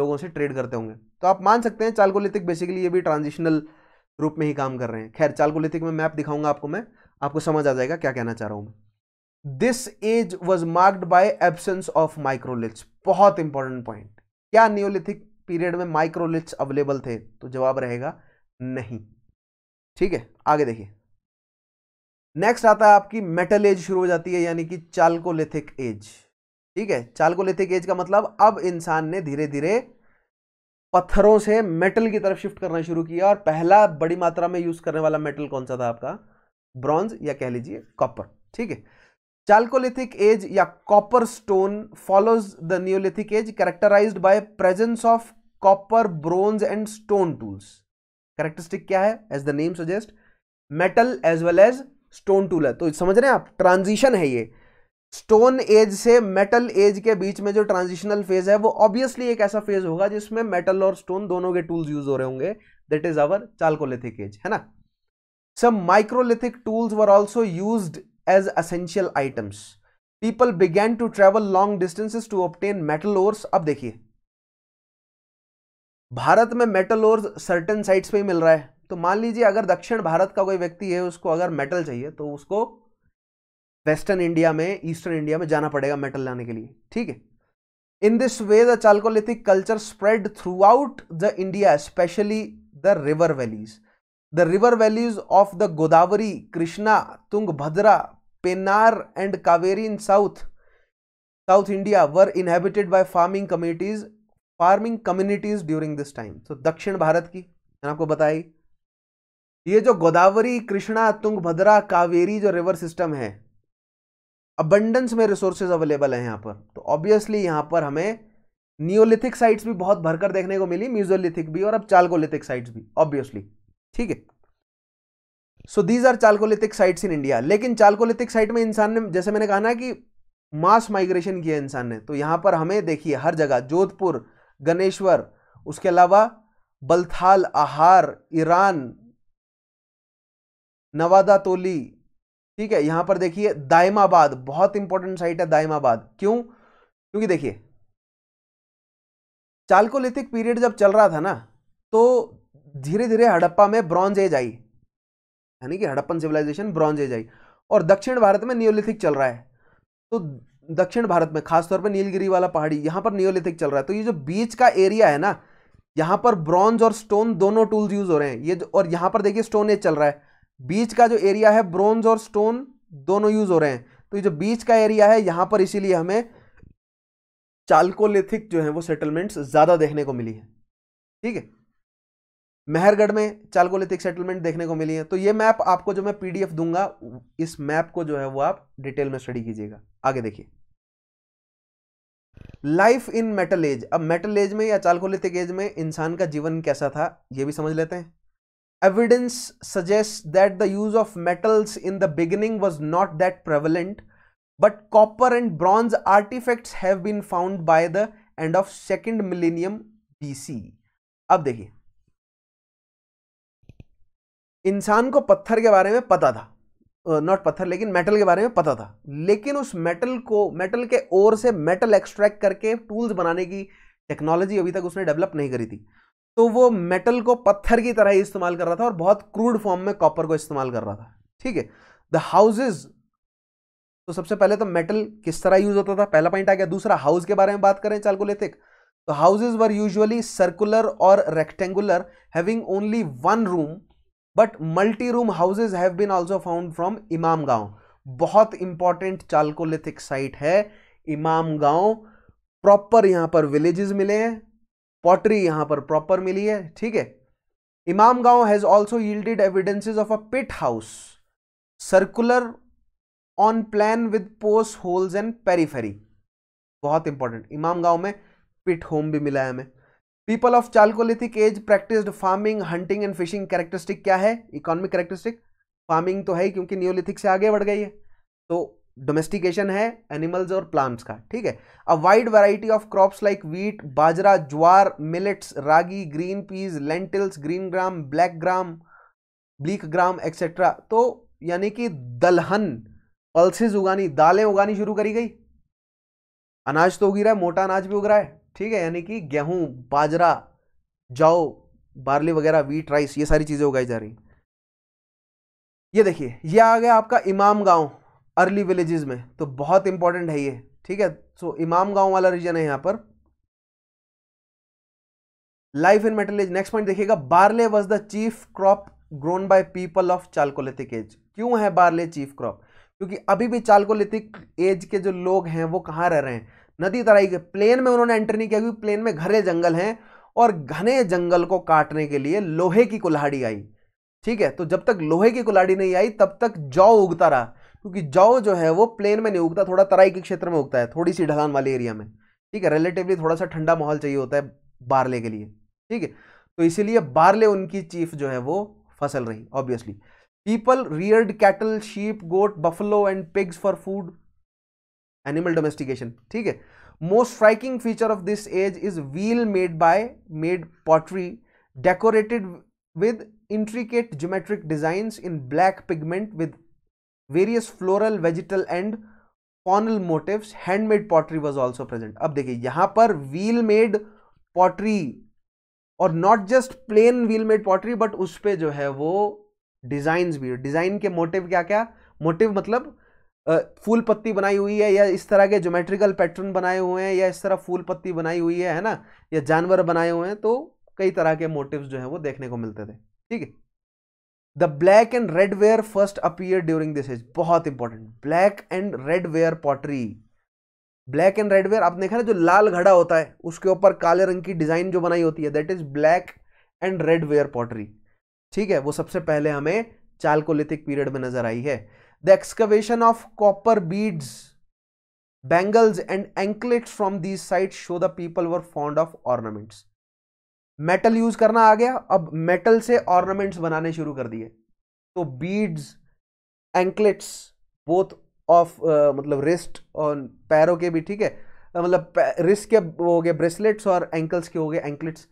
Speaker 1: लोगों से ट्रेड करते होंगे तो आप मान सकते हैं चालकोलिथिक बेसिकली ये भी ट्रांजिशनल रूप में ही काम कर रहे हैं खैर चालकोलिथिक में मैप दिखाऊंगा आपको मैं आपको समझ आ जाएगा क्या कहना चाह रहा हूँ मैं this age was marked by absence of microliths बहुत इंपॉर्टेंट पॉइंट क्या नियोलिथिक पीरियड में माइक्रोलिथ्स अवेलेबल थे तो जवाब रहेगा नहीं ठीक है आगे देखिए नेक्स्ट आता है आपकी मेटल एज शुरू हो जाती है यानी कि चालकोलिथिक एज ठीक है चालकोलिथिक एज का मतलब अब इंसान ने धीरे धीरे पत्थरों से मेटल की तरफ शिफ्ट करना शुरू किया और पहला बड़ी मात्रा में यूज करने वाला मेटल कौन सा था आपका ब्रॉन्ज या कह लीजिए कॉपर ठीक है चालकोलिथिक एज या copper stone follows the Neolithic as characterised bye presence of copper bronze and stone tools characteristic क्या है as the name suggest metal as well as stone tool है तो समझ रहे हैं आप ट्रांजिशन है ये स्टोन एज से मेटल एज के बीच में जो ट्रांजिशनल फेज है वो ऑब्वियसली एक ऐसा फेज होगा जिसमें मेटल और स्टोन दोनों के टूल्स यूज हो रहे होंगे that is our Chalcolithic age है ना some microlithic tools were also used as essential items people began to travel long distances to obtain metal ores अब देखिए भारत में मेटल और सर्टन साइट्स पे ही मिल रहा है तो मान लीजिए अगर दक्षिण भारत का कोई व्यक्ति है उसको अगर मेटल चाहिए तो उसको वेस्टर्न इंडिया में ईस्टर्न इंडिया में जाना पड़ेगा मेटल लाने के लिए ठीक है in this way the Chalcolithic culture spread throughout the India specially the river valleys the river valleys of the Godavari Krishna Tungabhadra Penner and Kaveri in south south India were inhabited by farming communities farming communities during this time तो दक्षिण भारत की मैंने आपको बताई ये जो गोदावरी कृष्णा तुंगभद्रा कावेरी जो river system है अबंडेंस में रिसोर्सेज अवेलेबल है यहाँ पर तो ऑब्वियसली यहाँ पर हमें नियोलिथिक साइट्स भी बहुत भरकर देखने को मिली म्यूजोलिथिक भी और अब चालकोलिथिक साइट्स भी ऑब्वियसली ठीक है so these are Chalcolithic sites in India लेकिन चालकोलिथिक साइट में इंसान ने जैसे मैंने कहा ना कि मास माइग्रेशन किया इंसान ने तो यहाँ पर हमें देखिए हर जगह जोधपुर गणेश्वर उसके अलावा बलथाल आहार ईरान नवादा तोली ठीक है यहां पर देखिए दायमाबाद बहुत इंपॉर्टेंट साइट है दायमाबाद क्यों क्योंकि देखिए चालकोलिथिक पीरियड जब चल रहा था ना तो धीरे धीरे हड़प्पा में ब्रॉन्ज एज आई यानी कि हड़प्पन सिविलाइजेशन ब्रॉन्ज एज आई और दक्षिण भारत में नियोलिथिक चल रहा है तो दक्षिण भारत में खासतौर पर नीलगिरी वाला पहाड़ी यहाँ पर नियोलिथिक चल रहा है तो ये जो बीच का एरिया है ना यहाँ पर ब्रॉन्ज और स्टोन दोनों टूल्स यूज हो रहे हैं ये जो और यहाँ पर देखिए स्टोन एज चल रहा है बीच का जो एरिया है ब्रॉन्ज और स्टोन दोनों यूज हो रहे हैं तो ये जो बीच का एरिया है यहाँ पर इसीलिए हमें चालकोलिथिक जो है वो सेटलमेंट्स ज़्यादा देखने को मिली है ठीक है मेहरगढ़ में चालकोलिथिक सेटलमेंट देखने को मिली है तो ये मैप आपको जो मैं पीडीएफ दूंगा इस मैप को जो है वो आप डिटेल में स्टडी कीजिएगा आगे देखिए लाइफ इन मेटल एज अब मेटल एज में या चालकोलिथिक एज में इंसान का जीवन कैसा था यह भी समझ लेते हैं evidence suggest that the use of metals in the beginning was not that prevalent but copper and bronze artifact have been found by the end of second millennium BC अब देखिए इंसान को पत्थर के बारे में पता था नॉट पत्थर लेकिन मेटल के बारे में पता था लेकिन उस मेटल को मेटल के ओर से मेटल एक्सट्रैक्ट करके टूल्स बनाने की टेक्नोलॉजी अभी तक उसने डेवलप नहीं करी थी तो वो मेटल को पत्थर की तरह ही इस्तेमाल कर रहा था और बहुत क्रूड फॉर्म में कॉपर को इस्तेमाल कर रहा था ठीक है द हाउसेज तो सबसे पहले तो मेटल किस तरह यूज होता था पहला पॉइंट आ गया दूसरा हाउस के बारे में बात करें को लेते हाउसेज वर यूजली सर्कुलर और rectangular having only one room but multi room houses have been also found from Inamgaon बहुत इंपॉर्टेंट चालकोलिथिक साइट है इमाम गांव प्रॉपर यहां पर विलेजेस मिले हैं पॉटरी यहां पर प्रॉपर मिली है ठीक है Inamgaon has also yielded evidences of a pit house circular on plan with post holes and periphery बहुत इंपॉर्टेंट इमाम गांव में पिट होम भी मिला है हमें people of Chalcolithic age practised farming hunting and fishing characteristic क्या है economic characteristic farming तो है ही क्योंकि न्योलिथिक से आगे बढ़ गई है तो डोमेस्टिकेशन है एनिमल्स और प्लांट्स का ठीक है a wide variety of crops like wheat bajra jowar millets ragi green peas lentils green gram black gram black gram etcetera तो यानी कि दलहन पल्सेज उगानी दालें उगानी शुरू करी गई अनाज तो उगी रहा है मोटा अनाज भी उग रहा है ठीक है यानी कि गेहूं बाजरा जाओ बार्ली वगैरह वीट राइस ये सारी चीज़ें उगाई जा रही ये देखिए ये आ गया आपका इमाम गांव अर्ली विलेजेस में तो बहुत इंपॉर्टेंट है ये ठीक है सो इमाम गांव वाला रीजन है यहां पर life in metal age next point देखिएगा barley was the chief crop grown by people of Chalcolithic age क्यों है बार्ले चीफ क्रॉप क्योंकि अभी भी चालकोलिथिक एज के जो लोग हैं वो कहाँ रह रहे हैं नदी तराई के प्लेन में उन्होंने एंटर नहीं किया क्योंकि प्लेन में घने जंगल हैं और घने जंगल को काटने के लिए लोहे की कुल्हाड़ी आई ठीक है तो जब तक लोहे की कुल्हाड़ी नहीं आई तब तक जौ उगता रहा क्योंकि जौ जो है वो प्लेन में नहीं उगता थोड़ा तराई के क्षेत्र में उगता है थोड़ी सी ढलान वाले एरिया में ठीक है रिलेटिवली थोड़ा सा ठंडा माहौल चाहिए होता है बारले के लिए ठीक है तो इसीलिए बारले उनकी चीफ जो है वो फसल रही obviously people reared cattle sheep goat buffalo and pigs for food animal domestication ठीक है most striking feature of this age is wheel made by made pottery decorated with intricate geometric designs in black pigment with various floral vegetal and faunal motif handmade pottery was also present अब देखिए यहां पर wheel made pottery और not just plain wheel made pottery but उस पर जो है वो डिजाइन भी डिजाइन के मोटिव क्या क्या मोटिव मतलब फूल पत्ती बनाई हुई है या इस तरह के जोमेट्रिकल पैटर्न बनाए हुए हैं या इस तरह फूल पत्ती बनाई हुई है है ना या जानवर बनाए हुए हैं तो कई तरह के मोटिव्स जो हैं वो देखने को मिलते थे ठीक है the black and red ware first appear during this age बहुत important black and red ware pottery black and red ware आप देखा ना जो लाल घड़ा होता है उसके ऊपर काले रंग की डिजाइन जो बनाई होती है that is black and red ware pottery ठीक है वो सबसे पहले हमें चालकोलिथिक पीरियड में नजर आई है the excavation of copper beads, bangles and anklets from these sites show the people were fond of ornaments. Metal use करना आ गया अब मेटल से ऑर्नामेंट्स बनाने शुरू कर दिए तो बीड्स एंकलेट्स बोथ ऑफ मतलब रिस्ट और पैरों के भी ठीक है मतलब रिस्ट के हो गए ब्रेसलेट्स और एंकल्स के हो गए एंकलेट्स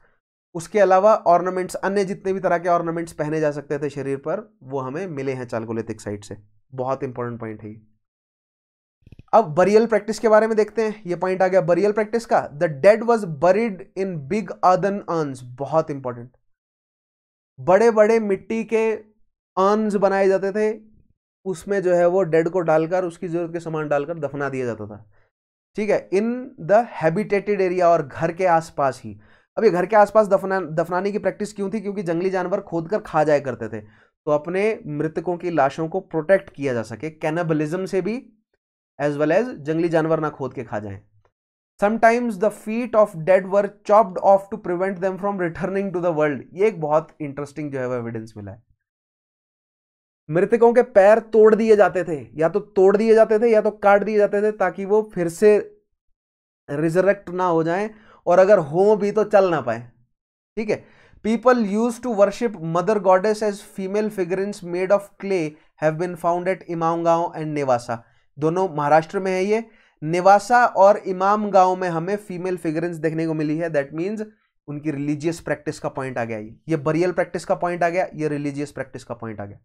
Speaker 1: उसके अलावा ऑर्नामेंट्स अन्य जितने भी तरह के ऑर्नामेंट्स पहने जा सकते थे शरीर पर वो हमें मिले हैं चालकोलेथिक साइड से बहुत इंपॉर्टेंट पॉइंट है अब बरियल प्रैक्टिस के बारे में देखते हैं ये पॉइंट आ गया बरियल प्रैक्टिस का the dead was buried in big earthen urns बहुत इंपॉर्टेंट बड़े बड़े मिट्टी के अर्न्स बनाए जाते थे उसमें जो है वो डेड को डालकर उसकी जरूरत के सामान डालकर दफना दिया जाता था ठीक है इन द हैबिटेटेड एरिया और घर के आसपास ही अब ये घर के आसपास दफना दफनाने की प्रैक्टिस क्यों थी क्योंकि जंगली जानवर खोद कर खा जाया करते थे तो अपने मृतकों की लाशों को प्रोटेक्ट किया जा सके कैनबलिज्म से भी एज वेल एज जंगली जानवर ना खोद के खा जाएं sometimes the feet of dead were chopped off to prevent them from returning to the world ये एक बहुत इंटरेस्टिंग जो है वह एविडेंस मिला है मृतकों के पैर तोड़ दिए जाते थे या तो तोड़ दिए जाते थे या तो काट दिए जाते थे ताकि वो फिर से रिजरेक्ट ना हो जाए और अगर हो भी तो चल ना पाए ठीक है people use to worship mother goddess as female figurines made of clay have bin found at Inamgaon and Nevasa दोनों महाराष्ट्र में है ये नेवासा और इमाम गांव में हमें फीमेल फिगरेंस देखने को मिली है दैट मीन्स उनकी रिलीजियस प्रैक्टिस का पॉइंट आ गया ये ये बरियल प्रैक्टिस का पॉइंट आ गया ये रिलीजियस प्रैक्टिस का पॉइंट आ गया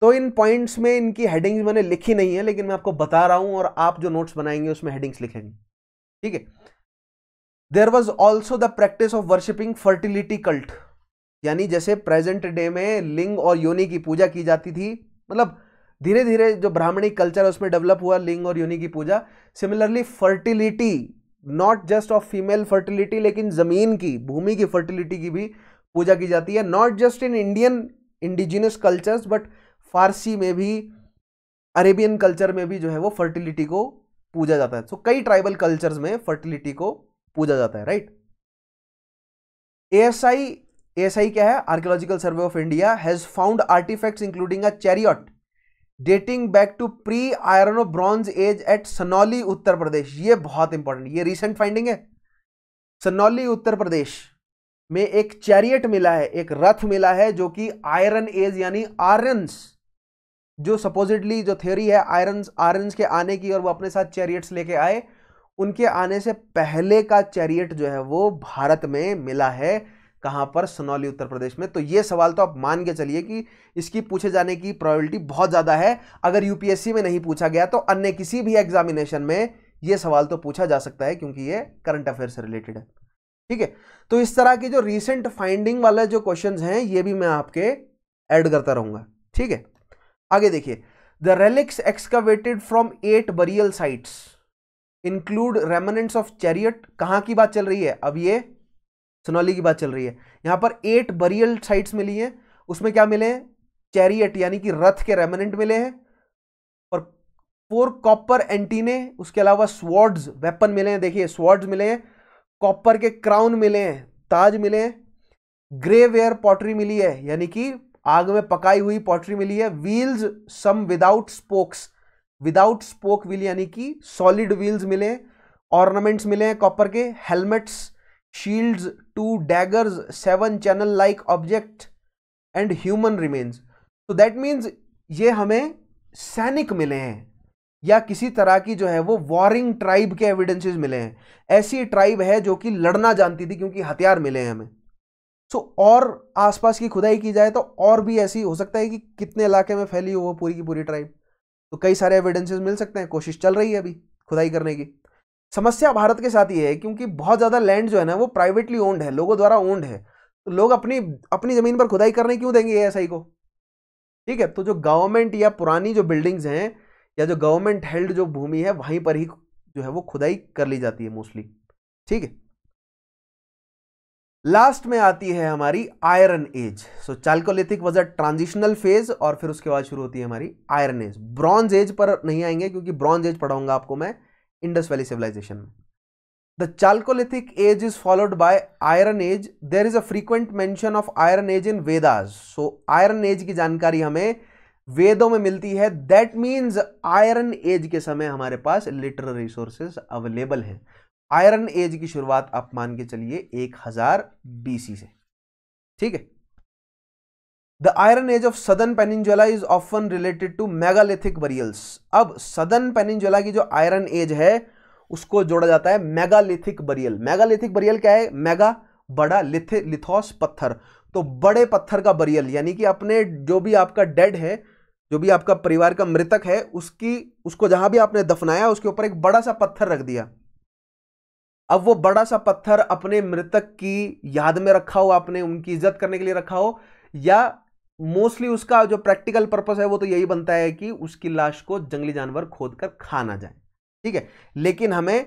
Speaker 1: तो इन पॉइंट्स में इनकी हेडिंग्स मैंने लिखी नहीं है लेकिन मैं आपको बता रहा हूं और आप जो नोट्स बनाएंगे उसमें हेडिंग्स लिखेंगे ठीक है there was also the practice of worshipping fertility cult यानी जैसे प्रेजेंट डे में लिंग और योनि की पूजा की जाती थी मतलब धीरे धीरे जो ब्राह्मणी कल्चर है उसमें डेवलप हुआ लिंग और योनि की पूजा similarly fertility not just of female fertility लेकिन ज़मीन की भूमि की फर्टिलिटी की भी पूजा की जाती है not just in Indian indigenous cultures but Farsi में भी अरेबियन कल्चर में भी जो है वो फर्टिलिटी को पूजा जाता है सो so, कई ट्राइबल कल्चर्स में फर्टिलिटी को पूजा जाता है राइट एएसआई एएसआई क्या है archaeological survey of India has found artifacts including a chariot dating back to pre iron bronze age at Sanauli Uttar Pradesh ये बहुत इंपॉर्टेंट ये रिसेंट फाइंडिंग है सनौली उत्तर प्रदेश में एक चैरियट मिला है एक रथ मिला है जो कि आयरन एज यानी आयरन जो सपोजिटली जो थ्योरी है आयरन आयरन के आने की और वो अपने साथ चैरियट्स लेके आए उनके आने से पहले का चैरियट जो है वो भारत में मिला है कहाँ पर सनौली उत्तर प्रदेश में तो ये सवाल तो आप मान के चलिए कि इसकी पूछे जाने की प्रोबेबिलिटी बहुत ज़्यादा है अगर यूपीएससी में नहीं पूछा गया तो अन्य किसी भी एग्जामिनेशन में ये सवाल तो पूछा जा सकता है क्योंकि ये करंट अफेयर से रिलेटेड है ठीक है तो इस तरह के जो रिसेंट फाइंडिंग वाले जो क्वेश्चन हैं ये भी मैं आपके एड करता रहूंगा ठीक है आगे देखिए the relics excavated from at burial sites include remnants of chariot कहाँ की बात चल रही है अब ये सोनौली की बात चल रही है यहाँ पर एट बरियल साइट्स मिली हैं उसमें क्या मिले हैं चैरियट यानी कि रथ के रेमनेंट मिले हैं और फोर कॉपर एंटीने उसके अलावा स्वॉर्ड्स वेपन मिले हैं देखिए स्वॉर्ड्स मिले हैं कॉपर के क्राउन मिले हैं ताज मिले हैं ग्रे वेयर पॉटरी मिली है यानी कि आग में पकाई हुई पॉटरी मिली है wheels some without spokes without spoke wheel यानी कि सॉलिड व्हील्स मिले ऑर्नामेंट्स मिले हैं कॉपर के helmets shields two daggers seven channel like object and human remains तो दैट मीन्स ये हमें सैनिक मिले हैं या किसी तरह की जो है वो वॉरिंग ट्राइब के एविडेंसेस मिले हैं ऐसी ट्राइब है जो कि लड़ना जानती थी क्योंकि हथियार मिले हैं हमें सो so, और आसपास की खुदाई की जाए तो और भी ऐसी हो सकता है कि कितने इलाके में फैली हो वो पूरी की पूरी ट्राइब तो कई सारे एविडेंसेस मिल सकते हैं कोशिश चल रही है अभी खुदाई करने की समस्या भारत के साथ ये है क्योंकि बहुत ज़्यादा लैंड जो है ना वो प्राइवेटली ओन्ड है लोगों द्वारा ओन्ड है तो लोग अपनी अपनी ज़मीन पर खुदाई करने क्यों देंगे ए को ठीक है तो जो गवर्नमेंट या पुरानी जो बिल्डिंग्स हैं या जो गवर्नमेंट हेल्ड जो भूमि है वहीं पर ही जो है वो खुदाई कर ली जाती है मोस्टली ठीक है लास्ट में आती है हमारी iron age so chalcolithic was a transitional phase और फिर उसके बाद शुरू होती है हमारी iron as bronze as per नहीं आएंगे क्योंकि ब्रॉन्ज एज पढ़ाऊंगा आपको मैं इंडस वैली सिविलाइजेशन में the chalcolithic age is followed by iron age there is a frequent mention of iron age in Vedas so iron age की जानकारी हमें वेदों में मिलती है दैट मीन्स आयरन एज के समय हमारे पास लिटरल रिसोर्सेज अवेलेबल हैं आयरन एज की शुरुआत आप मान के चलिए एक हजार बीसी से ठीक है the iron age of southern peninsula is often related to megalithic burials अब सदन पेनिंजला की जो आयरन एज है उसको जोड़ा जाता है मेगालिथिक बरियल मेगालिथिक बरियल क्या है मेगा बड़ा लिथे लिथोस पत्थर तो बड़े पत्थर का बरियल यानी कि अपने जो भी आपका डेड है जो भी आपका परिवार का मृतक है उसकी उसको जहां भी आपने दफनाया उसके ऊपर एक बड़ा सा पत्थर रख दिया अब वो बड़ा सा पत्थर अपने मृतक की याद में रखा हो आपने उनकी इज्जत करने के लिए रखा हो या मोस्टली उसका जो प्रैक्टिकल पर्पस है वो तो यही बनता है कि उसकी लाश को जंगली जानवर खोद कर खा ना जाए ठीक है लेकिन हमें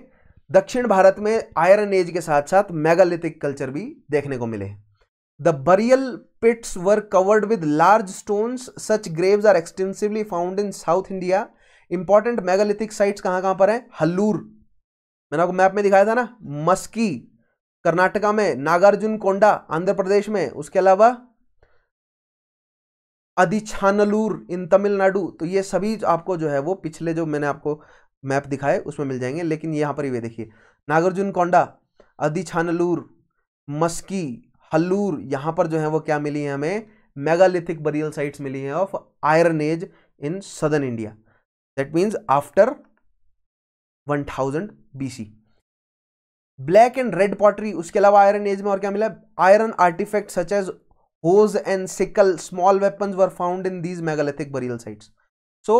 Speaker 1: दक्षिण भारत में आयरन एज के साथ साथ मेगालिथिक कल्चर भी देखने को मिले the burial pits were covered with large stones such graves are extensively found in south India important megalithic sites कहाँ कहाँ पर हैं हल्लूर मैंने आपको मैप में दिखाया था ना मस्की कर्नाटका में नागार्जुन कोंडा आंध्र प्रदेश में उसके अलावा अधिछानलूर इन तमिलनाडु तो ये सभी आपको जो है वो पिछले जो मैंने आपको मैप दिखाए उसमें मिल जाएंगे लेकिन यहाँ पर ही वे देखिए नागार्जुन कोंडा अधिछानलूर मस्की हल्लूर यहाँ पर जो है वो क्या मिली है हमें मेगालिथिक बरियल साइट्स मिली हैं of iron age in southern India that means after one thousand BC black and red pottery उसके अलावा आयरन एज में और क्या मिला iron artifact such as hoes and sickle small weapon were found in these megalithic burial sites so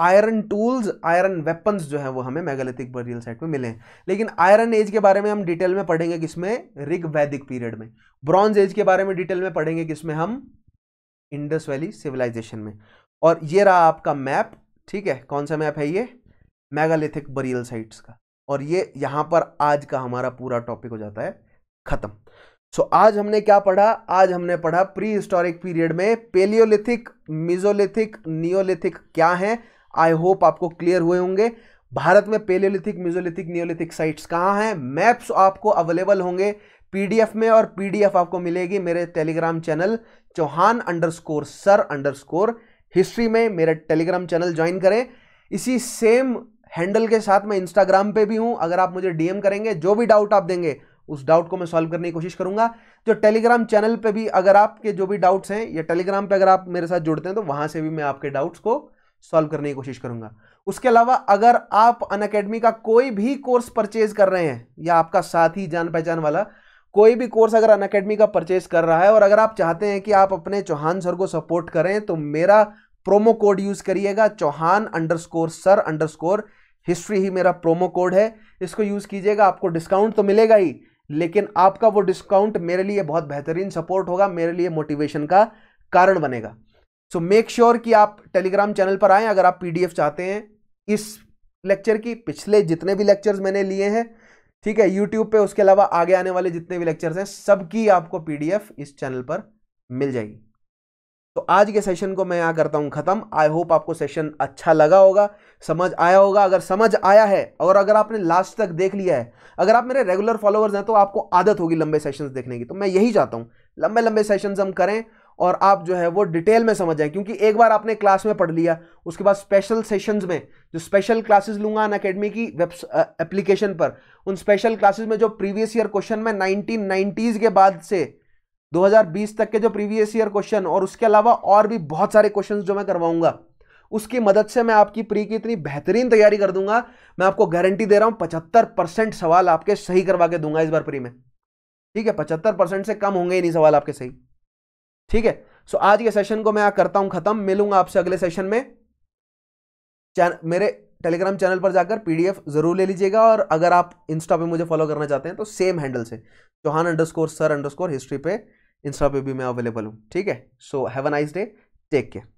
Speaker 1: iron tools iron weapons जो है वो हमें मेगालिथिक बरियल साइट में मिले हैं लेकिन आयरन एज के बारे में हम डिटेल में पढ़ेंगे किसमें रिग वैदिक पीरियड में ब्रॉन्ज एज के बारे में डिटेल में पढ़ेंगे किसमें हम इंडस वैली सिविलाइजेशन में और ये रहा आपका मैप ठीक है कौन सा मैप है ये मेगालिथिक बरियल साइट्स का और ये यहाँ पर आज का हमारा पूरा टॉपिक हो जाता है ख़त्म सो so, आज हमने क्या पढ़ा आज हमने पढ़ा प्री हिस्टोरिक पीरियड में पेलियोलिथिक मिजोलिथिक नियोलिथिक क्या है आई होप आपको क्लियर हुए होंगे भारत में पेलियोलिथिक मिजोलिथिक नियोलिथिक साइट्स कहाँ हैं मैप्स आपको अवेलेबल होंगे पीडीएफ में और पीडीएफ आपको मिलेगी मेरे Telegram channel Chauhan underscore sir underscore history में मेरा टेलीग्राम चैनल ज्वाइन करें इसी सेम हैंडल के साथ मैं इंस्टाग्राम पे भी हूँ अगर आप मुझे डीएम करेंगे जो भी डाउट आप देंगे उस डाउट को मैं सॉल्व करने की कोशिश करूंगा जो टेलीग्राम चैनल पे भी अगर आपके जो भी डाउट्स हैं या टेलीग्राम पे अगर आप मेरे साथ जुड़ते हैं तो वहां से भी मैं आपके डाउट्स को सॉल्व करने की कोशिश करूंगा उसके अलावा अगर आप अन का कोई भी कोर्स परचेज कर रहे हैं या आपका साथी जान पहचान वाला कोई भी कोर्स अगर अन अकेडमी का परचेज कर रहा है और अगर आप चाहते हैं कि आप अपने चौहान सर को सपोर्ट करें तो मेरा प्रोमो कोड यूज करिएगा Chauhan under sir under history ही मेरा प्रोमो कोड है इसको यूज़ कीजिएगा आपको डिस्काउंट तो मिलेगा ही लेकिन आपका वो डिस्काउंट मेरे लिए बहुत बेहतरीन सपोर्ट होगा मेरे लिए मोटिवेशन का कारण बनेगा सो मेक श्योर कि आप टेलीग्राम चैनल पर आएँ अगर आप पी चाहते हैं इस लेक्चर की पिछले जितने भी लेक्चर्स मैंने लिए हैं ठीक है यूट्यूब पे उसके अलावा आगे आने वाले जितने भी लेक्चर्स हैं सबकी आपको पीडीएफ इस चैनल पर मिल जाएगी तो आज के सेशन को मैं यहाँ करता हूँ ख़त्म आई होप आपको सेशन अच्छा लगा होगा समझ आया होगा अगर समझ आया है और अगर आपने लास्ट तक देख लिया है अगर आप मेरे रेगुलर फॉलोअर्स हैं तो आपको आदत होगी लंबे सेशंस देखने की तो मैं यही चाहता हूँ लंबे लंबे सेशंस हम करें और आप जो है वो डिटेल में समझ आए क्योंकि एक बार आपने क्लास में पढ़ लिया उसके बाद स्पेशल सेशन में जो स्पेशल क्लासेज लूंगा अन अकेडमी की वेब एप्लीकेशन पर उन स्पेशल क्लासेज में जो प्रीवियस ईयर क्वेश्चन में नाइनटीन के बाद से 2020 तक के जो प्रीवियस ईयर क्वेश्चन और उसके अलावा और भी बहुत सारे क्वेश्चंस जो मैं करवाऊंगा उसकी मदद से मैं आपकी प्री की इतनी बेहतरीन तैयारी कर दूंगा मैं आपको गारंटी दे रहा हूं पचहत्तर परसेंट सवाल आपके सही करवा के दूंगा इस बार प्री में ठीक है पचहत्तर परसेंट से कम होंगे ही नहीं सवाल आपके सही ठीक है सो आज के सेशन को मैं करता हूं खत्म मिलूंगा आपसे अगले सेशन में मेरे टेलीग्राम चैनल पर जाकर पीडीएफ जरूर ले लीजिएगा और अगर आप इंस्टा पे मुझे फॉलो करना चाहते हैं तो सेम हैंडल से Chauhan underscore sir underscore history पे इंस्टा पे भी मैं अवेलेबल हूँ ठीक है so have a nice day take care